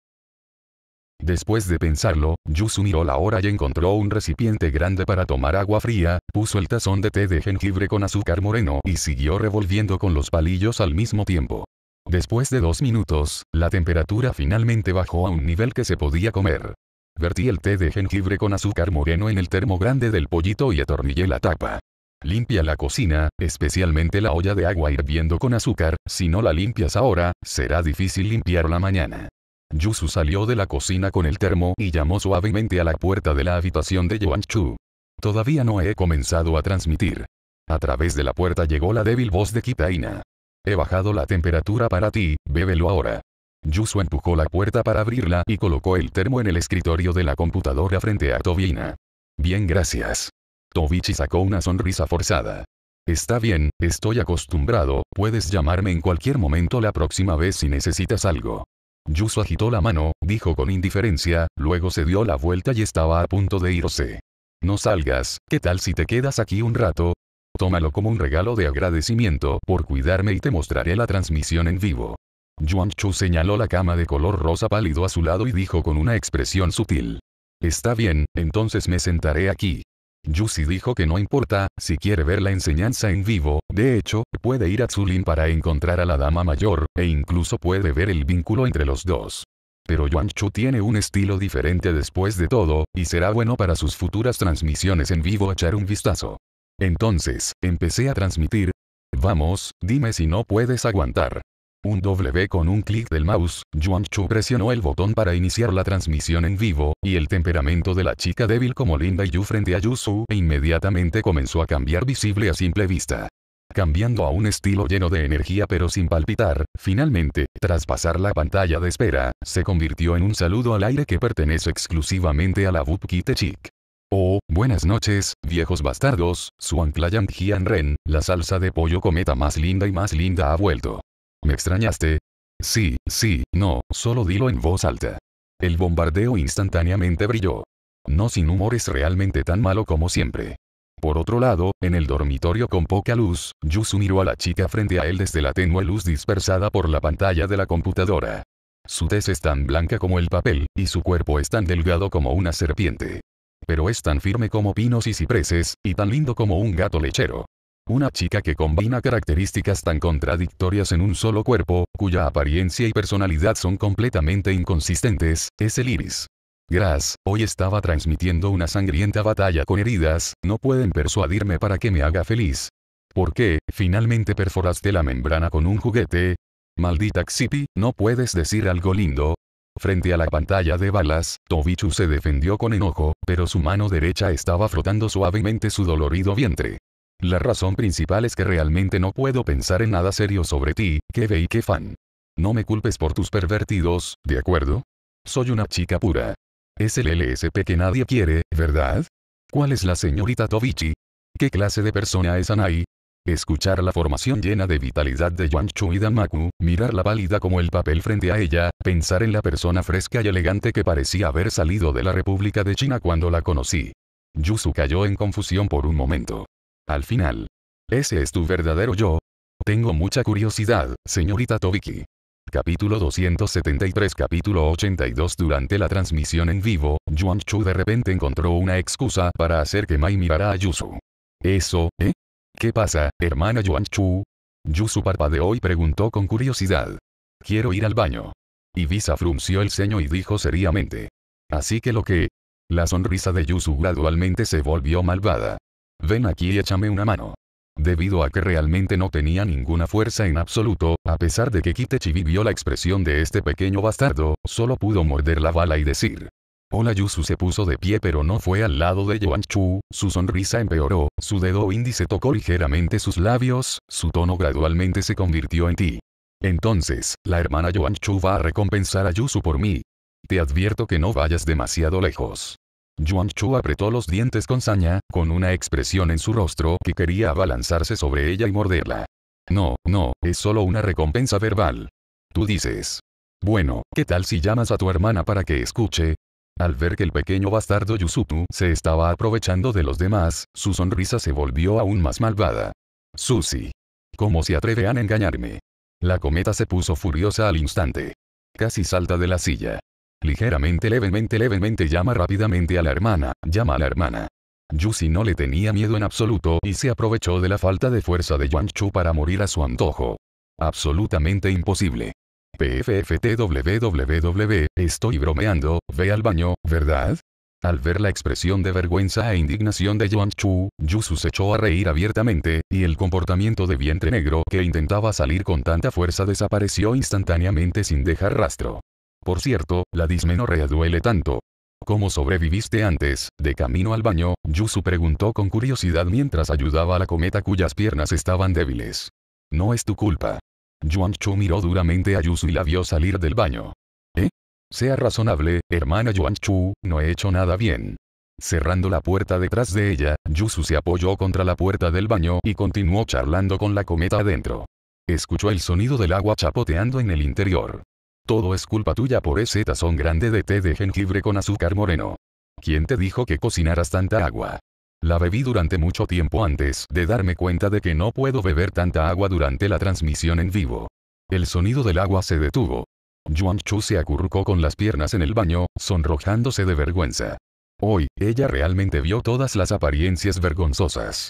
Después de pensarlo, Yusu miró la hora y encontró un recipiente grande para tomar agua fría, puso el tazón de té de jengibre con azúcar moreno y siguió revolviendo con los palillos al mismo tiempo. Después de dos minutos, la temperatura finalmente bajó a un nivel que se podía comer. Vertí el té de jengibre con azúcar moreno en el termo grande del pollito y atornillé la tapa. Limpia la cocina, especialmente la olla de agua hirviendo con azúcar, si no la limpias ahora, será difícil limpiarla mañana. Yusu salió de la cocina con el termo y llamó suavemente a la puerta de la habitación de Yuan Chu. Todavía no he comenzado a transmitir. A través de la puerta llegó la débil voz de Kitaina. He bajado la temperatura para ti, bébelo ahora. Yusu empujó la puerta para abrirla y colocó el termo en el escritorio de la computadora frente a Tobina. Bien gracias. Tobichi sacó una sonrisa forzada. Está bien, estoy acostumbrado, puedes llamarme en cualquier momento la próxima vez si necesitas algo. Yusu agitó la mano, dijo con indiferencia, luego se dio la vuelta y estaba a punto de irse. No salgas, ¿qué tal si te quedas aquí un rato? Tómalo como un regalo de agradecimiento por cuidarme y te mostraré la transmisión en vivo. Yuan Chu señaló la cama de color rosa pálido a su lado y dijo con una expresión sutil. Está bien, entonces me sentaré aquí. Yusi dijo que no importa, si quiere ver la enseñanza en vivo, de hecho, puede ir a Zulin para encontrar a la dama mayor, e incluso puede ver el vínculo entre los dos. Pero Yuan Chu tiene un estilo diferente después de todo, y será bueno para sus futuras transmisiones en vivo echar un vistazo. Entonces, empecé a transmitir. Vamos, dime si no puedes aguantar. Un W con un clic del mouse, Yuan Chu presionó el botón para iniciar la transmisión en vivo, y el temperamento de la chica débil como Linda Yu frente a Yu e inmediatamente comenzó a cambiar visible a simple vista. Cambiando a un estilo lleno de energía pero sin palpitar, finalmente, tras pasar la pantalla de espera, se convirtió en un saludo al aire que pertenece exclusivamente a la Kite Chic. Oh, buenas noches, viejos bastardos, Suan Clayan hian Ren, la salsa de pollo cometa más linda y más linda ha vuelto. ¿Me extrañaste? Sí, sí, no, solo dilo en voz alta. El bombardeo instantáneamente brilló. No sin humor es realmente tan malo como siempre. Por otro lado, en el dormitorio con poca luz, Yusu miró a la chica frente a él desde la tenue luz dispersada por la pantalla de la computadora. Su tez es tan blanca como el papel, y su cuerpo es tan delgado como una serpiente. Pero es tan firme como pinos y cipreses, y tan lindo como un gato lechero. Una chica que combina características tan contradictorias en un solo cuerpo, cuya apariencia y personalidad son completamente inconsistentes, es el iris. Grass, hoy estaba transmitiendo una sangrienta batalla con heridas, no pueden persuadirme para que me haga feliz. ¿Por qué, finalmente perforaste la membrana con un juguete? Maldita Xipi, ¿no puedes decir algo lindo? Frente a la pantalla de balas, Tobichu se defendió con enojo, pero su mano derecha estaba frotando suavemente su dolorido vientre. La razón principal es que realmente no puedo pensar en nada serio sobre ti, que ve y que fan. No me culpes por tus pervertidos, ¿de acuerdo? Soy una chica pura. Es el LSP que nadie quiere, ¿verdad? ¿Cuál es la señorita Tovichi? ¿Qué clase de persona es Anai? Escuchar la formación llena de vitalidad de Chu y mirar mirarla válida como el papel frente a ella, pensar en la persona fresca y elegante que parecía haber salido de la República de China cuando la conocí. Yusu cayó en confusión por un momento. Al final. ¿Ese es tu verdadero yo? Tengo mucha curiosidad, señorita Tobiki. Capítulo 273 Capítulo 82 Durante la transmisión en vivo, Yuan Chu de repente encontró una excusa para hacer que Mai mirara a Yusu. ¿Eso, eh? ¿Qué pasa, hermana Yuan Chu? Yusu parpadeó y preguntó con curiosidad. Quiero ir al baño. Ibiza frunció el ceño y dijo seriamente. Así que lo que... La sonrisa de Yusu gradualmente se volvió malvada. Ven aquí y échame una mano. Debido a que realmente no tenía ninguna fuerza en absoluto, a pesar de que Kitechibi vio la expresión de este pequeño bastardo, solo pudo morder la bala y decir. Hola Yusu se puso de pie pero no fue al lado de Yuan Chu, su sonrisa empeoró, su dedo índice tocó ligeramente sus labios, su tono gradualmente se convirtió en ti. Entonces, la hermana Yuan Chu va a recompensar a Yusu por mí. Te advierto que no vayas demasiado lejos. Yuan Chu apretó los dientes con saña, con una expresión en su rostro que quería abalanzarse sobre ella y morderla. No, no, es solo una recompensa verbal. Tú dices. Bueno, ¿qué tal si llamas a tu hermana para que escuche? Al ver que el pequeño bastardo Yusutu se estaba aprovechando de los demás, su sonrisa se volvió aún más malvada. Susi. ¿Cómo se atreve a engañarme? La cometa se puso furiosa al instante. Casi salta de la silla. Ligeramente, levemente, levemente llama rápidamente a la hermana, llama a la hermana. Yusi no le tenía miedo en absoluto y se aprovechó de la falta de fuerza de Yuan Chu para morir a su antojo. Absolutamente imposible. PFFTWWW, estoy bromeando, ve al baño, ¿verdad? Al ver la expresión de vergüenza e indignación de Yuan Chu, Yusu se echó a reír abiertamente, y el comportamiento de vientre negro que intentaba salir con tanta fuerza desapareció instantáneamente sin dejar rastro. Por cierto, la dismenorrea duele tanto. ¿Cómo sobreviviste antes? De camino al baño, Yusu preguntó con curiosidad mientras ayudaba a la cometa cuyas piernas estaban débiles. No es tu culpa. Yuan Chu miró duramente a Yusu y la vio salir del baño. ¿Eh? Sea razonable, hermana Yuan Chu, no he hecho nada bien. Cerrando la puerta detrás de ella, Yusu se apoyó contra la puerta del baño y continuó charlando con la cometa adentro. Escuchó el sonido del agua chapoteando en el interior. Todo es culpa tuya por ese tazón grande de té de jengibre con azúcar moreno. ¿Quién te dijo que cocinaras tanta agua? La bebí durante mucho tiempo antes de darme cuenta de que no puedo beber tanta agua durante la transmisión en vivo. El sonido del agua se detuvo. Yuan Chu se acurrucó con las piernas en el baño, sonrojándose de vergüenza. Hoy, ella realmente vio todas las apariencias vergonzosas.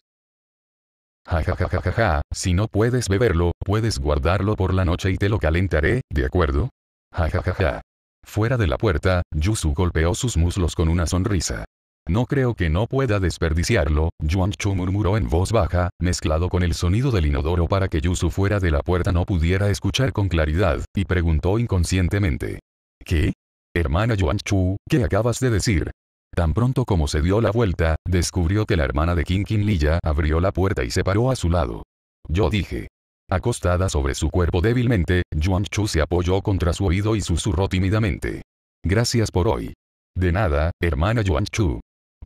Ja ja ja ja ja ja, si no puedes beberlo, puedes guardarlo por la noche y te lo calentaré, ¿de acuerdo? Jajajaja. Fuera de la puerta, Yusu golpeó sus muslos con una sonrisa. No creo que no pueda desperdiciarlo, Yuan Chu murmuró en voz baja, mezclado con el sonido del inodoro para que Yusu fuera de la puerta no pudiera escuchar con claridad, y preguntó inconscientemente. ¿Qué? Hermana Yuan Chu, ¿qué acabas de decir? Tan pronto como se dio la vuelta, descubrió que la hermana de Kim Liya abrió la puerta y se paró a su lado. Yo dije. Acostada sobre su cuerpo débilmente, Yuan Chu se apoyó contra su oído y susurró tímidamente. Gracias por hoy. De nada, hermana Yuan Chu.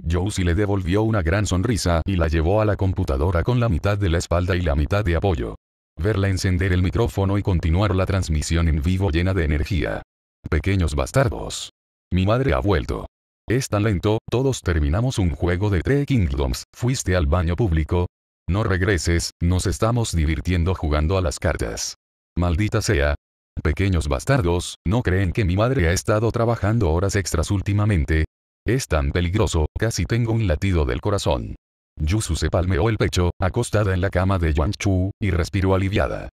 Josie le devolvió una gran sonrisa y la llevó a la computadora con la mitad de la espalda y la mitad de apoyo. Verla encender el micrófono y continuar la transmisión en vivo llena de energía. Pequeños bastardos. Mi madre ha vuelto. Es tan lento, todos terminamos un juego de Three Kingdoms, fuiste al baño público, no regreses, nos estamos divirtiendo jugando a las cartas. Maldita sea. Pequeños bastardos, ¿no creen que mi madre ha estado trabajando horas extras últimamente? Es tan peligroso, casi tengo un latido del corazón. Yusu se palmeó el pecho, acostada en la cama de Yuan Chu, y respiró aliviada.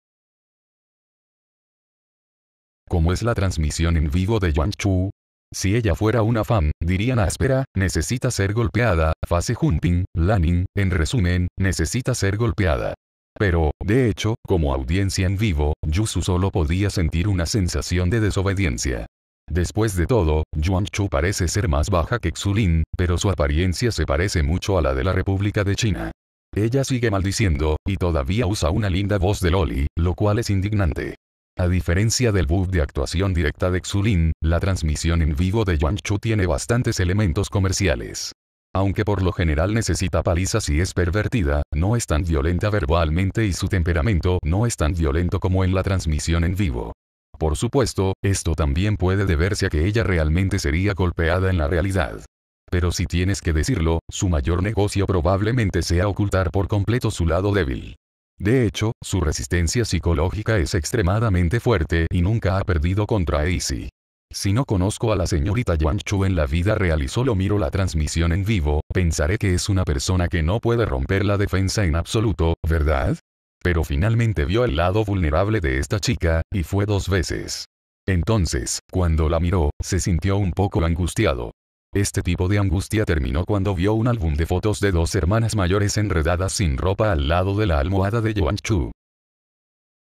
¿Cómo es la transmisión en vivo de Yuan Chu, si ella fuera una fan, dirían áspera, ah, necesita ser golpeada, fase jumping, laning, en resumen, necesita ser golpeada. Pero, de hecho, como audiencia en vivo, Yusu solo podía sentir una sensación de desobediencia. Después de todo, Yuan Chu parece ser más baja que Xulin, pero su apariencia se parece mucho a la de la República de China. Ella sigue maldiciendo, y todavía usa una linda voz de Loli, lo cual es indignante. A diferencia del buff de actuación directa de Xulin, la transmisión en vivo de Yuan Chu tiene bastantes elementos comerciales. Aunque por lo general necesita palizas y es pervertida, no es tan violenta verbalmente y su temperamento no es tan violento como en la transmisión en vivo. Por supuesto, esto también puede deberse a que ella realmente sería golpeada en la realidad. Pero si tienes que decirlo, su mayor negocio probablemente sea ocultar por completo su lado débil. De hecho, su resistencia psicológica es extremadamente fuerte y nunca ha perdido contra Easy. Si no conozco a la señorita Yuan Chu en la vida real y solo miro la transmisión en vivo, pensaré que es una persona que no puede romper la defensa en absoluto, ¿verdad? Pero finalmente vio el lado vulnerable de esta chica, y fue dos veces. Entonces, cuando la miró, se sintió un poco angustiado. Este tipo de angustia terminó cuando vio un álbum de fotos de dos hermanas mayores enredadas sin ropa al lado de la almohada de Yuan Chu.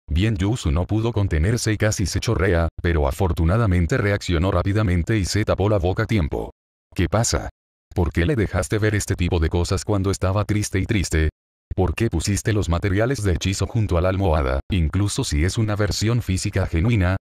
Bien Yusu no pudo contenerse y casi se chorrea, pero afortunadamente reaccionó rápidamente y se tapó la boca a tiempo. ¿Qué pasa? ¿Por qué le dejaste ver este tipo de cosas cuando estaba triste y triste? ¿Por qué pusiste los materiales de hechizo junto a la almohada, incluso si es una versión física genuina?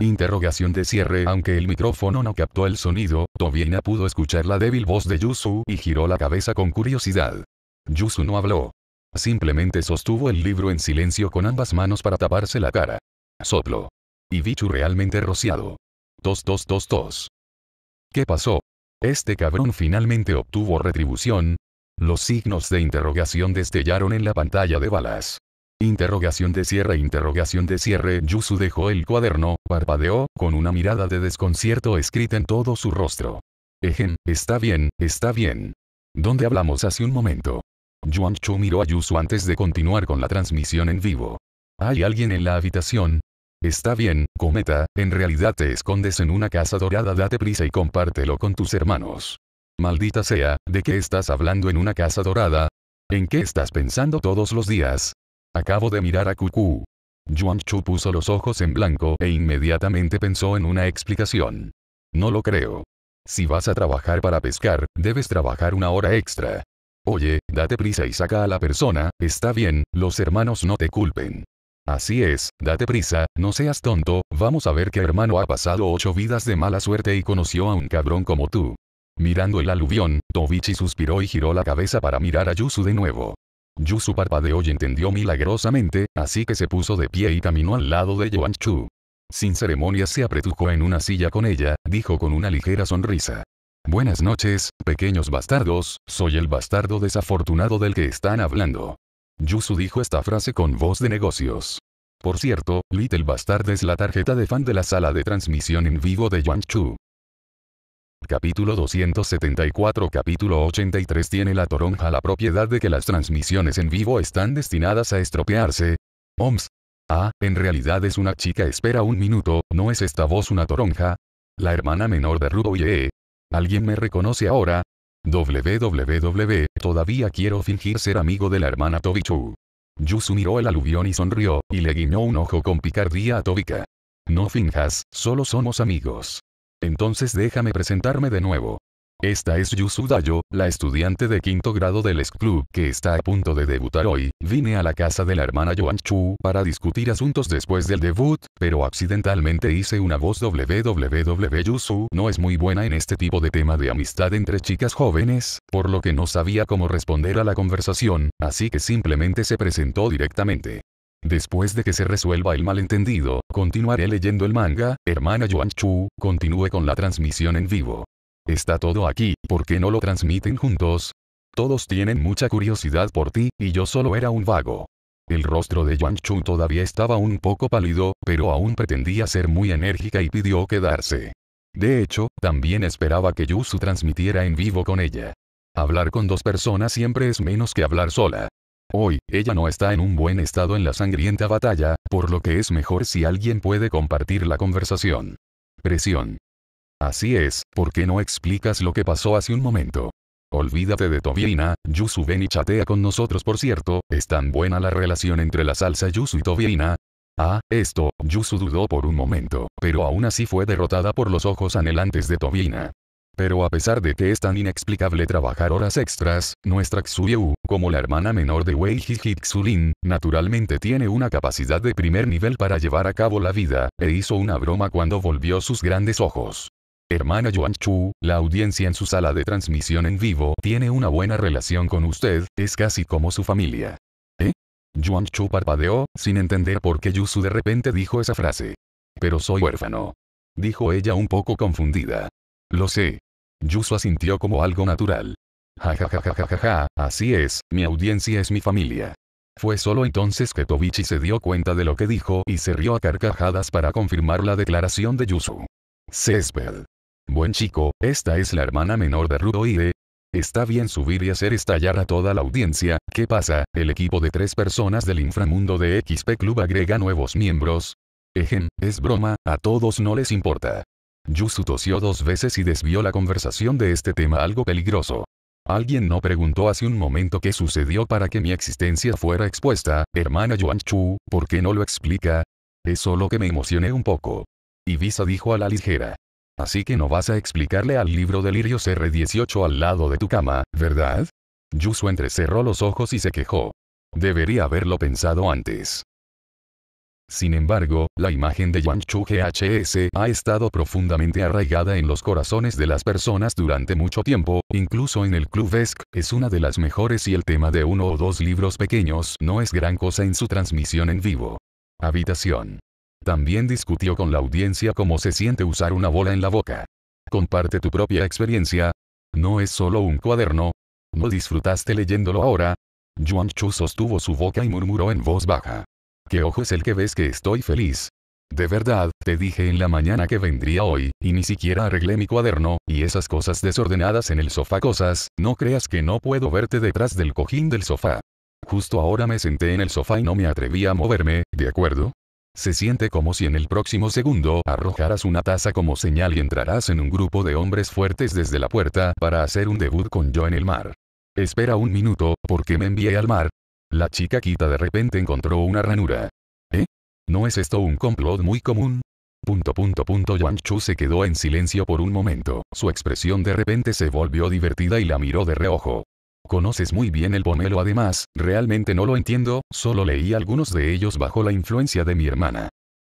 Interrogación de cierre Aunque el micrófono no captó el sonido, Tobiena pudo escuchar la débil voz de Yusu y giró la cabeza con curiosidad. Yusu no habló. Simplemente sostuvo el libro en silencio con ambas manos para taparse la cara. Soplo. Y Bichu realmente rociado. Tos tos tos tos. ¿Qué pasó? ¿Este cabrón finalmente obtuvo retribución? Los signos de interrogación destellaron en la pantalla de balas. Interrogación de cierre, interrogación de cierre. Yusu dejó el cuaderno, parpadeó, con una mirada de desconcierto escrita en todo su rostro. Ejen, está bien, está bien. ¿Dónde hablamos hace un momento? Yuan miró a Yusu antes de continuar con la transmisión en vivo. ¿Hay alguien en la habitación? Está bien, cometa, en realidad te escondes en una casa dorada, date prisa y compártelo con tus hermanos. Maldita sea, ¿de qué estás hablando en una casa dorada? ¿En qué estás pensando todos los días? Acabo de mirar a Cucú. Yuan Chu puso los ojos en blanco e inmediatamente pensó en una explicación. No lo creo. Si vas a trabajar para pescar, debes trabajar una hora extra. Oye, date prisa y saca a la persona, está bien, los hermanos no te culpen. Así es, date prisa, no seas tonto, vamos a ver qué hermano ha pasado ocho vidas de mala suerte y conoció a un cabrón como tú. Mirando el aluvión, Tovichi suspiró y giró la cabeza para mirar a Yusu de nuevo. Yusu parpadeó y entendió milagrosamente, así que se puso de pie y caminó al lado de Yuan Chu. Sin ceremonias se apretujó en una silla con ella, dijo con una ligera sonrisa. Buenas noches, pequeños bastardos, soy el bastardo desafortunado del que están hablando. Yusu dijo esta frase con voz de negocios. Por cierto, Little Bastard es la tarjeta de fan de la sala de transmisión en vivo de Yuan Chu capítulo 274 capítulo 83 tiene la toronja la propiedad de que las transmisiones en vivo están destinadas a estropearse. OMS. Ah, en realidad es una chica espera un minuto, ¿no es esta voz una toronja? La hermana menor de Rudo y e. ¿Alguien me reconoce ahora? www, todavía quiero fingir ser amigo de la hermana Tobichu. Yusu miró el aluvión y sonrió, y le guiñó un ojo con picardía a Tobika. No finjas, solo somos amigos. Entonces déjame presentarme de nuevo. Esta es Yusu Dayo, la estudiante de quinto grado del ex club que está a punto de debutar hoy. Vine a la casa de la hermana Joan Chu para discutir asuntos después del debut, pero accidentalmente hice una voz www. Yusu no es muy buena en este tipo de tema de amistad entre chicas jóvenes, por lo que no sabía cómo responder a la conversación, así que simplemente se presentó directamente. Después de que se resuelva el malentendido, continuaré leyendo el manga, hermana Yuan Chu, continúe con la transmisión en vivo. Está todo aquí, ¿por qué no lo transmiten juntos? Todos tienen mucha curiosidad por ti, y yo solo era un vago. El rostro de Yuan Chu todavía estaba un poco pálido, pero aún pretendía ser muy enérgica y pidió quedarse. De hecho, también esperaba que Yu Su transmitiera en vivo con ella. Hablar con dos personas siempre es menos que hablar sola. Hoy, ella no está en un buen estado en la sangrienta batalla, por lo que es mejor si alguien puede compartir la conversación. Presión. Así es, ¿por qué no explicas lo que pasó hace un momento? Olvídate de Tobina, Yusu ven y chatea con nosotros por cierto, ¿es tan buena la relación entre la salsa Yusu y Tobina? Ah, esto, Yusu dudó por un momento, pero aún así fue derrotada por los ojos anhelantes de Tobina. Pero a pesar de que es tan inexplicable trabajar horas extras, nuestra Yu, como la hermana menor de Wei Xulin, naturalmente tiene una capacidad de primer nivel para llevar a cabo la vida, e hizo una broma cuando volvió sus grandes ojos. Hermana Yuan Chu, la audiencia en su sala de transmisión en vivo tiene una buena relación con usted, es casi como su familia. ¿Eh? Yuan Chu parpadeó, sin entender por qué Yusu de repente dijo esa frase. Pero soy huérfano. Dijo ella un poco confundida. Lo sé, Yusu asintió como algo natural. Ja ja ja ja ja ja así es, mi audiencia es mi familia. Fue solo entonces que Tobichi se dio cuenta de lo que dijo y se rió a carcajadas para confirmar la declaración de Yusu. Césped. Buen chico, esta es la hermana menor de Rudoide. Está bien subir y hacer estallar a toda la audiencia, ¿qué pasa? El equipo de tres personas del inframundo de XP Club agrega nuevos miembros. Ejen, es broma, a todos no les importa. Yusu tosió dos veces y desvió la conversación de este tema algo peligroso. Alguien no preguntó hace un momento qué sucedió para que mi existencia fuera expuesta, hermana Yuan Chu, ¿por qué no lo explica? Es solo que me emocioné un poco. Ibiza dijo a la ligera. Así que no vas a explicarle al libro Delirios R18 al lado de tu cama, ¿verdad? Yusu entrecerró los ojos y se quejó. Debería haberlo pensado antes. Sin embargo, la imagen de Yuan Chu GHS ha estado profundamente arraigada en los corazones de las personas durante mucho tiempo, incluso en el Club ESC, es una de las mejores y el tema de uno o dos libros pequeños no es gran cosa en su transmisión en vivo. Habitación. También discutió con la audiencia cómo se siente usar una bola en la boca. Comparte tu propia experiencia. No es solo un cuaderno. ¿No disfrutaste leyéndolo ahora? Yuan Chu sostuvo su boca y murmuró en voz baja. ¿Qué ojo es el que ves que estoy feliz? De verdad, te dije en la mañana que vendría hoy, y ni siquiera arreglé mi cuaderno, y esas cosas desordenadas en el sofá cosas, no creas que no puedo verte detrás del cojín del sofá. Justo ahora me senté en el sofá y no me atreví a moverme, ¿de acuerdo? Se siente como si en el próximo segundo arrojaras una taza como señal y entrarás en un grupo de hombres fuertes desde la puerta para hacer un debut con yo en el mar. Espera un minuto, porque me envié al mar? La chica quita de repente encontró una ranura. ¿Eh? ¿No es esto un complot muy común? Punto punto punto Chu se quedó en silencio por un momento. Su expresión de repente se volvió divertida y la miró de reojo. Conoces muy bien el pomelo además, realmente no lo entiendo, solo leí algunos de ellos bajo la influencia de mi hermana.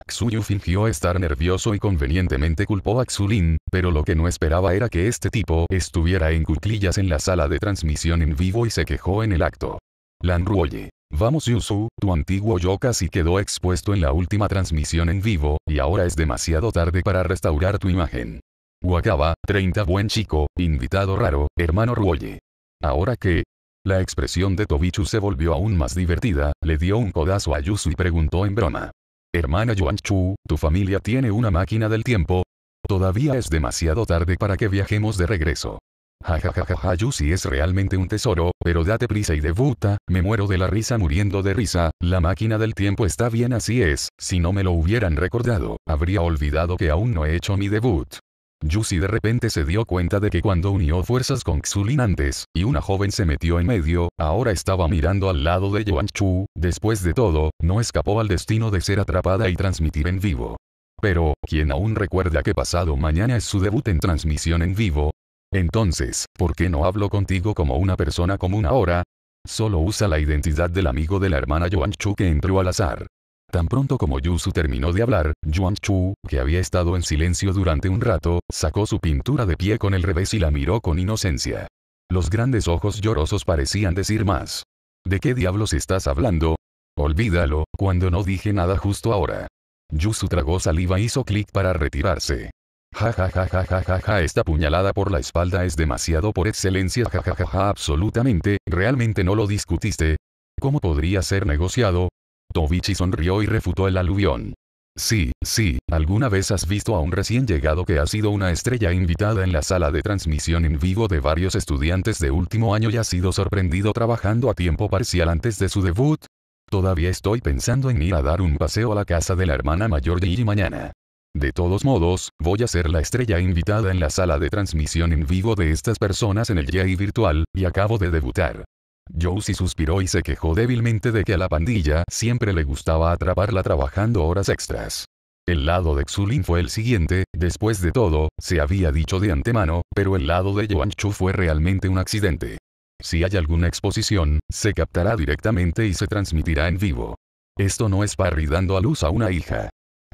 Xuyu fingió estar nervioso y convenientemente culpó a Xulin, pero lo que no esperaba era que este tipo estuviera en cuclillas en la sala de transmisión en vivo y se quejó en el acto. Lanruoye. Vamos Yusu, tu antiguo yo casi quedó expuesto en la última transmisión en vivo, y ahora es demasiado tarde para restaurar tu imagen. Wakaba, 30 buen chico, invitado raro, hermano Ruoye. Ahora que... La expresión de Tobichu se volvió aún más divertida, le dio un codazo a Yusu y preguntó en broma. Hermana Yuanchu, ¿tu familia tiene una máquina del tiempo? Todavía es demasiado tarde para que viajemos de regreso. Jajajaja, Yusi es realmente un tesoro, pero date prisa y debuta, me muero de la risa muriendo de risa, la máquina del tiempo está bien así es, si no me lo hubieran recordado, habría olvidado que aún no he hecho mi debut. Yusi de repente se dio cuenta de que cuando unió fuerzas con Xulin antes, y una joven se metió en medio, ahora estaba mirando al lado de Yuan Chu, después de todo, no escapó al destino de ser atrapada y transmitir en vivo. Pero, quien aún recuerda que pasado mañana es su debut en transmisión en vivo, entonces, ¿por qué no hablo contigo como una persona común ahora? Solo usa la identidad del amigo de la hermana Yuan Chu que entró al azar. Tan pronto como Yusu terminó de hablar, Yuan Chu, que había estado en silencio durante un rato, sacó su pintura de pie con el revés y la miró con inocencia. Los grandes ojos llorosos parecían decir más. ¿De qué diablos estás hablando? Olvídalo, cuando no dije nada justo ahora. Yusu tragó saliva y hizo clic para retirarse. Ja ja ja ja ja ja ja esta puñalada por la espalda es demasiado por excelencia Jajajaja. absolutamente, realmente no lo discutiste. ¿Cómo podría ser negociado? Tobichi sonrió y refutó el aluvión. Sí, sí, ¿alguna vez has visto a un recién llegado que ha sido una estrella invitada en la sala de transmisión en vivo de varios estudiantes de último año y ha sido sorprendido trabajando a tiempo parcial antes de su debut? Todavía estoy pensando en ir a dar un paseo a la casa de la hermana mayor de Iri mañana. De todos modos, voy a ser la estrella invitada en la sala de transmisión en vivo de estas personas en el J.I. virtual, y acabo de debutar. Josie suspiró y se quejó débilmente de que a la pandilla siempre le gustaba atraparla trabajando horas extras. El lado de Xulin fue el siguiente, después de todo, se había dicho de antemano, pero el lado de Yuan Chu fue realmente un accidente. Si hay alguna exposición, se captará directamente y se transmitirá en vivo. Esto no es Parry dando a luz a una hija.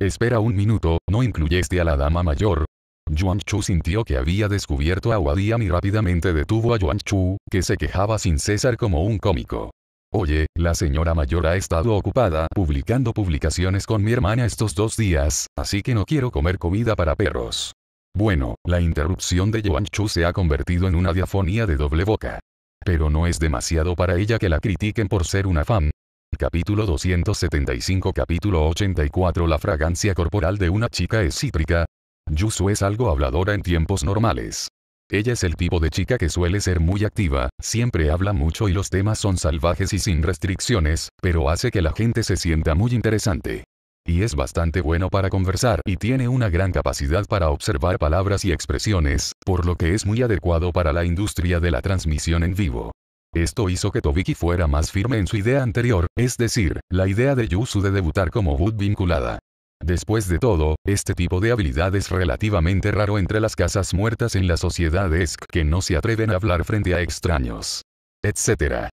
Espera un minuto, ¿no incluyeste a la dama mayor? Yuan Chu sintió que había descubierto a Wadian y rápidamente detuvo a Yuan Chu, que se quejaba sin cesar como un cómico. Oye, la señora mayor ha estado ocupada publicando publicaciones con mi hermana estos dos días, así que no quiero comer comida para perros. Bueno, la interrupción de Yuan Chu se ha convertido en una diafonía de doble boca. Pero no es demasiado para ella que la critiquen por ser una fan, Capítulo 275 Capítulo 84 La fragancia corporal de una chica es cítrica. Yusu es algo habladora en tiempos normales. Ella es el tipo de chica que suele ser muy activa, siempre habla mucho y los temas son salvajes y sin restricciones, pero hace que la gente se sienta muy interesante. Y es bastante bueno para conversar y tiene una gran capacidad para observar palabras y expresiones, por lo que es muy adecuado para la industria de la transmisión en vivo. Esto hizo que Tobiki fuera más firme en su idea anterior, es decir, la idea de Yusu de debutar como Wood vinculada. Después de todo, este tipo de habilidad es relativamente raro entre las casas muertas en la sociedad es que no se atreven a hablar frente a extraños. Etc.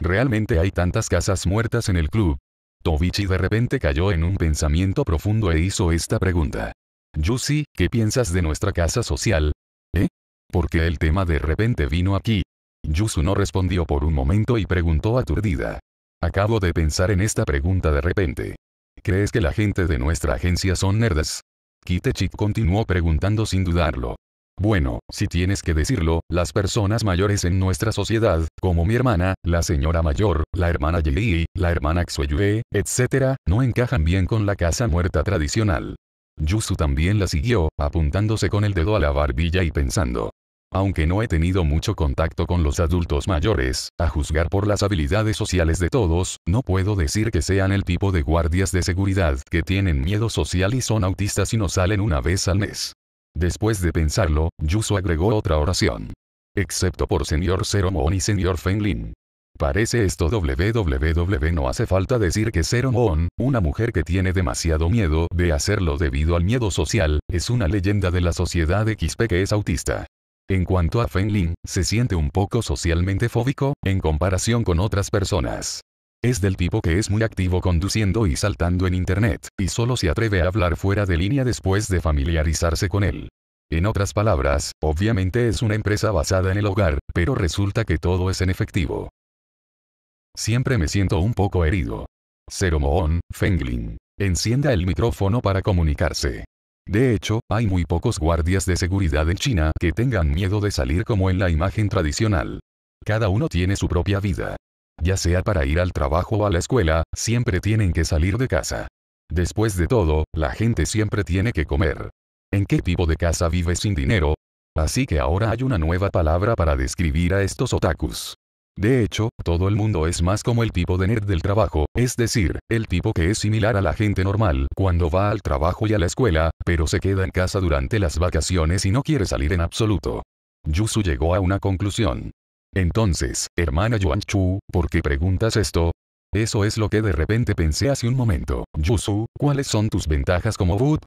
Realmente hay tantas casas muertas en el club. Tobichi de repente cayó en un pensamiento profundo e hizo esta pregunta. Yusi, ¿qué piensas de nuestra casa social? ¿Eh? Porque el tema de repente vino aquí, Yusu no respondió por un momento y preguntó aturdida. Acabo de pensar en esta pregunta de repente. ¿Crees que la gente de nuestra agencia son nerds? Kitechik continuó preguntando sin dudarlo. Bueno, si tienes que decirlo, las personas mayores en nuestra sociedad, como mi hermana, la señora mayor, la hermana Yi, la hermana Xueyue, etc., no encajan bien con la casa muerta tradicional. Yusu también la siguió, apuntándose con el dedo a la barbilla y pensando. Aunque no he tenido mucho contacto con los adultos mayores, a juzgar por las habilidades sociales de todos, no puedo decir que sean el tipo de guardias de seguridad que tienen miedo social y son autistas y no salen una vez al mes. Después de pensarlo, Yuso agregó otra oración. Excepto por señor Seromon y señor Fenglin. Parece esto www no hace falta decir que Seromon, una mujer que tiene demasiado miedo de hacerlo debido al miedo social, es una leyenda de la sociedad XP que es autista. En cuanto a Lin, se siente un poco socialmente fóbico, en comparación con otras personas. Es del tipo que es muy activo conduciendo y saltando en Internet, y solo se atreve a hablar fuera de línea después de familiarizarse con él. En otras palabras, obviamente es una empresa basada en el hogar, pero resulta que todo es en efectivo. Siempre me siento un poco herido. Cero Feng Fenglin. Encienda el micrófono para comunicarse. De hecho, hay muy pocos guardias de seguridad en China que tengan miedo de salir como en la imagen tradicional. Cada uno tiene su propia vida. Ya sea para ir al trabajo o a la escuela, siempre tienen que salir de casa. Después de todo, la gente siempre tiene que comer. ¿En qué tipo de casa vive sin dinero? Así que ahora hay una nueva palabra para describir a estos otakus. De hecho, todo el mundo es más como el tipo de nerd del trabajo, es decir, el tipo que es similar a la gente normal cuando va al trabajo y a la escuela, pero se queda en casa durante las vacaciones y no quiere salir en absoluto. Yusu llegó a una conclusión. Entonces, hermana Yuan Chu, ¿por qué preguntas esto? Eso es lo que de repente pensé hace un momento. Yusu, ¿cuáles son tus ventajas como Bud?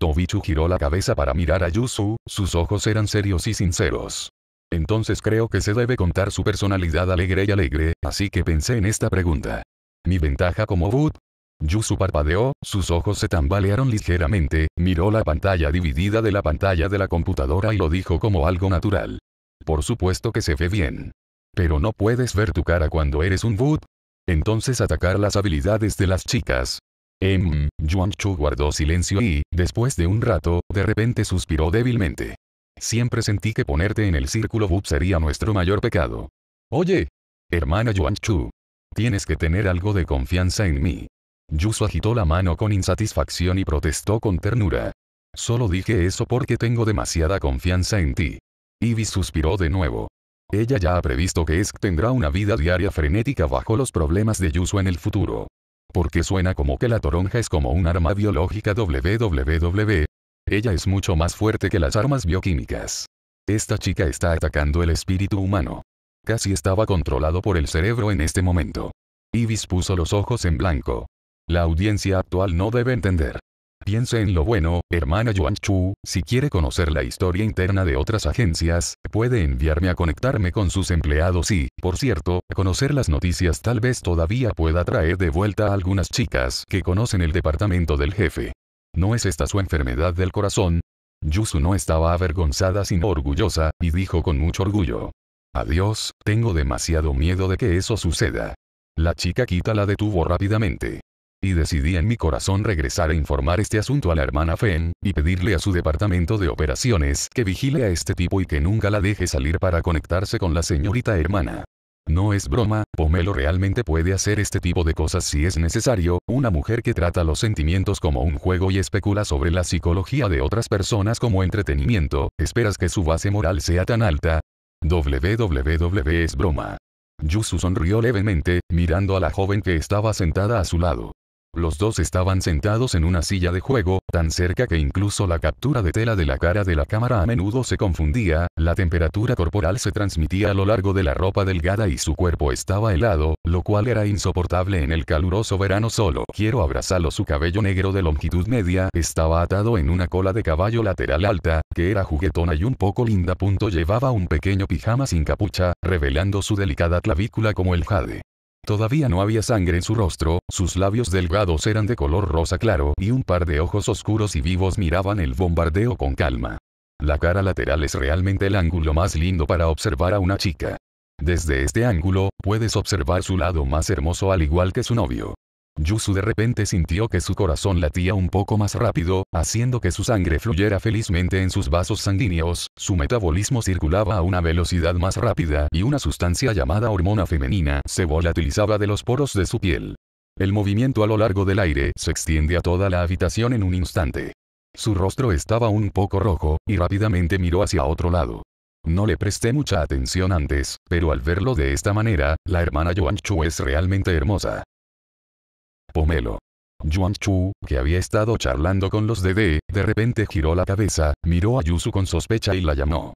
Tobichu giró la cabeza para mirar a Yusu, sus ojos eran serios y sinceros. Entonces creo que se debe contar su personalidad alegre y alegre, así que pensé en esta pregunta. Mi ventaja como Wood. Yusu parpadeó, sus ojos se tambalearon ligeramente, miró la pantalla dividida de la pantalla de la computadora y lo dijo como algo natural. Por supuesto que se ve bien. Pero no puedes ver tu cara cuando eres un Wood. Entonces atacar las habilidades de las chicas. Em, Yuan Chu guardó silencio y, después de un rato, de repente suspiró débilmente. Siempre sentí que ponerte en el círculo bub sería nuestro mayor pecado. Oye, hermana Yuan Chu. Tienes que tener algo de confianza en mí. Yusu agitó la mano con insatisfacción y protestó con ternura. Solo dije eso porque tengo demasiada confianza en ti. Ivy suspiró de nuevo. Ella ya ha previsto que Esk tendrá una vida diaria frenética bajo los problemas de Yusu en el futuro. Porque suena como que la toronja es como un arma biológica www ella es mucho más fuerte que las armas bioquímicas. Esta chica está atacando el espíritu humano. Casi estaba controlado por el cerebro en este momento. Ibis puso los ojos en blanco. La audiencia actual no debe entender. Piense en lo bueno, hermana Yuan Chu, si quiere conocer la historia interna de otras agencias, puede enviarme a conectarme con sus empleados y, por cierto, conocer las noticias tal vez todavía pueda traer de vuelta a algunas chicas que conocen el departamento del jefe. ¿No es esta su enfermedad del corazón? Yusu no estaba avergonzada sino orgullosa, y dijo con mucho orgullo. Adiós, tengo demasiado miedo de que eso suceda. La chica quita la detuvo rápidamente. Y decidí en mi corazón regresar a informar este asunto a la hermana Fen, y pedirle a su departamento de operaciones que vigile a este tipo y que nunca la deje salir para conectarse con la señorita hermana. No es broma, Pomelo realmente puede hacer este tipo de cosas si es necesario, una mujer que trata los sentimientos como un juego y especula sobre la psicología de otras personas como entretenimiento, ¿esperas que su base moral sea tan alta? www es broma. Yusu sonrió levemente, mirando a la joven que estaba sentada a su lado. Los dos estaban sentados en una silla de juego, tan cerca que incluso la captura de tela de la cara de la cámara a menudo se confundía, la temperatura corporal se transmitía a lo largo de la ropa delgada y su cuerpo estaba helado, lo cual era insoportable en el caluroso verano solo. Quiero abrazarlo su cabello negro de longitud media estaba atado en una cola de caballo lateral alta, que era juguetona y un poco linda. llevaba un pequeño pijama sin capucha, revelando su delicada clavícula como el jade. Todavía no había sangre en su rostro, sus labios delgados eran de color rosa claro y un par de ojos oscuros y vivos miraban el bombardeo con calma. La cara lateral es realmente el ángulo más lindo para observar a una chica. Desde este ángulo, puedes observar su lado más hermoso al igual que su novio. Yusu de repente sintió que su corazón latía un poco más rápido, haciendo que su sangre fluyera felizmente en sus vasos sanguíneos, su metabolismo circulaba a una velocidad más rápida y una sustancia llamada hormona femenina se volatilizaba de los poros de su piel. El movimiento a lo largo del aire se extiende a toda la habitación en un instante. Su rostro estaba un poco rojo, y rápidamente miró hacia otro lado. No le presté mucha atención antes, pero al verlo de esta manera, la hermana Yuan Chu es realmente hermosa. Pomelo. Yuan Chu, que había estado charlando con los DD, de repente giró la cabeza, miró a Yusu con sospecha y la llamó.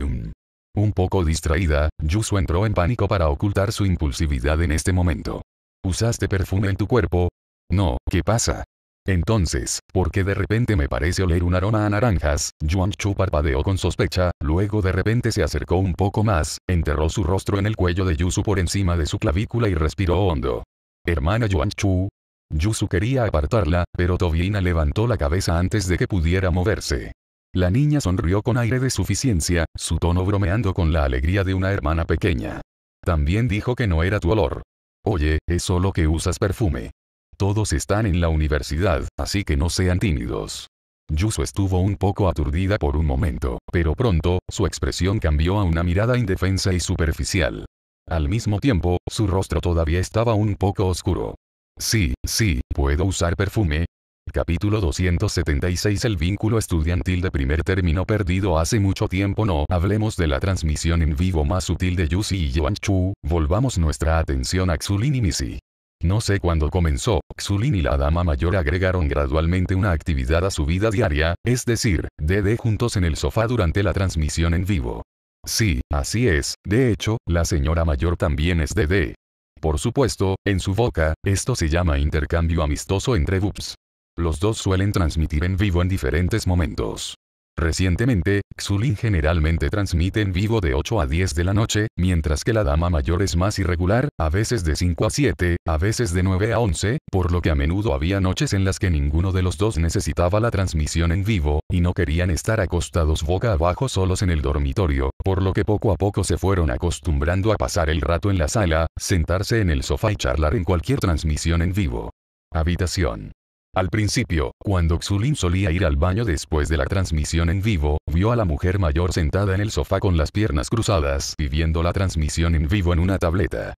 Mm. Un poco distraída, Yusu entró en pánico para ocultar su impulsividad en este momento. ¿Usaste perfume en tu cuerpo? No, ¿qué pasa? Entonces, ¿por qué de repente me parece oler un aroma a naranjas? Yuan Chu parpadeó con sospecha, luego de repente se acercó un poco más, enterró su rostro en el cuello de Yusu por encima de su clavícula y respiró hondo. Hermana Chu. Yusu quería apartarla, pero Tobina levantó la cabeza antes de que pudiera moverse. La niña sonrió con aire de suficiencia, su tono bromeando con la alegría de una hermana pequeña. También dijo que no era tu olor. Oye, es solo que usas perfume. Todos están en la universidad, así que no sean tímidos. Yusu estuvo un poco aturdida por un momento, pero pronto, su expresión cambió a una mirada indefensa y superficial. Al mismo tiempo, su rostro todavía estaba un poco oscuro. Sí, sí, puedo usar perfume. Capítulo 276 El vínculo estudiantil de primer término perdido hace mucho tiempo no hablemos de la transmisión en vivo más sutil de Yusi y Yuan Chu, volvamos nuestra atención a Xulin y Missy. No sé cuándo comenzó, Xulin y la dama mayor agregaron gradualmente una actividad a su vida diaria, es decir, DD juntos en el sofá durante la transmisión en vivo. Sí, así es, de hecho, la señora mayor también es de Por supuesto, en su boca, esto se llama intercambio amistoso entre bubs. Los dos suelen transmitir en vivo en diferentes momentos. Recientemente, Xulin generalmente transmite en vivo de 8 a 10 de la noche, mientras que la dama mayor es más irregular, a veces de 5 a 7, a veces de 9 a 11, por lo que a menudo había noches en las que ninguno de los dos necesitaba la transmisión en vivo, y no querían estar acostados boca abajo solos en el dormitorio, por lo que poco a poco se fueron acostumbrando a pasar el rato en la sala, sentarse en el sofá y charlar en cualquier transmisión en vivo. Habitación. Al principio, cuando Xulin solía ir al baño después de la transmisión en vivo, vio a la mujer mayor sentada en el sofá con las piernas cruzadas y viendo la transmisión en vivo en una tableta.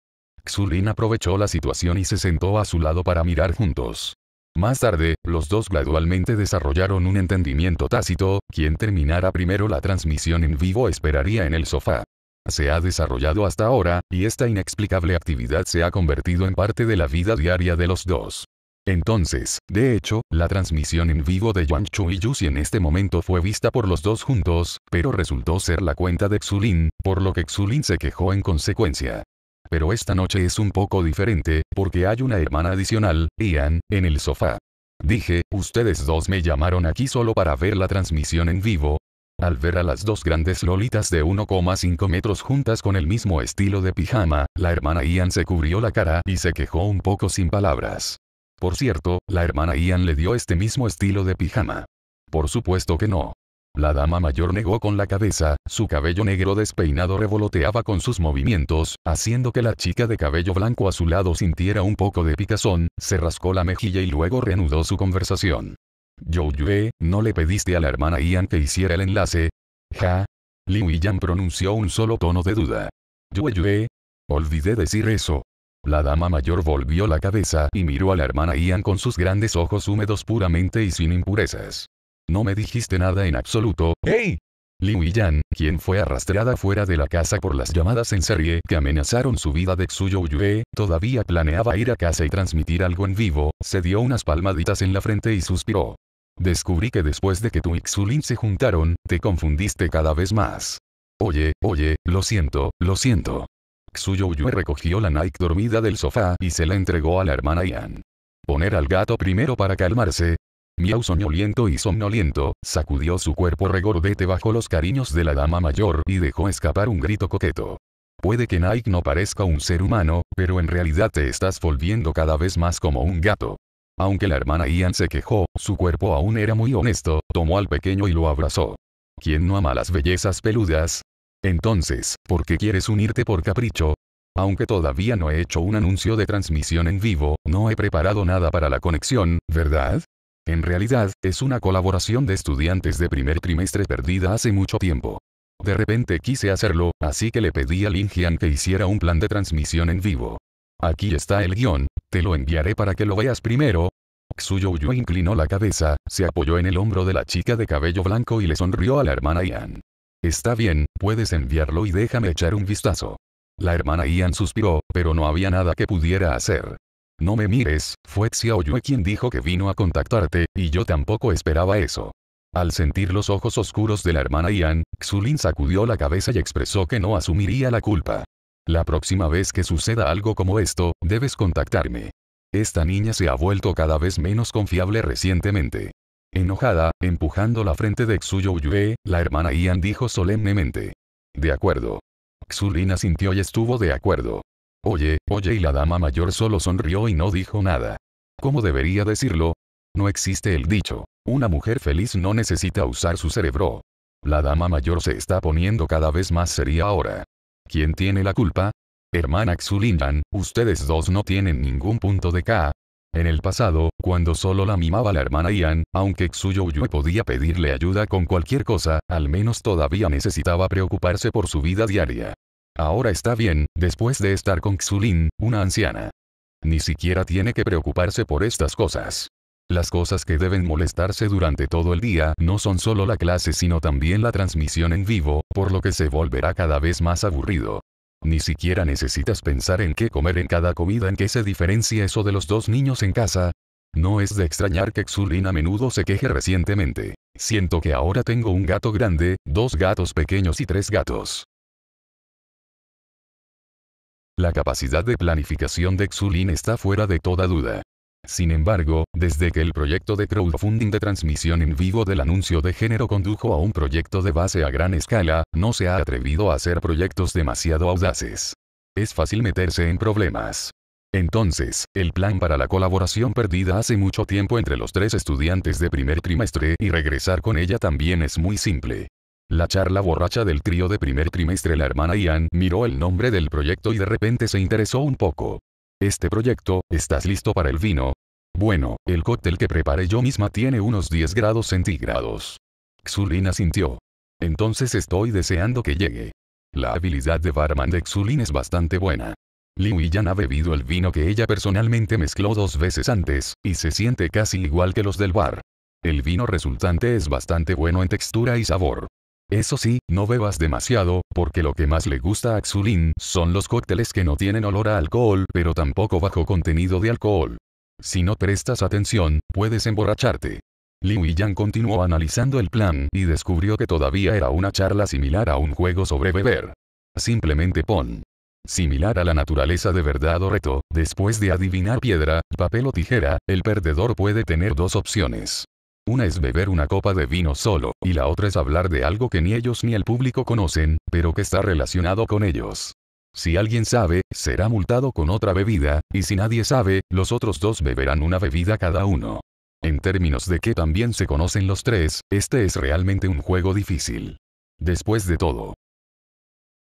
Xulin aprovechó la situación y se sentó a su lado para mirar juntos. Más tarde, los dos gradualmente desarrollaron un entendimiento tácito, quien terminara primero la transmisión en vivo esperaría en el sofá se ha desarrollado hasta ahora, y esta inexplicable actividad se ha convertido en parte de la vida diaria de los dos. Entonces, de hecho, la transmisión en vivo de Yuan Chu y Yuxi en este momento fue vista por los dos juntos, pero resultó ser la cuenta de Xulin, por lo que Xulin se quejó en consecuencia. Pero esta noche es un poco diferente, porque hay una hermana adicional, Ian, en el sofá. Dije, ustedes dos me llamaron aquí solo para ver la transmisión en vivo. Al ver a las dos grandes lolitas de 1,5 metros juntas con el mismo estilo de pijama, la hermana Ian se cubrió la cara y se quejó un poco sin palabras. Por cierto, la hermana Ian le dio este mismo estilo de pijama. Por supuesto que no. La dama mayor negó con la cabeza, su cabello negro despeinado revoloteaba con sus movimientos, haciendo que la chica de cabello blanco a su lado sintiera un poco de picazón, se rascó la mejilla y luego reanudó su conversación. Yo ¿no le pediste a la hermana Ian que hiciera el enlace? Ja. Liu Yan pronunció un solo tono de duda. Yue Olvidé decir eso. La dama mayor volvió la cabeza y miró a la hermana Ian con sus grandes ojos húmedos puramente y sin impurezas. No me dijiste nada en absoluto, ¡Hey! Liu Yan, quien fue arrastrada fuera de la casa por las llamadas en serie que amenazaron su vida de Xuyo Yue, todavía planeaba ir a casa y transmitir algo en vivo, se dio unas palmaditas en la frente y suspiró. Descubrí que después de que tú y Xulin se juntaron, te confundiste cada vez más. Oye, oye, lo siento, lo siento. Yue recogió la Nike dormida del sofá y se la entregó a la hermana Ian. Poner al gato primero para calmarse. Miau soñoliento y somnoliento, sacudió su cuerpo regordete bajo los cariños de la dama mayor y dejó escapar un grito coqueto. Puede que Nike no parezca un ser humano, pero en realidad te estás volviendo cada vez más como un gato. Aunque la hermana Ian se quejó, su cuerpo aún era muy honesto, tomó al pequeño y lo abrazó. ¿Quién no ama las bellezas peludas? Entonces, ¿por qué quieres unirte por capricho? Aunque todavía no he hecho un anuncio de transmisión en vivo, no he preparado nada para la conexión, ¿verdad? En realidad, es una colaboración de estudiantes de primer trimestre perdida hace mucho tiempo. De repente quise hacerlo, así que le pedí a Lin Jian que hiciera un plan de transmisión en vivo. Aquí está el guión, te lo enviaré para que lo veas primero. Youyu inclinó la cabeza, se apoyó en el hombro de la chica de cabello blanco y le sonrió a la hermana Yan. Está bien, puedes enviarlo y déjame echar un vistazo. La hermana Ian suspiró, pero no había nada que pudiera hacer. No me mires, fue Xiaoyue quien dijo que vino a contactarte, y yo tampoco esperaba eso. Al sentir los ojos oscuros de la hermana Ian, Xulin sacudió la cabeza y expresó que no asumiría la culpa. La próxima vez que suceda algo como esto, debes contactarme. Esta niña se ha vuelto cada vez menos confiable recientemente. Enojada, empujando la frente de Xuyo Yue, la hermana Ian dijo solemnemente. De acuerdo. Xulina sintió y estuvo de acuerdo. Oye, oye y la dama mayor solo sonrió y no dijo nada. ¿Cómo debería decirlo? No existe el dicho. Una mujer feliz no necesita usar su cerebro. La dama mayor se está poniendo cada vez más seria ahora. ¿Quién tiene la culpa? Hermana Xulinan, ustedes dos no tienen ningún punto de K, en el pasado, cuando solo la mimaba la hermana Ian, aunque Yue podía pedirle ayuda con cualquier cosa, al menos todavía necesitaba preocuparse por su vida diaria. Ahora está bien, después de estar con Xulin, una anciana. Ni siquiera tiene que preocuparse por estas cosas. Las cosas que deben molestarse durante todo el día no son solo la clase sino también la transmisión en vivo, por lo que se volverá cada vez más aburrido. Ni siquiera necesitas pensar en qué comer en cada comida, en qué se diferencia eso de los dos niños en casa. No es de extrañar que Xulín a menudo se queje recientemente. Siento que ahora tengo un gato grande, dos gatos pequeños y tres gatos. La capacidad de planificación de Xulín está fuera de toda duda. Sin embargo, desde que el proyecto de crowdfunding de transmisión en vivo del anuncio de género condujo a un proyecto de base a gran escala, no se ha atrevido a hacer proyectos demasiado audaces. Es fácil meterse en problemas. Entonces, el plan para la colaboración perdida hace mucho tiempo entre los tres estudiantes de primer trimestre y regresar con ella también es muy simple. La charla borracha del trío de primer trimestre la hermana Ian miró el nombre del proyecto y de repente se interesó un poco este proyecto, ¿estás listo para el vino? Bueno, el cóctel que preparé yo misma tiene unos 10 grados centígrados. Xulina sintió. Entonces estoy deseando que llegue. La habilidad de barman de Xulin es bastante buena. Liu Yan ha bebido el vino que ella personalmente mezcló dos veces antes, y se siente casi igual que los del bar. El vino resultante es bastante bueno en textura y sabor. Eso sí, no bebas demasiado, porque lo que más le gusta a Xulin son los cócteles que no tienen olor a alcohol pero tampoco bajo contenido de alcohol. Si no prestas atención, puedes emborracharte. Liu Yan continuó analizando el plan y descubrió que todavía era una charla similar a un juego sobre beber. Simplemente pon. Similar a la naturaleza de verdad o reto, después de adivinar piedra, papel o tijera, el perdedor puede tener dos opciones. Una es beber una copa de vino solo, y la otra es hablar de algo que ni ellos ni el público conocen, pero que está relacionado con ellos. Si alguien sabe, será multado con otra bebida, y si nadie sabe, los otros dos beberán una bebida cada uno. En términos de que también se conocen los tres, este es realmente un juego difícil. Después de todo,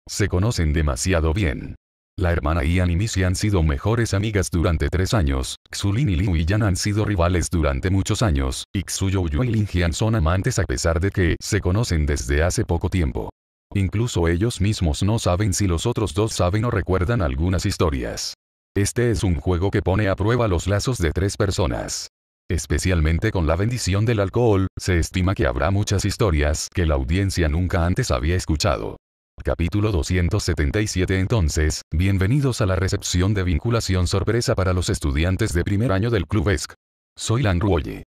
se conocen demasiado bien. La hermana Ian y Missy han sido mejores amigas durante tres años, Xulin y Liu y Yan han sido rivales durante muchos años, y y Lin son amantes a pesar de que se conocen desde hace poco tiempo. Incluso ellos mismos no saben si los otros dos saben o recuerdan algunas historias. Este es un juego que pone a prueba los lazos de tres personas. Especialmente con la bendición del alcohol, se estima que habrá muchas historias que la audiencia nunca antes había escuchado. Capítulo 277 Entonces, bienvenidos a la recepción de vinculación sorpresa para los estudiantes de primer año del Club ESC. Soy Lan Ruoye.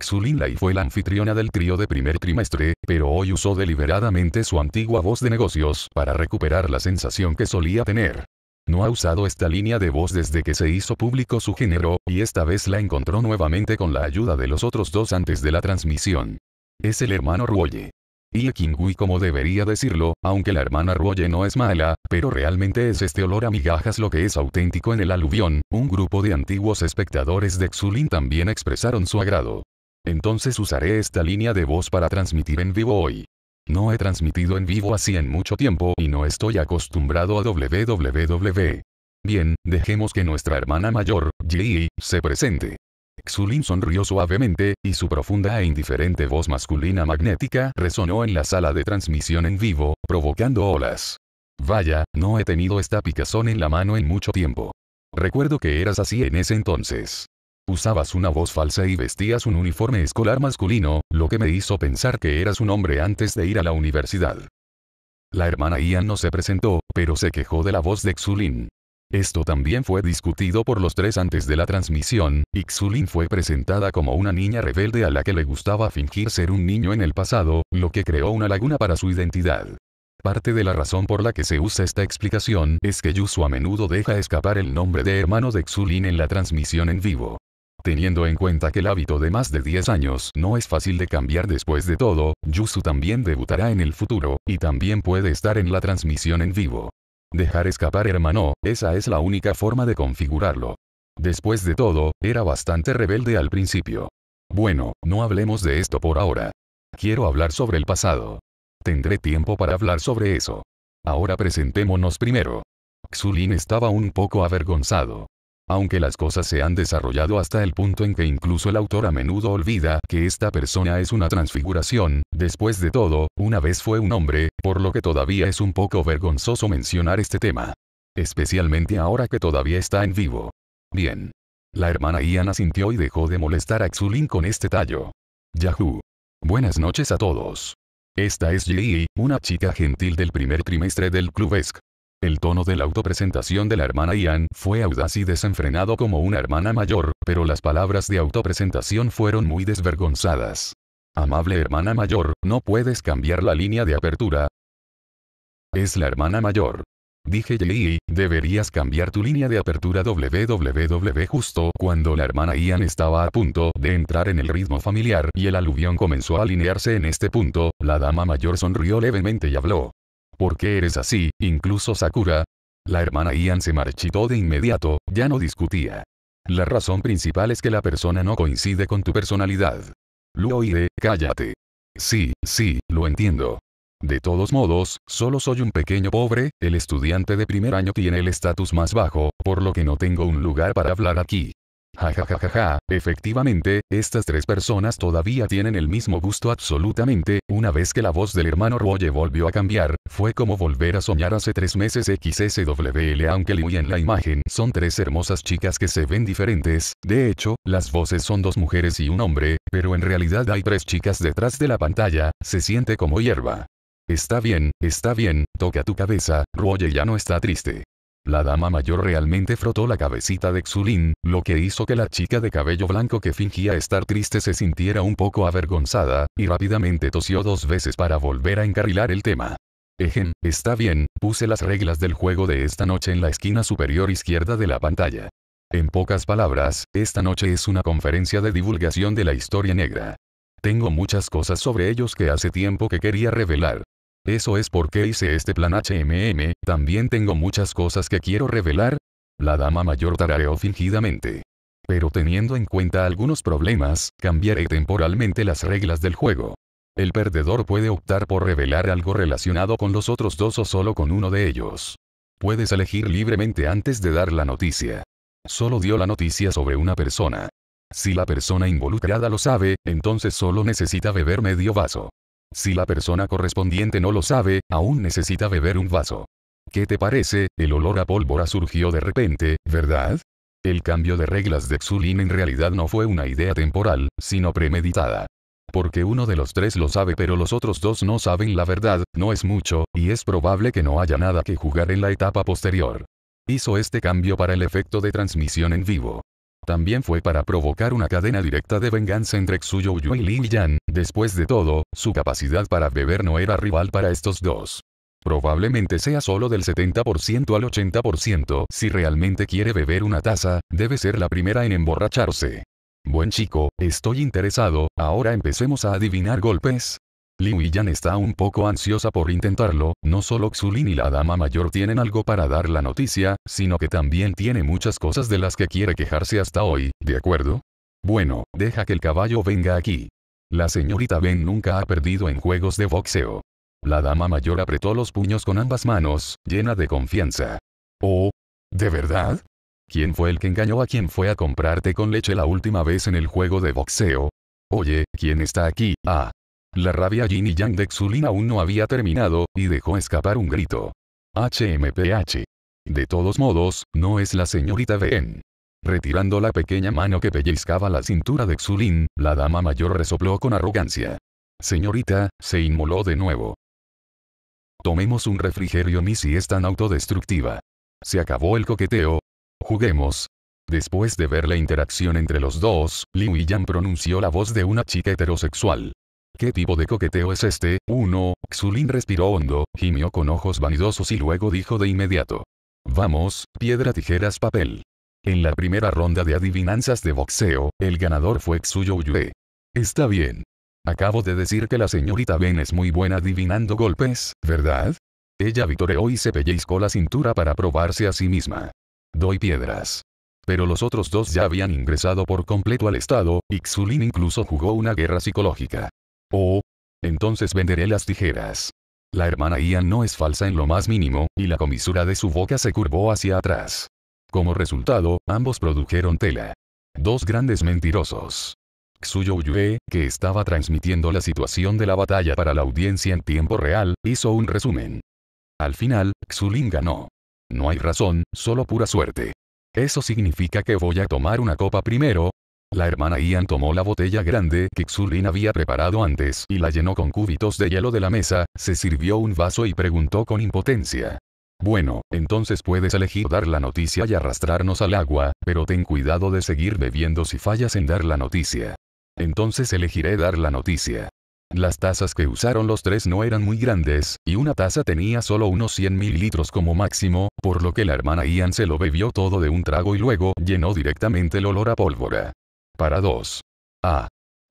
Xulin Lai fue la anfitriona del trío de primer trimestre, pero hoy usó deliberadamente su antigua voz de negocios para recuperar la sensación que solía tener. No ha usado esta línea de voz desde que se hizo público su género, y esta vez la encontró nuevamente con la ayuda de los otros dos antes de la transmisión. Es el hermano Ruoye. Y Kingui como debería decirlo, aunque la hermana Roye no es mala, pero realmente es este olor a migajas lo que es auténtico en el aluvión, un grupo de antiguos espectadores de Xulin también expresaron su agrado. Entonces usaré esta línea de voz para transmitir en vivo hoy. No he transmitido en vivo así en mucho tiempo y no estoy acostumbrado a www. Bien, dejemos que nuestra hermana mayor, Yi, se presente. Xulin sonrió suavemente, y su profunda e indiferente voz masculina magnética resonó en la sala de transmisión en vivo, provocando olas. Vaya, no he tenido esta picazón en la mano en mucho tiempo. Recuerdo que eras así en ese entonces. Usabas una voz falsa y vestías un uniforme escolar masculino, lo que me hizo pensar que eras un hombre antes de ir a la universidad. La hermana Ian no se presentó, pero se quejó de la voz de Xulin. Esto también fue discutido por los tres antes de la transmisión, Xulin fue presentada como una niña rebelde a la que le gustaba fingir ser un niño en el pasado, lo que creó una laguna para su identidad. Parte de la razón por la que se usa esta explicación es que Yusu a menudo deja escapar el nombre de hermano de Xulin en la transmisión en vivo. Teniendo en cuenta que el hábito de más de 10 años no es fácil de cambiar después de todo, Yusu también debutará en el futuro, y también puede estar en la transmisión en vivo. Dejar escapar hermano, esa es la única forma de configurarlo. Después de todo, era bastante rebelde al principio. Bueno, no hablemos de esto por ahora. Quiero hablar sobre el pasado. Tendré tiempo para hablar sobre eso. Ahora presentémonos primero. Xulin estaba un poco avergonzado. Aunque las cosas se han desarrollado hasta el punto en que incluso el autor a menudo olvida que esta persona es una transfiguración, después de todo, una vez fue un hombre, por lo que todavía es un poco vergonzoso mencionar este tema. Especialmente ahora que todavía está en vivo. Bien. La hermana Iana sintió y dejó de molestar a Xulin con este tallo. Yahoo. Buenas noches a todos. Esta es Yi, una chica gentil del primer trimestre del Club el tono de la autopresentación de la hermana Ian fue audaz y desenfrenado como una hermana mayor, pero las palabras de autopresentación fueron muy desvergonzadas. Amable hermana mayor, ¿no puedes cambiar la línea de apertura? Es la hermana mayor. Dije y deberías cambiar tu línea de apertura www justo cuando la hermana Ian estaba a punto de entrar en el ritmo familiar y el aluvión comenzó a alinearse en este punto, la dama mayor sonrió levemente y habló. ¿Por qué eres así, incluso Sakura? La hermana Ian se marchitó de inmediato, ya no discutía. La razón principal es que la persona no coincide con tu personalidad. Luoide, cállate. Sí, sí, lo entiendo. De todos modos, solo soy un pequeño pobre, el estudiante de primer año tiene el estatus más bajo, por lo que no tengo un lugar para hablar aquí ja, efectivamente, estas tres personas todavía tienen el mismo gusto absolutamente, una vez que la voz del hermano Roye volvió a cambiar, fue como volver a soñar hace tres meses XSWL aunque Liu y en la imagen son tres hermosas chicas que se ven diferentes, de hecho, las voces son dos mujeres y un hombre, pero en realidad hay tres chicas detrás de la pantalla, se siente como hierba. Está bien, está bien, toca tu cabeza, Roye ya no está triste. La dama mayor realmente frotó la cabecita de Xulin, lo que hizo que la chica de cabello blanco que fingía estar triste se sintiera un poco avergonzada, y rápidamente tosió dos veces para volver a encarrilar el tema. Ejen, está bien, puse las reglas del juego de esta noche en la esquina superior izquierda de la pantalla. En pocas palabras, esta noche es una conferencia de divulgación de la historia negra. Tengo muchas cosas sobre ellos que hace tiempo que quería revelar, eso es porque hice este plan HMM, también tengo muchas cosas que quiero revelar. La dama mayor tarareó fingidamente. Pero teniendo en cuenta algunos problemas, cambiaré temporalmente las reglas del juego. El perdedor puede optar por revelar algo relacionado con los otros dos o solo con uno de ellos. Puedes elegir libremente antes de dar la noticia. Solo dio la noticia sobre una persona. Si la persona involucrada lo sabe, entonces solo necesita beber medio vaso. Si la persona correspondiente no lo sabe, aún necesita beber un vaso. ¿Qué te parece? El olor a pólvora surgió de repente, ¿verdad? El cambio de reglas de Xulin en realidad no fue una idea temporal, sino premeditada. Porque uno de los tres lo sabe pero los otros dos no saben la verdad, no es mucho, y es probable que no haya nada que jugar en la etapa posterior. Hizo este cambio para el efecto de transmisión en vivo. También fue para provocar una cadena directa de venganza entre Yu y Lin Yan, después de todo, su capacidad para beber no era rival para estos dos. Probablemente sea solo del 70% al 80%. Si realmente quiere beber una taza, debe ser la primera en emborracharse. Buen chico, estoy interesado, ahora empecemos a adivinar golpes, Liu está un poco ansiosa por intentarlo, no solo Xulin y la dama mayor tienen algo para dar la noticia, sino que también tiene muchas cosas de las que quiere quejarse hasta hoy, ¿de acuerdo? Bueno, deja que el caballo venga aquí. La señorita Ben nunca ha perdido en juegos de boxeo. La dama mayor apretó los puños con ambas manos, llena de confianza. Oh, ¿de verdad? ¿Quién fue el que engañó a quien fue a comprarte con leche la última vez en el juego de boxeo? Oye, ¿quién está aquí? Ah, la rabia yin y yang de Xulin aún no había terminado, y dejó escapar un grito. HMPH. De todos modos, no es la señorita Ben. Retirando la pequeña mano que pellizcaba la cintura de Xulin, la dama mayor resopló con arrogancia. Señorita, se inmoló de nuevo. Tomemos un refrigerio ni si es tan autodestructiva. Se acabó el coqueteo. Juguemos. Después de ver la interacción entre los dos, Liu Yang pronunció la voz de una chica heterosexual. ¿Qué tipo de coqueteo es este? 1. Xulin respiró hondo, gimió con ojos vanidosos y luego dijo de inmediato. Vamos, piedra, tijeras, papel. En la primera ronda de adivinanzas de boxeo, el ganador fue Xuyo Yue. Está bien. Acabo de decir que la señorita Ben es muy buena adivinando golpes, ¿verdad? Ella vitoreó y se pellizcó la cintura para probarse a sí misma. Doy piedras. Pero los otros dos ya habían ingresado por completo al estado, y Xulin incluso jugó una guerra psicológica. Oh, entonces venderé las tijeras. La hermana Ian no es falsa en lo más mínimo, y la comisura de su boca se curvó hacia atrás. Como resultado, ambos produjeron tela. Dos grandes mentirosos. Xuyo Yue, que estaba transmitiendo la situación de la batalla para la audiencia en tiempo real, hizo un resumen. Al final, Xulin ganó. No hay razón, solo pura suerte. Eso significa que voy a tomar una copa primero, la hermana Ian tomó la botella grande que Xurin había preparado antes y la llenó con cúbitos de hielo de la mesa, se sirvió un vaso y preguntó con impotencia. Bueno, entonces puedes elegir dar la noticia y arrastrarnos al agua, pero ten cuidado de seguir bebiendo si fallas en dar la noticia. Entonces elegiré dar la noticia. Las tazas que usaron los tres no eran muy grandes, y una taza tenía solo unos 100 mililitros como máximo, por lo que la hermana Ian se lo bebió todo de un trago y luego llenó directamente el olor a pólvora. Para dos. Ah.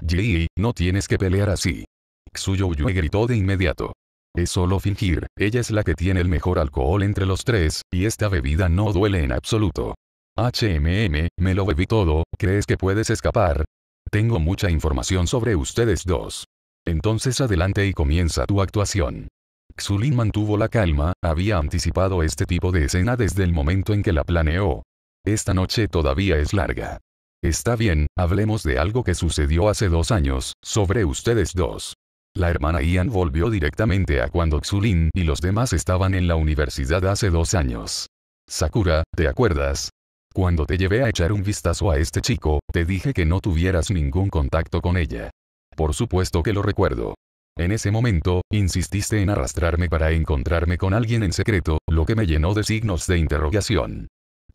Ji, no tienes que pelear así. Xuyo Yue gritó de inmediato. Es solo fingir, ella es la que tiene el mejor alcohol entre los tres, y esta bebida no duele en absoluto. HMM, me lo bebí todo, ¿crees que puedes escapar? Tengo mucha información sobre ustedes dos. Entonces adelante y comienza tu actuación. Xulin mantuvo la calma, había anticipado este tipo de escena desde el momento en que la planeó. Esta noche todavía es larga. Está bien, hablemos de algo que sucedió hace dos años, sobre ustedes dos. La hermana Ian volvió directamente a cuando Xulin y los demás estaban en la universidad hace dos años. Sakura, ¿te acuerdas? Cuando te llevé a echar un vistazo a este chico, te dije que no tuvieras ningún contacto con ella. Por supuesto que lo recuerdo. En ese momento, insististe en arrastrarme para encontrarme con alguien en secreto, lo que me llenó de signos de interrogación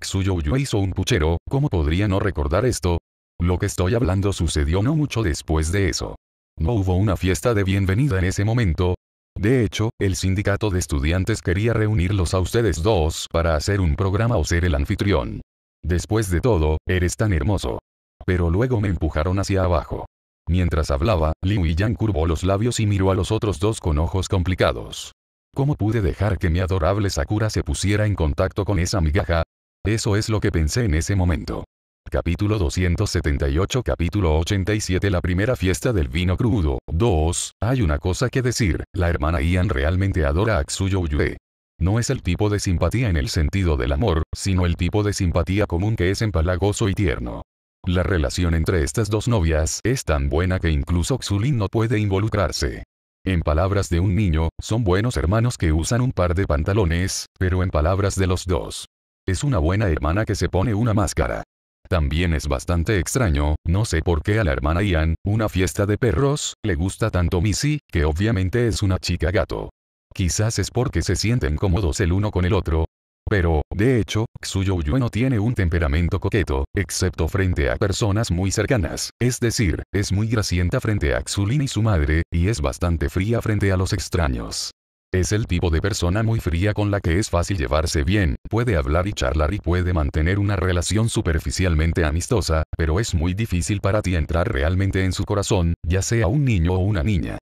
yo hizo un puchero, ¿cómo podría no recordar esto? Lo que estoy hablando sucedió no mucho después de eso. No hubo una fiesta de bienvenida en ese momento. De hecho, el sindicato de estudiantes quería reunirlos a ustedes dos para hacer un programa o ser el anfitrión. Después de todo, eres tan hermoso. Pero luego me empujaron hacia abajo. Mientras hablaba, Liu Yan curvó los labios y miró a los otros dos con ojos complicados. ¿Cómo pude dejar que mi adorable Sakura se pusiera en contacto con esa migaja? Eso es lo que pensé en ese momento. Capítulo 278 Capítulo 87 La primera fiesta del vino crudo. 2. Hay una cosa que decir, la hermana Ian realmente adora a Xuyo Yue. No es el tipo de simpatía en el sentido del amor, sino el tipo de simpatía común que es empalagoso y tierno. La relación entre estas dos novias es tan buena que incluso Xulin no puede involucrarse. En palabras de un niño, son buenos hermanos que usan un par de pantalones, pero en palabras de los dos, es una buena hermana que se pone una máscara. También es bastante extraño, no sé por qué a la hermana Ian, una fiesta de perros, le gusta tanto Missy, que obviamente es una chica gato. Quizás es porque se sienten cómodos el uno con el otro. Pero, de hecho, Xuyo no tiene un temperamento coqueto, excepto frente a personas muy cercanas, es decir, es muy gracienta frente a Xulin y su madre, y es bastante fría frente a los extraños. Es el tipo de persona muy fría con la que es fácil llevarse bien, puede hablar y charlar y puede mantener una relación superficialmente amistosa, pero es muy difícil para ti entrar realmente en su corazón, ya sea un niño o una niña.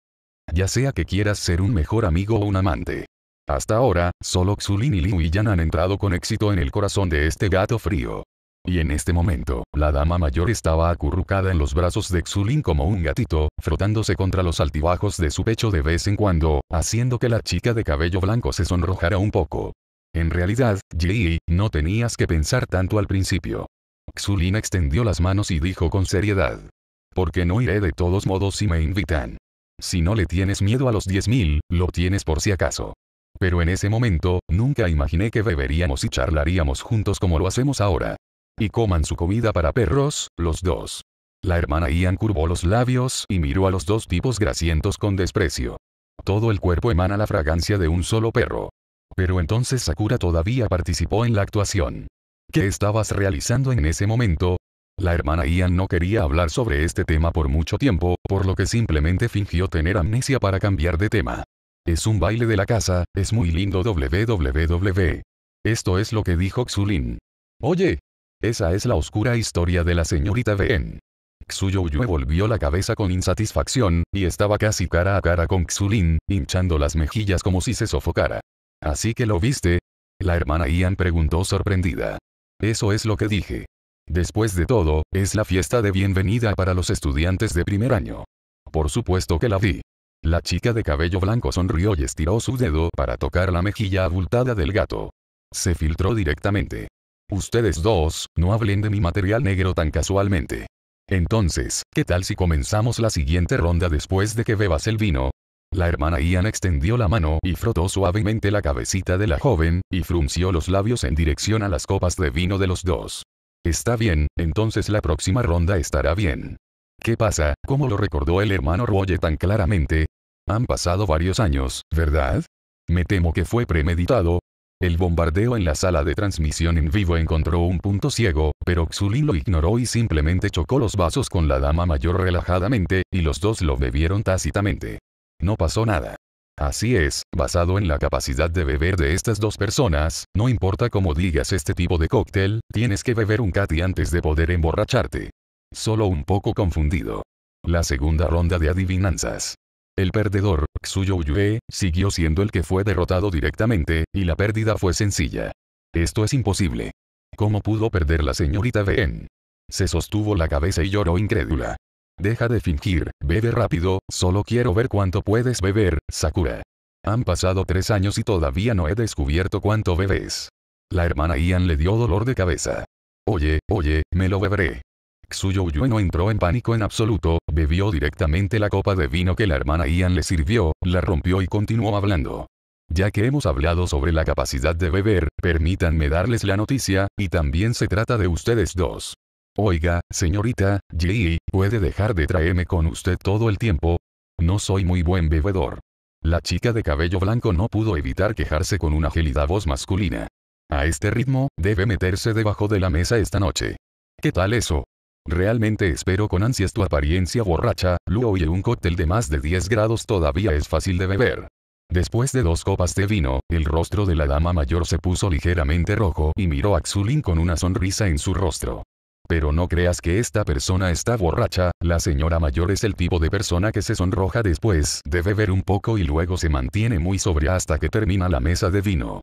Ya sea que quieras ser un mejor amigo o un amante. Hasta ahora, solo Xulin y Liu y Yan han entrado con éxito en el corazón de este gato frío. Y en este momento, la dama mayor estaba acurrucada en los brazos de Xulin como un gatito, frotándose contra los altibajos de su pecho de vez en cuando, haciendo que la chica de cabello blanco se sonrojara un poco. En realidad, Ji, no tenías que pensar tanto al principio. Xulin extendió las manos y dijo con seriedad. qué no iré de todos modos si me invitan. Si no le tienes miedo a los 10.000, lo tienes por si acaso. Pero en ese momento, nunca imaginé que beberíamos y charlaríamos juntos como lo hacemos ahora y coman su comida para perros, los dos. La hermana Ian curvó los labios y miró a los dos tipos grasientos con desprecio. Todo el cuerpo emana la fragancia de un solo perro. Pero entonces Sakura todavía participó en la actuación. ¿Qué estabas realizando en ese momento? La hermana Ian no quería hablar sobre este tema por mucho tiempo, por lo que simplemente fingió tener amnesia para cambiar de tema. Es un baile de la casa, es muy lindo www. Esto es lo que dijo Xulin. Oye, esa es la oscura historia de la señorita Ben. Xu volvió la cabeza con insatisfacción, y estaba casi cara a cara con Xulin, hinchando las mejillas como si se sofocara. ¿Así que lo viste? La hermana Ian preguntó sorprendida. Eso es lo que dije. Después de todo, es la fiesta de bienvenida para los estudiantes de primer año. Por supuesto que la vi. La chica de cabello blanco sonrió y estiró su dedo para tocar la mejilla abultada del gato. Se filtró directamente. Ustedes dos, no hablen de mi material negro tan casualmente. Entonces, ¿qué tal si comenzamos la siguiente ronda después de que bebas el vino? La hermana Ian extendió la mano y frotó suavemente la cabecita de la joven, y frunció los labios en dirección a las copas de vino de los dos. Está bien, entonces la próxima ronda estará bien. ¿Qué pasa? ¿Cómo lo recordó el hermano Roye tan claramente? Han pasado varios años, ¿verdad? Me temo que fue premeditado, el bombardeo en la sala de transmisión en vivo encontró un punto ciego, pero Xulin lo ignoró y simplemente chocó los vasos con la dama mayor relajadamente, y los dos lo bebieron tácitamente. No pasó nada. Así es, basado en la capacidad de beber de estas dos personas, no importa cómo digas este tipo de cóctel, tienes que beber un cati antes de poder emborracharte. Solo un poco confundido. La segunda ronda de adivinanzas. El perdedor, Xu Yue, siguió siendo el que fue derrotado directamente, y la pérdida fue sencilla. Esto es imposible. ¿Cómo pudo perder la señorita Ben? Se sostuvo la cabeza y lloró incrédula. Deja de fingir, bebe rápido, solo quiero ver cuánto puedes beber, Sakura. Han pasado tres años y todavía no he descubierto cuánto bebes. La hermana Ian le dio dolor de cabeza. Oye, oye, me lo beberé. Yu no entró en pánico en absoluto, bebió directamente la copa de vino que la hermana Ian le sirvió, la rompió y continuó hablando. Ya que hemos hablado sobre la capacidad de beber, permítanme darles la noticia, y también se trata de ustedes dos. Oiga, señorita, Ji, ¿puede dejar de traerme con usted todo el tiempo? No soy muy buen bebedor. La chica de cabello blanco no pudo evitar quejarse con una gélida voz masculina. A este ritmo, debe meterse debajo de la mesa esta noche. ¿Qué tal eso? Realmente espero con ansias tu apariencia borracha, Luo y un cóctel de más de 10 grados todavía es fácil de beber. Después de dos copas de vino, el rostro de la dama mayor se puso ligeramente rojo y miró a Xulin con una sonrisa en su rostro. Pero no creas que esta persona está borracha, la señora mayor es el tipo de persona que se sonroja después de beber un poco y luego se mantiene muy sobria hasta que termina la mesa de vino.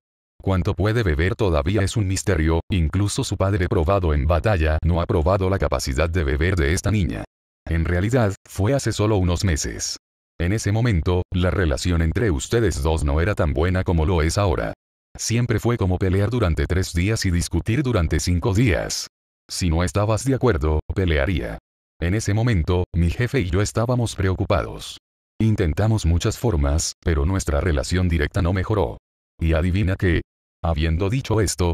Cuánto puede beber todavía es un misterio, incluso su padre probado en batalla no ha probado la capacidad de beber de esta niña. En realidad, fue hace solo unos meses. En ese momento, la relación entre ustedes dos no era tan buena como lo es ahora. Siempre fue como pelear durante tres días y discutir durante cinco días. Si no estabas de acuerdo, pelearía. En ese momento, mi jefe y yo estábamos preocupados. Intentamos muchas formas, pero nuestra relación directa no mejoró. Y adivina que. Habiendo dicho esto,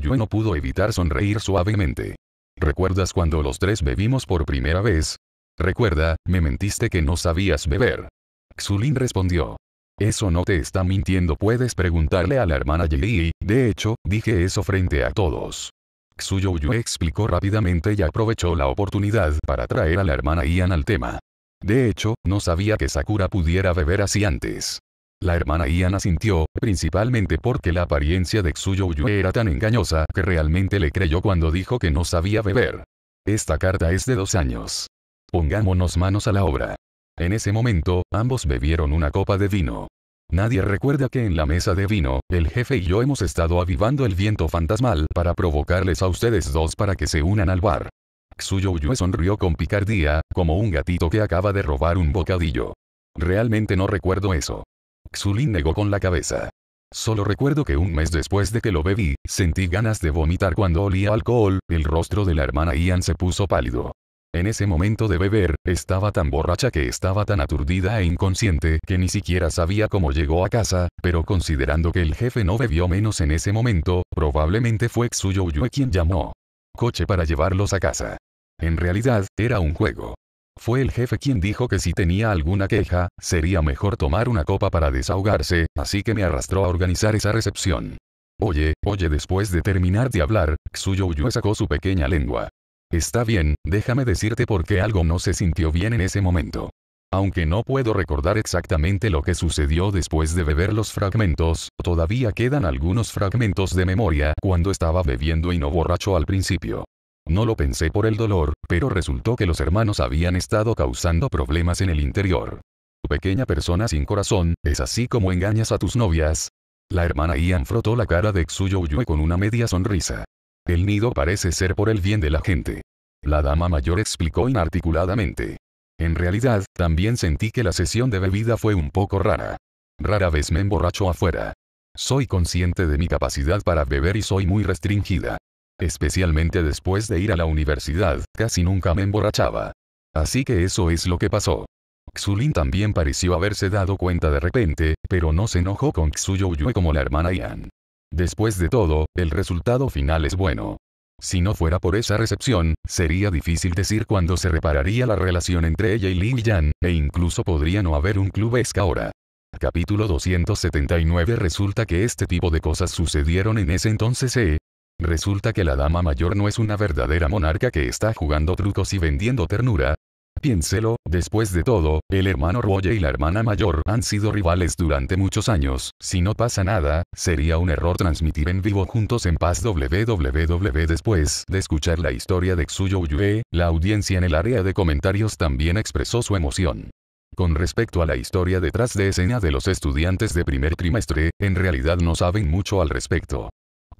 Yue no pudo evitar sonreír suavemente. ¿Recuerdas cuando los tres bebimos por primera vez? Recuerda, me mentiste que no sabías beber. Xulin respondió. Eso no te está mintiendo puedes preguntarle a la hermana Yili, de hecho, dije eso frente a todos. Yue explicó rápidamente y aprovechó la oportunidad para traer a la hermana Ian al tema. De hecho, no sabía que Sakura pudiera beber así antes. La hermana Iana sintió, principalmente porque la apariencia de Yue era tan engañosa que realmente le creyó cuando dijo que no sabía beber. Esta carta es de dos años. Pongámonos manos a la obra. En ese momento, ambos bebieron una copa de vino. Nadie recuerda que en la mesa de vino, el jefe y yo hemos estado avivando el viento fantasmal para provocarles a ustedes dos para que se unan al bar. Yue sonrió con picardía, como un gatito que acaba de robar un bocadillo. Realmente no recuerdo eso. Xulin negó con la cabeza. Solo recuerdo que un mes después de que lo bebí, sentí ganas de vomitar cuando olía alcohol, el rostro de la hermana Ian se puso pálido. En ese momento de beber, estaba tan borracha que estaba tan aturdida e inconsciente que ni siquiera sabía cómo llegó a casa, pero considerando que el jefe no bebió menos en ese momento, probablemente fue Xuyuyue quien llamó. Coche para llevarlos a casa. En realidad, era un juego. Fue el jefe quien dijo que si tenía alguna queja, sería mejor tomar una copa para desahogarse, así que me arrastró a organizar esa recepción. Oye, oye, después de terminar de hablar, Xuyuyue sacó su pequeña lengua. Está bien, déjame decirte por qué algo no se sintió bien en ese momento. Aunque no puedo recordar exactamente lo que sucedió después de beber los fragmentos, todavía quedan algunos fragmentos de memoria cuando estaba bebiendo y no borracho al principio. No lo pensé por el dolor, pero resultó que los hermanos habían estado causando problemas en el interior. Tu pequeña persona sin corazón, es así como engañas a tus novias. La hermana Ian frotó la cara de Xuyo con una media sonrisa. El nido parece ser por el bien de la gente. La dama mayor explicó inarticuladamente. En realidad, también sentí que la sesión de bebida fue un poco rara. Rara vez me emborracho afuera. Soy consciente de mi capacidad para beber y soy muy restringida. Especialmente después de ir a la universidad, casi nunca me emborrachaba. Así que eso es lo que pasó. Xulin también pareció haberse dado cuenta de repente, pero no se enojó con Yue como la hermana Ian. Después de todo, el resultado final es bueno. Si no fuera por esa recepción, sería difícil decir cuándo se repararía la relación entre ella y Lin Yan, e incluso podría no haber un club ahora. Capítulo 279 Resulta que este tipo de cosas sucedieron en ese entonces e, Resulta que la dama mayor no es una verdadera monarca que está jugando trucos y vendiendo ternura. Piénselo, después de todo, el hermano Roye y la hermana mayor han sido rivales durante muchos años, si no pasa nada, sería un error transmitir en vivo juntos en paz www después de escuchar la historia de Xuyo Yue, la audiencia en el área de comentarios también expresó su emoción. Con respecto a la historia detrás de escena de los estudiantes de primer trimestre, en realidad no saben mucho al respecto.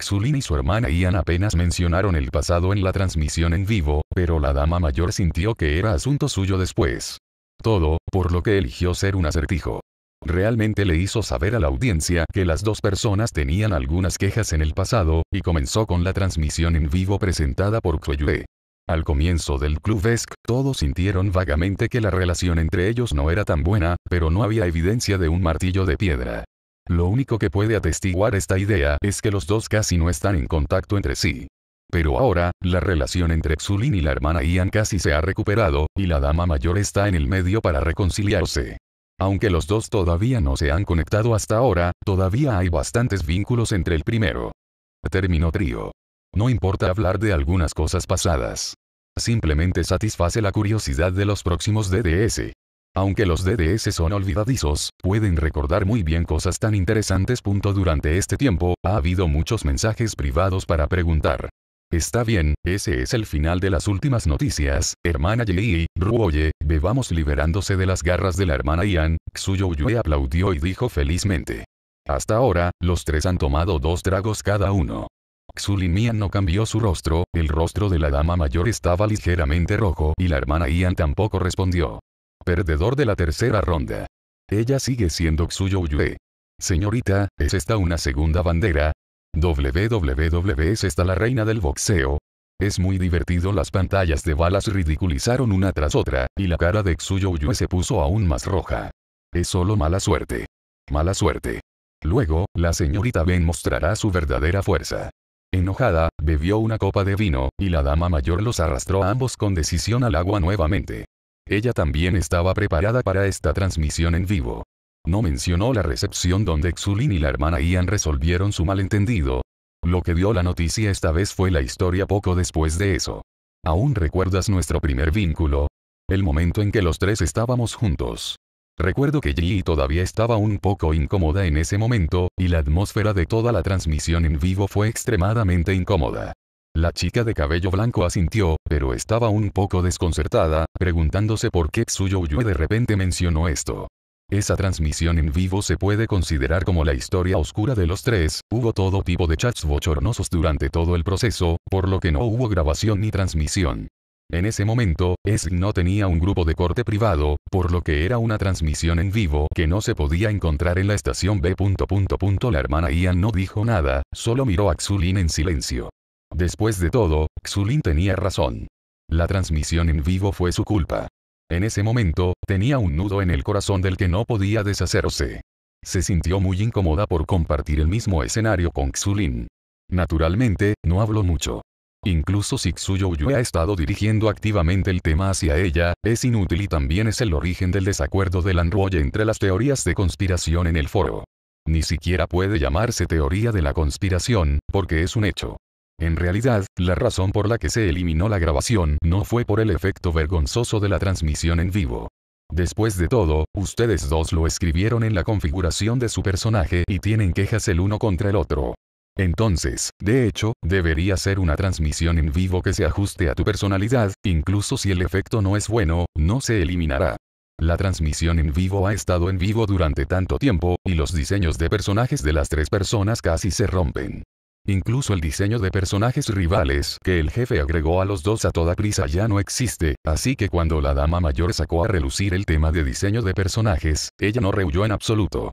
Xulin y su hermana Ian apenas mencionaron el pasado en la transmisión en vivo, pero la dama mayor sintió que era asunto suyo después. Todo, por lo que eligió ser un acertijo. Realmente le hizo saber a la audiencia que las dos personas tenían algunas quejas en el pasado, y comenzó con la transmisión en vivo presentada por Koyue. Al comienzo del Club todos sintieron vagamente que la relación entre ellos no era tan buena, pero no había evidencia de un martillo de piedra. Lo único que puede atestiguar esta idea es que los dos casi no están en contacto entre sí. Pero ahora, la relación entre Xulin y la hermana Ian casi se ha recuperado, y la dama mayor está en el medio para reconciliarse. Aunque los dos todavía no se han conectado hasta ahora, todavía hay bastantes vínculos entre el primero. Término trío. No importa hablar de algunas cosas pasadas. Simplemente satisface la curiosidad de los próximos DDS. Aunque los DDS son olvidadizos, pueden recordar muy bien cosas tan interesantes. Durante este tiempo, ha habido muchos mensajes privados para preguntar. Está bien, ese es el final de las últimas noticias, hermana Yi, Ruoye, bebamos liberándose de las garras de la hermana Ian, Xuyo Yue aplaudió y dijo felizmente. Hasta ahora, los tres han tomado dos tragos cada uno. Mian no cambió su rostro, el rostro de la dama mayor estaba ligeramente rojo y la hermana Ian tampoco respondió perdedor de la tercera ronda. Ella sigue siendo Xuyo Yue. Señorita, ¿es esta una segunda bandera? WWW es esta la reina del boxeo. Es muy divertido las pantallas de balas ridiculizaron una tras otra, y la cara de Xuyo Yue se puso aún más roja. Es solo mala suerte. Mala suerte. Luego, la señorita Ben mostrará su verdadera fuerza. Enojada, bebió una copa de vino, y la dama mayor los arrastró a ambos con decisión al agua nuevamente. Ella también estaba preparada para esta transmisión en vivo. No mencionó la recepción donde Xulin y la hermana Ian resolvieron su malentendido. Lo que dio la noticia esta vez fue la historia poco después de eso. ¿Aún recuerdas nuestro primer vínculo? El momento en que los tres estábamos juntos. Recuerdo que Yi todavía estaba un poco incómoda en ese momento, y la atmósfera de toda la transmisión en vivo fue extremadamente incómoda. La chica de cabello blanco asintió, pero estaba un poco desconcertada, preguntándose por qué Tsuyo de repente mencionó esto. Esa transmisión en vivo se puede considerar como la historia oscura de los tres, hubo todo tipo de chats bochornosos durante todo el proceso, por lo que no hubo grabación ni transmisión. En ese momento, S no tenía un grupo de corte privado, por lo que era una transmisión en vivo que no se podía encontrar en la estación B. La hermana Ian no dijo nada, solo miró a Xulin en silencio. Después de todo, Xulin tenía razón. La transmisión en vivo fue su culpa. En ese momento, tenía un nudo en el corazón del que no podía deshacerse. Se sintió muy incómoda por compartir el mismo escenario con Xulin. Naturalmente, no habló mucho. Incluso si Xuyouyu ha estado dirigiendo activamente el tema hacia ella, es inútil y también es el origen del desacuerdo de Ruoye entre las teorías de conspiración en el foro. Ni siquiera puede llamarse teoría de la conspiración, porque es un hecho. En realidad, la razón por la que se eliminó la grabación no fue por el efecto vergonzoso de la transmisión en vivo. Después de todo, ustedes dos lo escribieron en la configuración de su personaje y tienen quejas el uno contra el otro. Entonces, de hecho, debería ser una transmisión en vivo que se ajuste a tu personalidad, incluso si el efecto no es bueno, no se eliminará. La transmisión en vivo ha estado en vivo durante tanto tiempo, y los diseños de personajes de las tres personas casi se rompen. Incluso el diseño de personajes rivales que el jefe agregó a los dos a toda prisa ya no existe, así que cuando la dama mayor sacó a relucir el tema de diseño de personajes, ella no rehuyó en absoluto.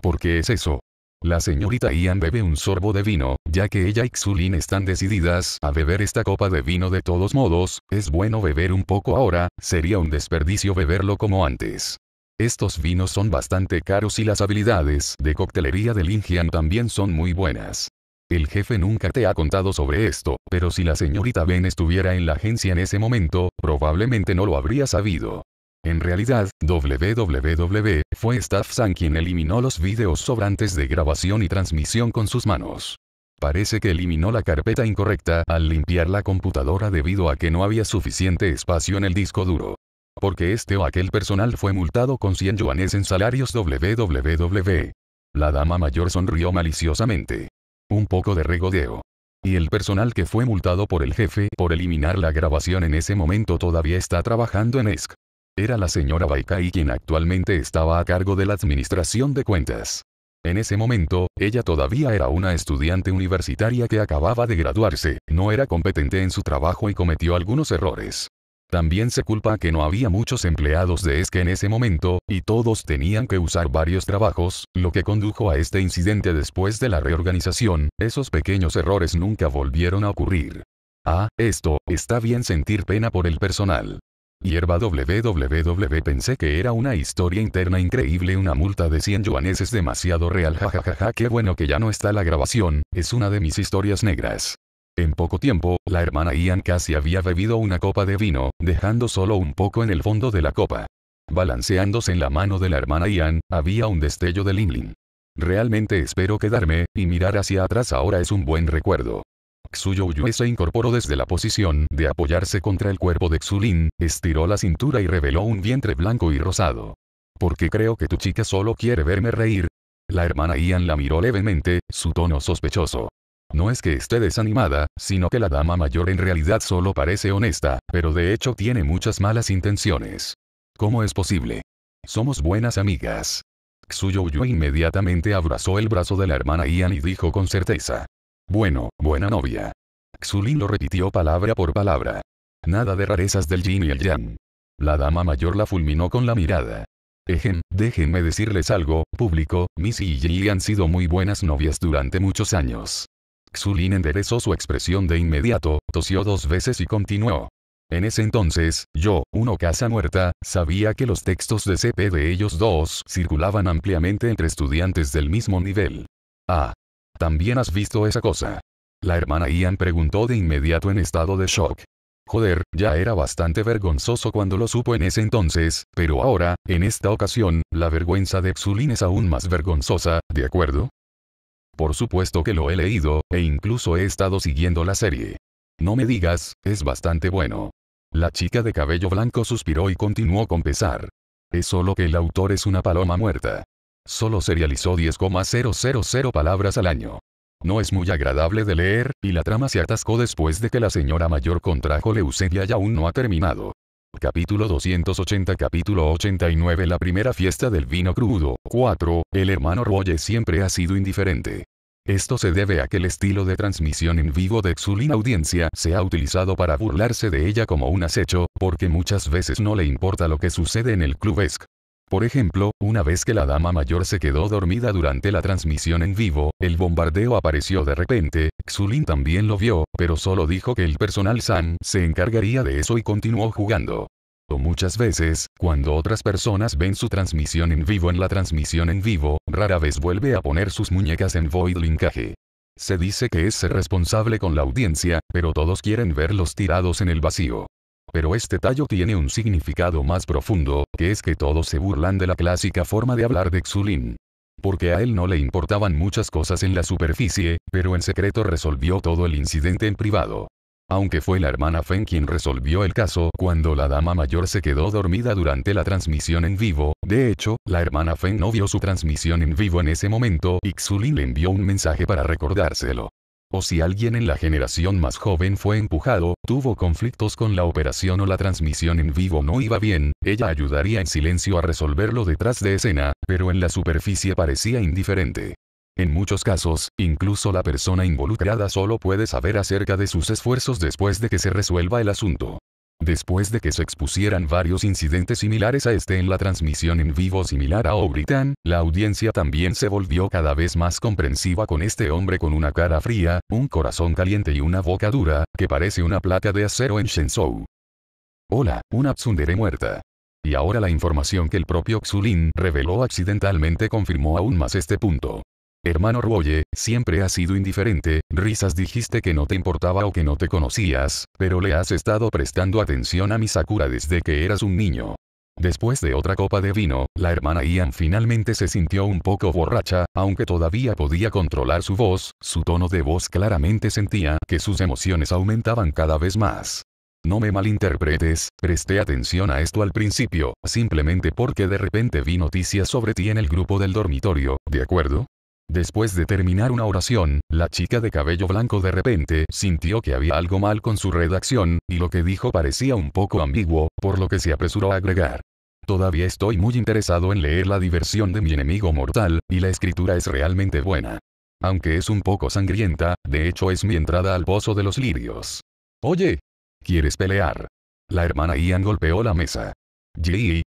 ¿Por qué es eso? La señorita Ian bebe un sorbo de vino, ya que ella y Xulin están decididas a beber esta copa de vino de todos modos, es bueno beber un poco ahora, sería un desperdicio beberlo como antes. Estos vinos son bastante caros y las habilidades de coctelería de Lingian también son muy buenas. El jefe nunca te ha contado sobre esto, pero si la señorita Ben estuviera en la agencia en ese momento, probablemente no lo habría sabido. En realidad, WWW fue Staff quien eliminó los videos sobrantes de grabación y transmisión con sus manos. Parece que eliminó la carpeta incorrecta al limpiar la computadora debido a que no había suficiente espacio en el disco duro. Porque este o aquel personal fue multado con 100 yuanes en salarios WWW. La dama mayor sonrió maliciosamente. Un poco de regodeo. Y el personal que fue multado por el jefe por eliminar la grabación en ese momento todavía está trabajando en ESC. Era la señora Baikai quien actualmente estaba a cargo de la administración de cuentas. En ese momento, ella todavía era una estudiante universitaria que acababa de graduarse, no era competente en su trabajo y cometió algunos errores. También se culpa que no había muchos empleados de ESC en ese momento, y todos tenían que usar varios trabajos, lo que condujo a este incidente después de la reorganización, esos pequeños errores nunca volvieron a ocurrir. Ah, esto, está bien sentir pena por el personal. Hierba www pensé que era una historia interna increíble una multa de 100 yuanes es demasiado real jajajaja qué bueno que ya no está la grabación, es una de mis historias negras. En poco tiempo, la hermana Ian casi había bebido una copa de vino, dejando solo un poco en el fondo de la copa. Balanceándose en la mano de la hermana Ian, había un destello de Lin. Realmente espero quedarme, y mirar hacia atrás ahora es un buen recuerdo. Xuyo se incorporó desde la posición de apoyarse contra el cuerpo de Xulin, estiró la cintura y reveló un vientre blanco y rosado. Porque creo que tu chica solo quiere verme reír? La hermana Ian la miró levemente, su tono sospechoso. No es que esté desanimada, sino que la dama mayor en realidad solo parece honesta, pero de hecho tiene muchas malas intenciones. ¿Cómo es posible? Somos buenas amigas. Xuyo inmediatamente abrazó el brazo de la hermana Ian y dijo con certeza. Bueno, buena novia. Xulin lo repitió palabra por palabra. Nada de rarezas del Jin y el yang. La dama mayor la fulminó con la mirada. Ejen, déjenme decirles algo, público, Missy y Yi han sido muy buenas novias durante muchos años. Xulin enderezó su expresión de inmediato, tosió dos veces y continuó. En ese entonces, yo, uno casa muerta, sabía que los textos de CP de ellos dos circulaban ampliamente entre estudiantes del mismo nivel. Ah. También has visto esa cosa. La hermana Ian preguntó de inmediato en estado de shock. Joder, ya era bastante vergonzoso cuando lo supo en ese entonces, pero ahora, en esta ocasión, la vergüenza de Xulin es aún más vergonzosa, ¿de acuerdo? Por supuesto que lo he leído, e incluso he estado siguiendo la serie. No me digas, es bastante bueno. La chica de cabello blanco suspiró y continuó con pesar. Es solo que el autor es una paloma muerta. Solo serializó 10,000 palabras al año. No es muy agradable de leer, y la trama se atascó después de que la señora mayor contrajo leucemia y aún no ha terminado. Capítulo 280 Capítulo 89 La primera fiesta del vino crudo. 4. El hermano Roye siempre ha sido indiferente. Esto se debe a que el estilo de transmisión en vivo de Xulin Audiencia se ha utilizado para burlarse de ella como un acecho, porque muchas veces no le importa lo que sucede en el club ESC. Por ejemplo, una vez que la dama mayor se quedó dormida durante la transmisión en vivo, el bombardeo apareció de repente, Xulin también lo vio, pero solo dijo que el personal San se encargaría de eso y continuó jugando. Muchas veces, cuando otras personas ven su transmisión en vivo en la transmisión en vivo, rara vez vuelve a poner sus muñecas en void linkaje. Se dice que es responsable con la audiencia, pero todos quieren verlos tirados en el vacío. Pero este tallo tiene un significado más profundo, que es que todos se burlan de la clásica forma de hablar de Xulin. Porque a él no le importaban muchas cosas en la superficie, pero en secreto resolvió todo el incidente en privado aunque fue la hermana Feng quien resolvió el caso cuando la dama mayor se quedó dormida durante la transmisión en vivo, de hecho, la hermana Fen no vio su transmisión en vivo en ese momento y Xulin le envió un mensaje para recordárselo. O si alguien en la generación más joven fue empujado, tuvo conflictos con la operación o la transmisión en vivo no iba bien, ella ayudaría en silencio a resolverlo detrás de escena, pero en la superficie parecía indiferente. En muchos casos, incluso la persona involucrada solo puede saber acerca de sus esfuerzos después de que se resuelva el asunto. Después de que se expusieran varios incidentes similares a este en la transmisión en vivo similar a britain la audiencia también se volvió cada vez más comprensiva con este hombre con una cara fría, un corazón caliente y una boca dura, que parece una placa de acero en Shenzhou. Hola, una tsundere muerta. Y ahora la información que el propio Xulin reveló accidentalmente confirmó aún más este punto. Hermano Roye, siempre has sido indiferente, risas dijiste que no te importaba o que no te conocías, pero le has estado prestando atención a mi Sakura desde que eras un niño. Después de otra copa de vino, la hermana Ian finalmente se sintió un poco borracha, aunque todavía podía controlar su voz, su tono de voz claramente sentía que sus emociones aumentaban cada vez más. No me malinterpretes, presté atención a esto al principio, simplemente porque de repente vi noticias sobre ti en el grupo del dormitorio, ¿de acuerdo? Después de terminar una oración, la chica de cabello blanco de repente sintió que había algo mal con su redacción, y lo que dijo parecía un poco ambiguo, por lo que se apresuró a agregar. Todavía estoy muy interesado en leer la diversión de mi enemigo mortal, y la escritura es realmente buena. Aunque es un poco sangrienta, de hecho es mi entrada al pozo de los lirios. Oye, ¿quieres pelear? La hermana Ian golpeó la mesa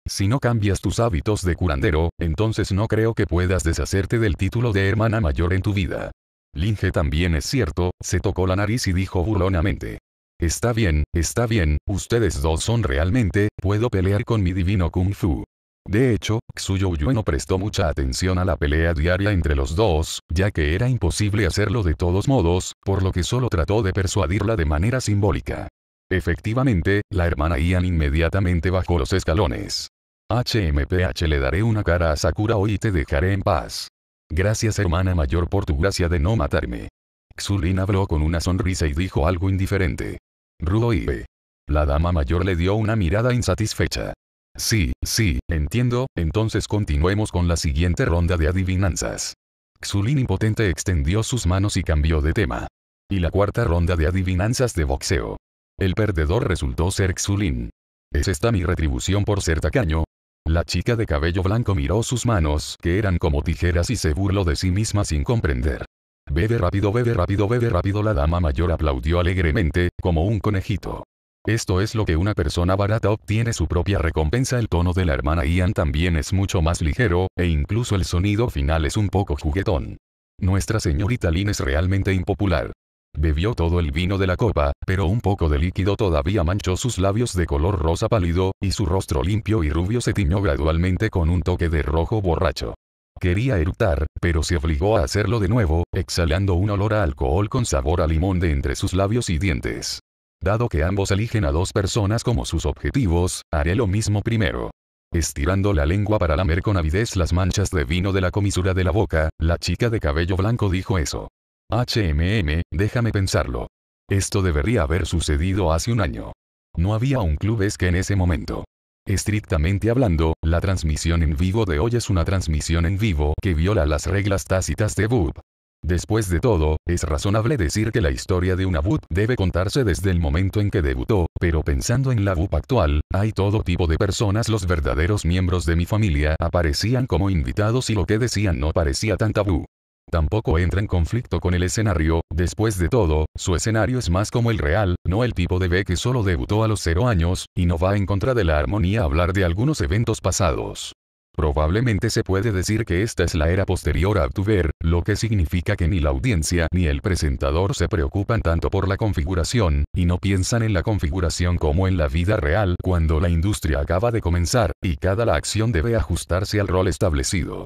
si no cambias tus hábitos de curandero, entonces no creo que puedas deshacerte del título de hermana mayor en tu vida. Linje también es cierto, se tocó la nariz y dijo burlonamente. Está bien, está bien, ustedes dos son realmente, puedo pelear con mi divino Kung Fu. De hecho, Yu no prestó mucha atención a la pelea diaria entre los dos, ya que era imposible hacerlo de todos modos, por lo que solo trató de persuadirla de manera simbólica. Efectivamente, la hermana Ian inmediatamente bajó los escalones. HMPH le daré una cara a Sakura hoy y te dejaré en paz. Gracias hermana mayor por tu gracia de no matarme. Xulin habló con una sonrisa y dijo algo indiferente. Rudo ibe. La dama mayor le dio una mirada insatisfecha. Sí, sí, entiendo, entonces continuemos con la siguiente ronda de adivinanzas. Xulin impotente extendió sus manos y cambió de tema. Y la cuarta ronda de adivinanzas de boxeo. El perdedor resultó ser Xulin. ¿Es esta mi retribución por ser tacaño? La chica de cabello blanco miró sus manos, que eran como tijeras y se burló de sí misma sin comprender. Bebe rápido, bebe rápido, bebe rápido. La dama mayor aplaudió alegremente, como un conejito. Esto es lo que una persona barata obtiene su propia recompensa. El tono de la hermana Ian también es mucho más ligero, e incluso el sonido final es un poco juguetón. Nuestra señorita Lin es realmente impopular. Bebió todo el vino de la copa, pero un poco de líquido todavía manchó sus labios de color rosa pálido, y su rostro limpio y rubio se tiñó gradualmente con un toque de rojo borracho. Quería eructar, pero se obligó a hacerlo de nuevo, exhalando un olor a alcohol con sabor a limón de entre sus labios y dientes. Dado que ambos eligen a dos personas como sus objetivos, haré lo mismo primero. Estirando la lengua para lamer con avidez las manchas de vino de la comisura de la boca, la chica de cabello blanco dijo eso. HMM, déjame pensarlo. Esto debería haber sucedido hace un año. No había un es que en ese momento. Estrictamente hablando, la transmisión en vivo de hoy es una transmisión en vivo que viola las reglas tácitas de BUP. Después de todo, es razonable decir que la historia de una BUP debe contarse desde el momento en que debutó, pero pensando en la vup actual, hay todo tipo de personas. Los verdaderos miembros de mi familia aparecían como invitados y lo que decían no parecía tan tabú tampoco entra en conflicto con el escenario, después de todo, su escenario es más como el real, no el tipo de B que solo debutó a los 0 años, y no va en contra de la armonía hablar de algunos eventos pasados. Probablemente se puede decir que esta es la era posterior a ver, lo que significa que ni la audiencia ni el presentador se preocupan tanto por la configuración, y no piensan en la configuración como en la vida real cuando la industria acaba de comenzar, y cada la acción debe ajustarse al rol establecido.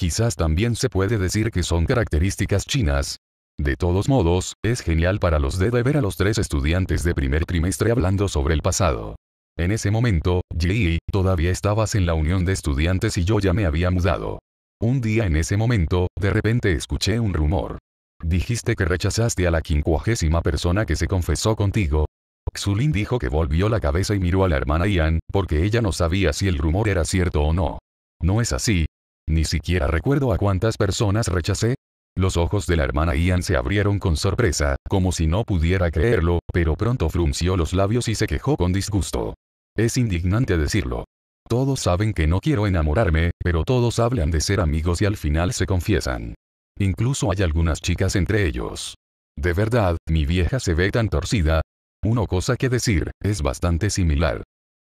Quizás también se puede decir que son características chinas. De todos modos, es genial para los de ver a los tres estudiantes de primer trimestre hablando sobre el pasado. En ese momento, Yi, todavía estabas en la unión de estudiantes y yo ya me había mudado. Un día en ese momento, de repente escuché un rumor. Dijiste que rechazaste a la quincuagésima persona que se confesó contigo. Xulin dijo que volvió la cabeza y miró a la hermana Ian, porque ella no sabía si el rumor era cierto o no. No es así, ni siquiera recuerdo a cuántas personas rechacé. Los ojos de la hermana Ian se abrieron con sorpresa, como si no pudiera creerlo, pero pronto frunció los labios y se quejó con disgusto. Es indignante decirlo. Todos saben que no quiero enamorarme, pero todos hablan de ser amigos y al final se confiesan. Incluso hay algunas chicas entre ellos. De verdad, mi vieja se ve tan torcida. Una cosa que decir, es bastante similar.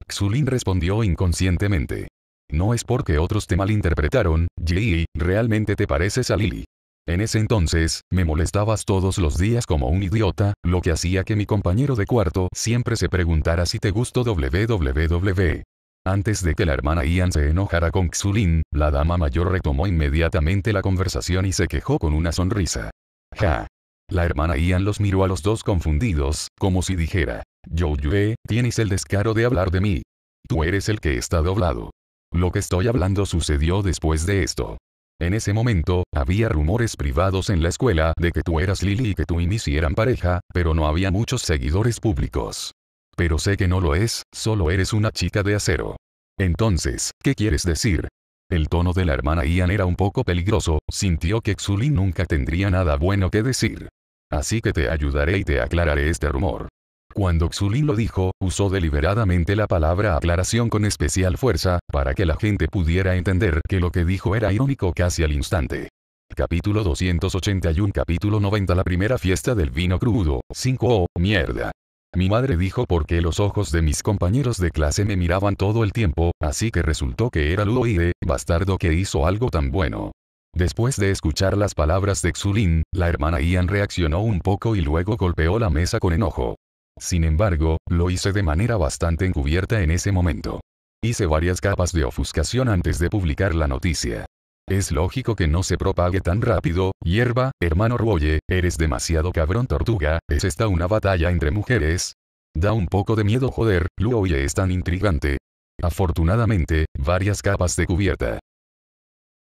Xulin respondió inconscientemente. No es porque otros te malinterpretaron, Yi, realmente te pareces a Lily. En ese entonces, me molestabas todos los días como un idiota, lo que hacía que mi compañero de cuarto siempre se preguntara si te gustó www. Antes de que la hermana Ian se enojara con Xulin, la dama mayor retomó inmediatamente la conversación y se quejó con una sonrisa. Ja. La hermana Ian los miró a los dos confundidos, como si dijera, Yue, tienes el descaro de hablar de mí. Tú eres el que está doblado. Lo que estoy hablando sucedió después de esto. En ese momento, había rumores privados en la escuela de que tú eras Lily y que tú iniciaran pareja, pero no había muchos seguidores públicos. Pero sé que no lo es, solo eres una chica de acero. Entonces, ¿qué quieres decir? El tono de la hermana Ian era un poco peligroso, sintió que Xulin nunca tendría nada bueno que decir. Así que te ayudaré y te aclararé este rumor. Cuando Xulin lo dijo, usó deliberadamente la palabra aclaración con especial fuerza, para que la gente pudiera entender que lo que dijo era irónico casi al instante. Capítulo 281 Capítulo 90 La primera fiesta del vino crudo, 5 o mierda. Mi madre dijo porque los ojos de mis compañeros de clase me miraban todo el tiempo, así que resultó que era Ludoide, bastardo que hizo algo tan bueno. Después de escuchar las palabras de Xulin, la hermana Ian reaccionó un poco y luego golpeó la mesa con enojo. Sin embargo, lo hice de manera bastante encubierta en ese momento. Hice varias capas de ofuscación antes de publicar la noticia. Es lógico que no se propague tan rápido, hierba, hermano Ruoye, eres demasiado cabrón tortuga, ¿es esta una batalla entre mujeres? Da un poco de miedo joder, Luoye es tan intrigante. Afortunadamente, varias capas de cubierta.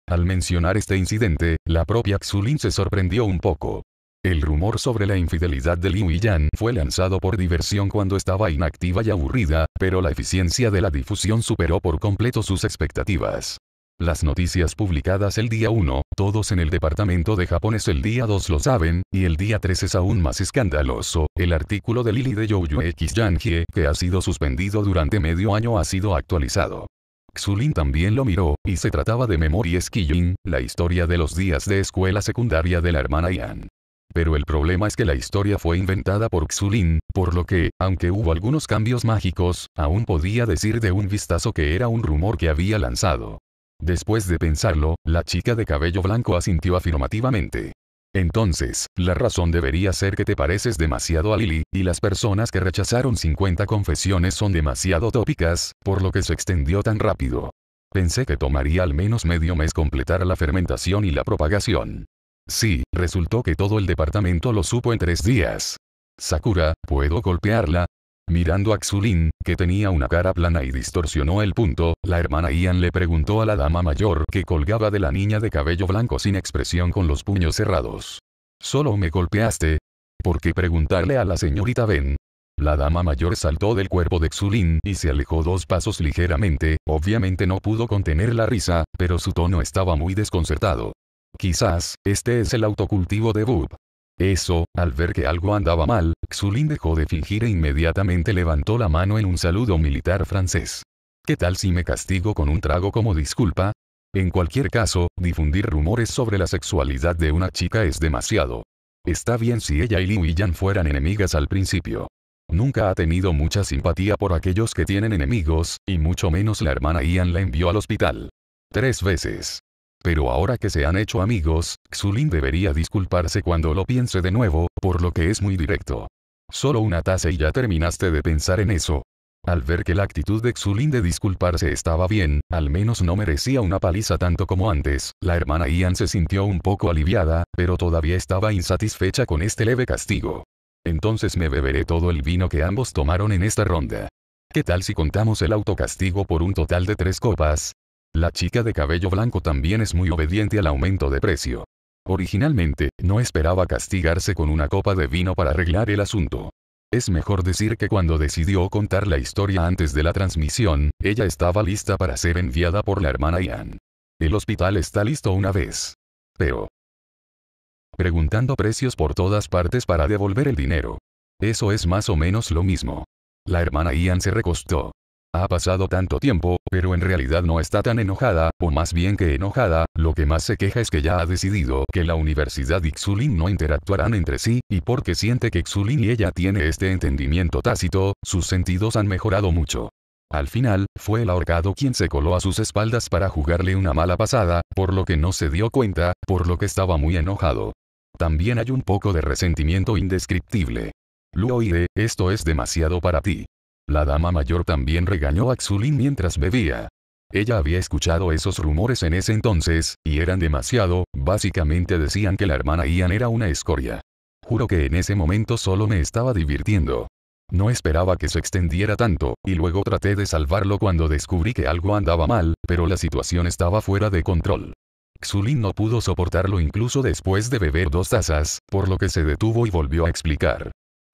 Al mencionar este incidente, la propia Xulin se sorprendió un poco. El rumor sobre la infidelidad de Liu Yan fue lanzado por diversión cuando estaba inactiva y aburrida, pero la eficiencia de la difusión superó por completo sus expectativas. Las noticias publicadas el día 1, todos en el departamento de japonés el día 2 lo saben, y el día 3 es aún más escandaloso, el artículo de Lily de Youyue X que ha sido suspendido durante medio año ha sido actualizado. Xulin también lo miró, y se trataba de Memories Kijin, la historia de los días de escuela secundaria de la hermana Yan. Pero el problema es que la historia fue inventada por Xulin, por lo que, aunque hubo algunos cambios mágicos, aún podía decir de un vistazo que era un rumor que había lanzado. Después de pensarlo, la chica de cabello blanco asintió afirmativamente. Entonces, la razón debería ser que te pareces demasiado a Lily, y las personas que rechazaron 50 confesiones son demasiado tópicas, por lo que se extendió tan rápido. Pensé que tomaría al menos medio mes completar la fermentación y la propagación. Sí, resultó que todo el departamento lo supo en tres días. Sakura, ¿puedo golpearla? Mirando a Xulin, que tenía una cara plana y distorsionó el punto, la hermana Ian le preguntó a la dama mayor que colgaba de la niña de cabello blanco sin expresión con los puños cerrados. ¿Solo me golpeaste? ¿Por qué preguntarle a la señorita Ben? La dama mayor saltó del cuerpo de Xulin y se alejó dos pasos ligeramente, obviamente no pudo contener la risa, pero su tono estaba muy desconcertado. Quizás, este es el autocultivo de Bub. Eso, al ver que algo andaba mal, Xulin dejó de fingir e inmediatamente levantó la mano en un saludo militar francés. ¿Qué tal si me castigo con un trago como disculpa? En cualquier caso, difundir rumores sobre la sexualidad de una chica es demasiado. Está bien si ella y Liu Yan fueran enemigas al principio. Nunca ha tenido mucha simpatía por aquellos que tienen enemigos, y mucho menos la hermana Ian la envió al hospital. Tres veces. Pero ahora que se han hecho amigos, Xulin debería disculparse cuando lo piense de nuevo, por lo que es muy directo. Solo una taza y ya terminaste de pensar en eso. Al ver que la actitud de Xulin de disculparse estaba bien, al menos no merecía una paliza tanto como antes, la hermana Ian se sintió un poco aliviada, pero todavía estaba insatisfecha con este leve castigo. Entonces me beberé todo el vino que ambos tomaron en esta ronda. ¿Qué tal si contamos el autocastigo por un total de tres copas? La chica de cabello blanco también es muy obediente al aumento de precio. Originalmente, no esperaba castigarse con una copa de vino para arreglar el asunto. Es mejor decir que cuando decidió contar la historia antes de la transmisión, ella estaba lista para ser enviada por la hermana Ian. El hospital está listo una vez. Pero... Preguntando precios por todas partes para devolver el dinero. Eso es más o menos lo mismo. La hermana Ian se recostó. Ha pasado tanto tiempo, pero en realidad no está tan enojada, o más bien que enojada, lo que más se queja es que ya ha decidido que la universidad y Xulin no interactuarán entre sí, y porque siente que Xulin y ella tiene este entendimiento tácito, sus sentidos han mejorado mucho. Al final, fue el ahorcado quien se coló a sus espaldas para jugarle una mala pasada, por lo que no se dio cuenta, por lo que estaba muy enojado. También hay un poco de resentimiento indescriptible. Luoide, esto es demasiado para ti. La dama mayor también regañó a Xulin mientras bebía. Ella había escuchado esos rumores en ese entonces, y eran demasiado, básicamente decían que la hermana Ian era una escoria. Juro que en ese momento solo me estaba divirtiendo. No esperaba que se extendiera tanto, y luego traté de salvarlo cuando descubrí que algo andaba mal, pero la situación estaba fuera de control. Xulin no pudo soportarlo incluso después de beber dos tazas, por lo que se detuvo y volvió a explicar.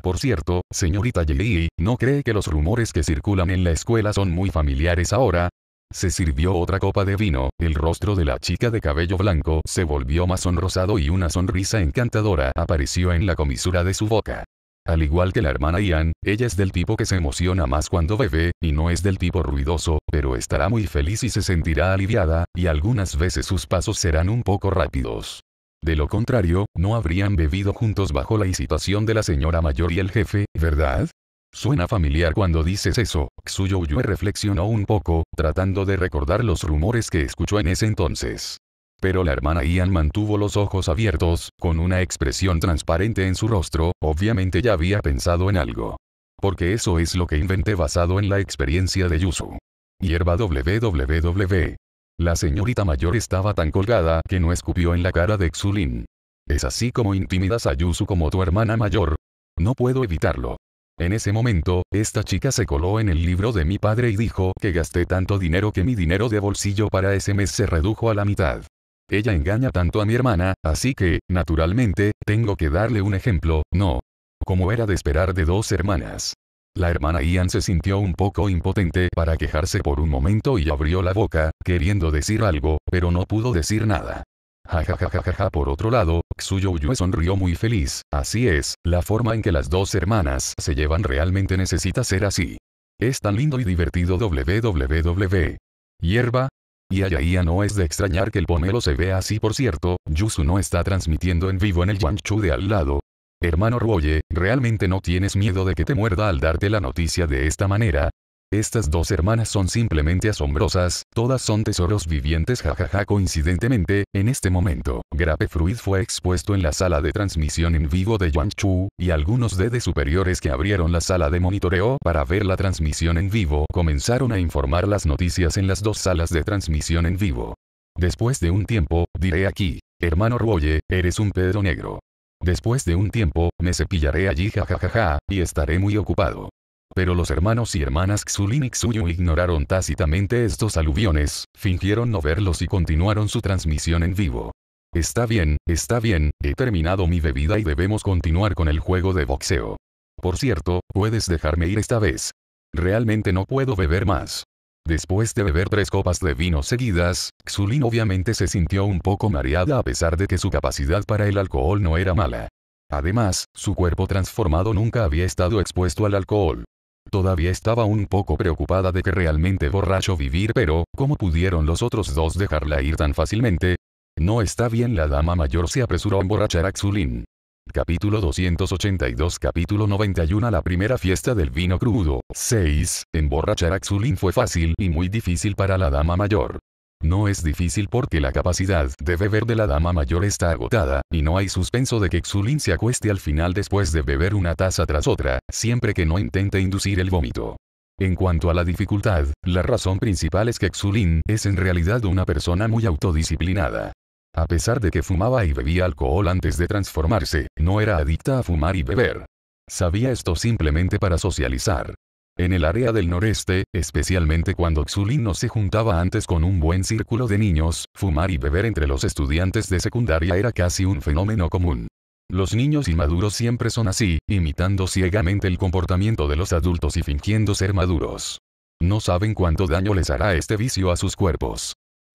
Por cierto, señorita Yei, ¿no cree que los rumores que circulan en la escuela son muy familiares ahora? Se sirvió otra copa de vino, el rostro de la chica de cabello blanco se volvió más sonrosado y una sonrisa encantadora apareció en la comisura de su boca. Al igual que la hermana Ian, ella es del tipo que se emociona más cuando bebe, y no es del tipo ruidoso, pero estará muy feliz y se sentirá aliviada, y algunas veces sus pasos serán un poco rápidos. De lo contrario, no habrían bebido juntos bajo la incitación de la señora mayor y el jefe, ¿verdad? Suena familiar cuando dices eso, Xuyo reflexionó un poco, tratando de recordar los rumores que escuchó en ese entonces. Pero la hermana Ian mantuvo los ojos abiertos, con una expresión transparente en su rostro, obviamente ya había pensado en algo. Porque eso es lo que inventé basado en la experiencia de Yusu. Hierba www. La señorita mayor estaba tan colgada que no escupió en la cara de Xulin. ¿Es así como intimidas a Yusu como tu hermana mayor? No puedo evitarlo. En ese momento, esta chica se coló en el libro de mi padre y dijo que gasté tanto dinero que mi dinero de bolsillo para ese mes se redujo a la mitad. Ella engaña tanto a mi hermana, así que, naturalmente, tengo que darle un ejemplo, no. Como era de esperar de dos hermanas. La hermana Ian se sintió un poco impotente para quejarse por un momento y abrió la boca, queriendo decir algo, pero no pudo decir nada. Ja ja ja ja ja por otro lado, Xuyuyue sonrió muy feliz, así es, la forma en que las dos hermanas se llevan realmente necesita ser así. Es tan lindo y divertido www. Hierba. Y allá no es de extrañar que el pomelo se vea así por cierto, Yusu no está transmitiendo en vivo en el Yanchu de al lado, Hermano Ruoye, ¿realmente no tienes miedo de que te muerda al darte la noticia de esta manera? Estas dos hermanas son simplemente asombrosas, todas son tesoros vivientes jajaja coincidentemente, en este momento, Grapefruit fue expuesto en la sala de transmisión en vivo de Chu, y algunos dedes superiores que abrieron la sala de monitoreo para ver la transmisión en vivo comenzaron a informar las noticias en las dos salas de transmisión en vivo. Después de un tiempo, diré aquí, hermano Ruoye, eres un Pedro negro. Después de un tiempo, me cepillaré allí jajajaja, y estaré muy ocupado. Pero los hermanos y hermanas Xulin y Xuyu ignoraron tácitamente estos aluviones, fingieron no verlos y continuaron su transmisión en vivo. Está bien, está bien, he terminado mi bebida y debemos continuar con el juego de boxeo. Por cierto, puedes dejarme ir esta vez. Realmente no puedo beber más. Después de beber tres copas de vino seguidas, Xulin obviamente se sintió un poco mareada a pesar de que su capacidad para el alcohol no era mala. Además, su cuerpo transformado nunca había estado expuesto al alcohol. Todavía estaba un poco preocupada de que realmente borracho vivir pero, ¿cómo pudieron los otros dos dejarla ir tan fácilmente? No está bien la dama mayor se apresuró a emborrachar a Xulin. Capítulo 282 Capítulo 91 La primera fiesta del vino crudo. 6. Emborrachar a Xulin fue fácil y muy difícil para la dama mayor. No es difícil porque la capacidad de beber de la dama mayor está agotada, y no hay suspenso de que Xulin se acueste al final después de beber una taza tras otra, siempre que no intente inducir el vómito. En cuanto a la dificultad, la razón principal es que Xulin es en realidad una persona muy autodisciplinada. A pesar de que fumaba y bebía alcohol antes de transformarse, no era adicta a fumar y beber. Sabía esto simplemente para socializar. En el área del noreste, especialmente cuando Xulin no se juntaba antes con un buen círculo de niños, fumar y beber entre los estudiantes de secundaria era casi un fenómeno común. Los niños inmaduros siempre son así, imitando ciegamente el comportamiento de los adultos y fingiendo ser maduros. No saben cuánto daño les hará este vicio a sus cuerpos.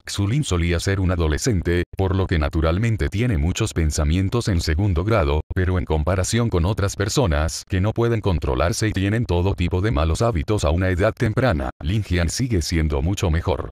Xulin solía ser un adolescente, por lo que naturalmente tiene muchos pensamientos en segundo grado, pero en comparación con otras personas que no pueden controlarse y tienen todo tipo de malos hábitos a una edad temprana, Lin Jian sigue siendo mucho mejor.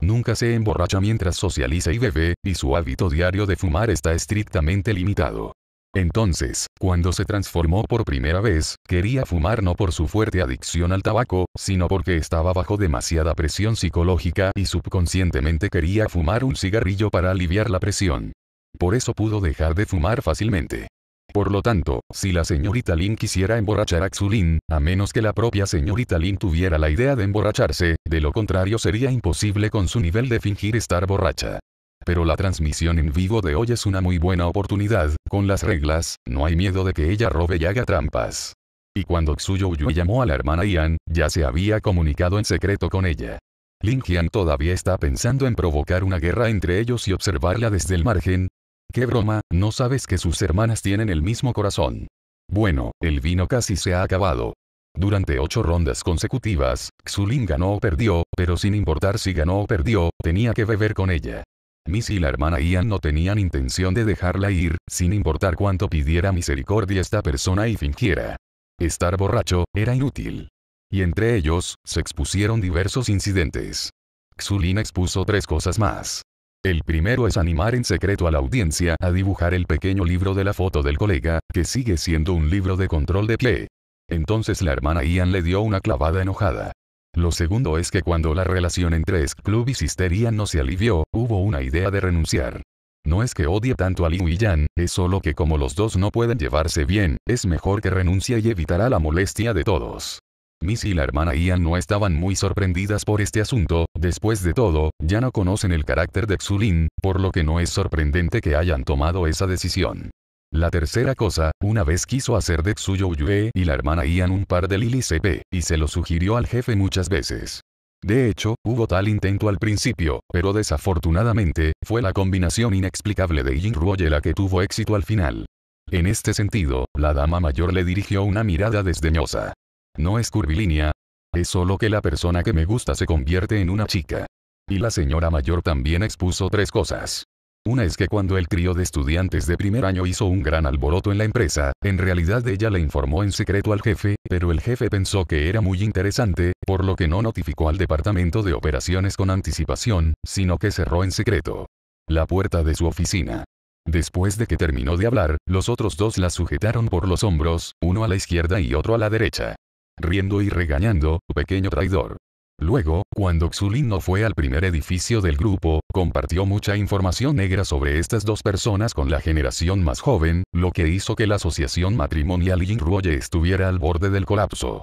Nunca se emborracha mientras socializa y bebe, y su hábito diario de fumar está estrictamente limitado. Entonces, cuando se transformó por primera vez, quería fumar no por su fuerte adicción al tabaco, sino porque estaba bajo demasiada presión psicológica y subconscientemente quería fumar un cigarrillo para aliviar la presión. Por eso pudo dejar de fumar fácilmente. Por lo tanto, si la señorita Lin quisiera emborrachar a Xulin, a menos que la propia señorita Lin tuviera la idea de emborracharse, de lo contrario sería imposible con su nivel de fingir estar borracha pero la transmisión en vivo de hoy es una muy buena oportunidad, con las reglas, no hay miedo de que ella robe y haga trampas. Y cuando Xu Yu llamó a la hermana Ian, ya se había comunicado en secreto con ella. Lin Jian todavía está pensando en provocar una guerra entre ellos y observarla desde el margen. ¡Qué broma, no sabes que sus hermanas tienen el mismo corazón! Bueno, el vino casi se ha acabado. Durante ocho rondas consecutivas, Lin ganó o perdió, pero sin importar si ganó o perdió, tenía que beber con ella. Miss y la hermana Ian no tenían intención de dejarla ir, sin importar cuánto pidiera misericordia esta persona y fingiera. Estar borracho, era inútil. Y entre ellos, se expusieron diversos incidentes. Xulin expuso tres cosas más. El primero es animar en secreto a la audiencia a dibujar el pequeño libro de la foto del colega, que sigue siendo un libro de control de play. Entonces la hermana Ian le dio una clavada enojada. Lo segundo es que cuando la relación entre S-Club y Ian no se alivió, hubo una idea de renunciar. No es que odie tanto a Liu y Yan, es solo que como los dos no pueden llevarse bien, es mejor que renuncie y evitará la molestia de todos. Miss y la hermana Ian no estaban muy sorprendidas por este asunto, después de todo, ya no conocen el carácter de Xulin, por lo que no es sorprendente que hayan tomado esa decisión. La tercera cosa, una vez quiso hacer de Tsuyo Yue y la hermana Ian un par de Lily CP, y se lo sugirió al jefe muchas veces. De hecho, hubo tal intento al principio, pero desafortunadamente, fue la combinación inexplicable de Yin Ruoye la que tuvo éxito al final. En este sentido, la dama mayor le dirigió una mirada desdeñosa. No es curvilínea. Es solo que la persona que me gusta se convierte en una chica. Y la señora mayor también expuso tres cosas. Una es que cuando el crío de estudiantes de primer año hizo un gran alboroto en la empresa, en realidad ella le informó en secreto al jefe, pero el jefe pensó que era muy interesante, por lo que no notificó al departamento de operaciones con anticipación, sino que cerró en secreto la puerta de su oficina. Después de que terminó de hablar, los otros dos la sujetaron por los hombros, uno a la izquierda y otro a la derecha. Riendo y regañando, pequeño traidor. Luego, cuando Xulin no fue al primer edificio del grupo, compartió mucha información negra sobre estas dos personas con la generación más joven, lo que hizo que la asociación matrimonial Ruoye estuviera al borde del colapso.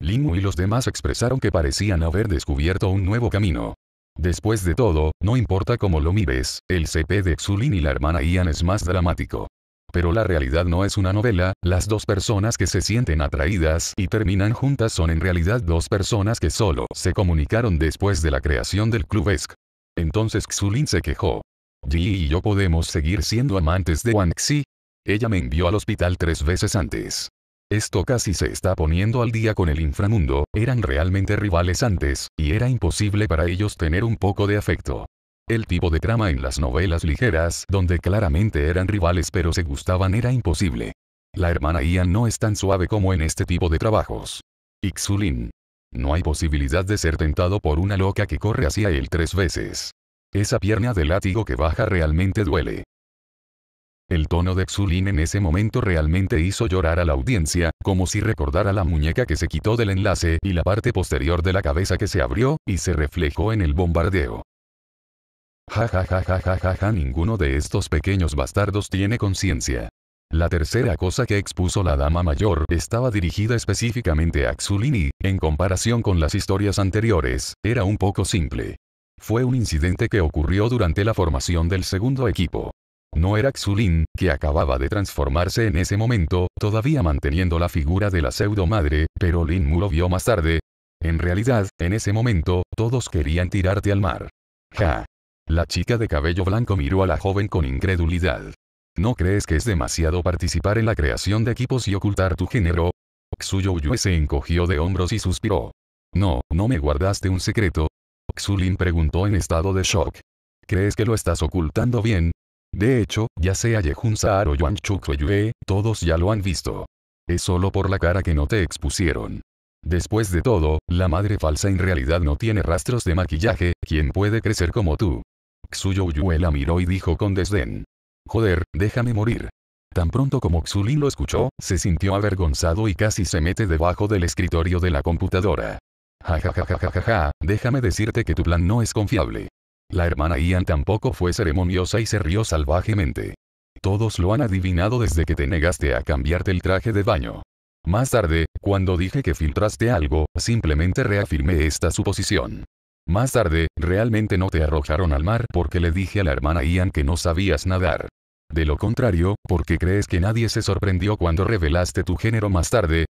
Lin Wu y los demás expresaron que parecían haber descubierto un nuevo camino. Después de todo, no importa cómo lo mires, el CP de Xulin y la hermana Ian es más dramático pero la realidad no es una novela, las dos personas que se sienten atraídas y terminan juntas son en realidad dos personas que solo se comunicaron después de la creación del club ESC. Entonces Xulin se quejó. Yi y yo podemos seguir siendo amantes de Wanxi? Ella me envió al hospital tres veces antes. Esto casi se está poniendo al día con el inframundo, eran realmente rivales antes, y era imposible para ellos tener un poco de afecto. El tipo de trama en las novelas ligeras donde claramente eran rivales pero se gustaban era imposible. La hermana Ian no es tan suave como en este tipo de trabajos. Ixulin. No hay posibilidad de ser tentado por una loca que corre hacia él tres veces. Esa pierna de látigo que baja realmente duele. El tono de Xulin en ese momento realmente hizo llorar a la audiencia, como si recordara la muñeca que se quitó del enlace y la parte posterior de la cabeza que se abrió, y se reflejó en el bombardeo. Ja ja ja ja ja ja ja ninguno de estos pequeños bastardos tiene conciencia. La tercera cosa que expuso la dama mayor estaba dirigida específicamente a y, en comparación con las historias anteriores, era un poco simple. Fue un incidente que ocurrió durante la formación del segundo equipo. No era Xulin, que acababa de transformarse en ese momento, todavía manteniendo la figura de la pseudo madre, pero Lin Mu lo vio más tarde. En realidad, en ese momento, todos querían tirarte al mar. Ja. La chica de cabello blanco miró a la joven con incredulidad. ¿No crees que es demasiado participar en la creación de equipos y ocultar tu género? Yue se encogió de hombros y suspiró. No, no me guardaste un secreto. Xulin preguntó en estado de shock. ¿Crees que lo estás ocultando bien? De hecho, ya sea Yehun Saar o Yuan Yue, todos ya lo han visto. Es solo por la cara que no te expusieron. Después de todo, la madre falsa en realidad no tiene rastros de maquillaje, ¿quién puede crecer como tú. Xu Yue la miró y dijo con desdén. Joder, déjame morir. Tan pronto como Xulin lo escuchó, se sintió avergonzado y casi se mete debajo del escritorio de la computadora. Ja ja ja ja ja ja ja, déjame decirte que tu plan no es confiable. La hermana Ian tampoco fue ceremoniosa y se rió salvajemente. Todos lo han adivinado desde que te negaste a cambiarte el traje de baño. Más tarde, cuando dije que filtraste algo, simplemente reafirmé esta suposición. Más tarde, realmente no te arrojaron al mar porque le dije a la hermana Ian que no sabías nadar. De lo contrario, ¿por qué crees que nadie se sorprendió cuando revelaste tu género más tarde?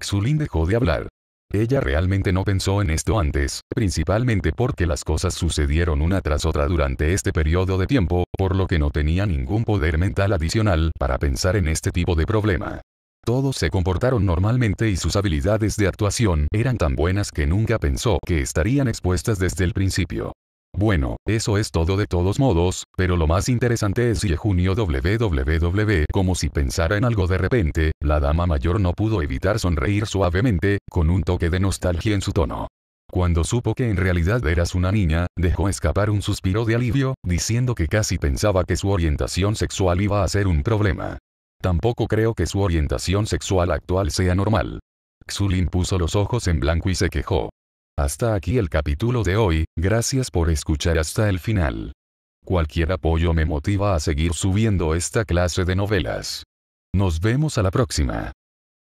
Xulin dejó de hablar. Ella realmente no pensó en esto antes, principalmente porque las cosas sucedieron una tras otra durante este periodo de tiempo, por lo que no tenía ningún poder mental adicional para pensar en este tipo de problema. Todos se comportaron normalmente y sus habilidades de actuación eran tan buenas que nunca pensó que estarían expuestas desde el principio. Bueno, eso es todo de todos modos, pero lo más interesante es que junio www como si pensara en algo de repente, la dama mayor no pudo evitar sonreír suavemente, con un toque de nostalgia en su tono. Cuando supo que en realidad eras una niña, dejó escapar un suspiro de alivio, diciendo que casi pensaba que su orientación sexual iba a ser un problema. Tampoco creo que su orientación sexual actual sea normal. Xulin puso los ojos en blanco y se quejó. Hasta aquí el capítulo de hoy, gracias por escuchar hasta el final. Cualquier apoyo me motiva a seguir subiendo esta clase de novelas. Nos vemos a la próxima.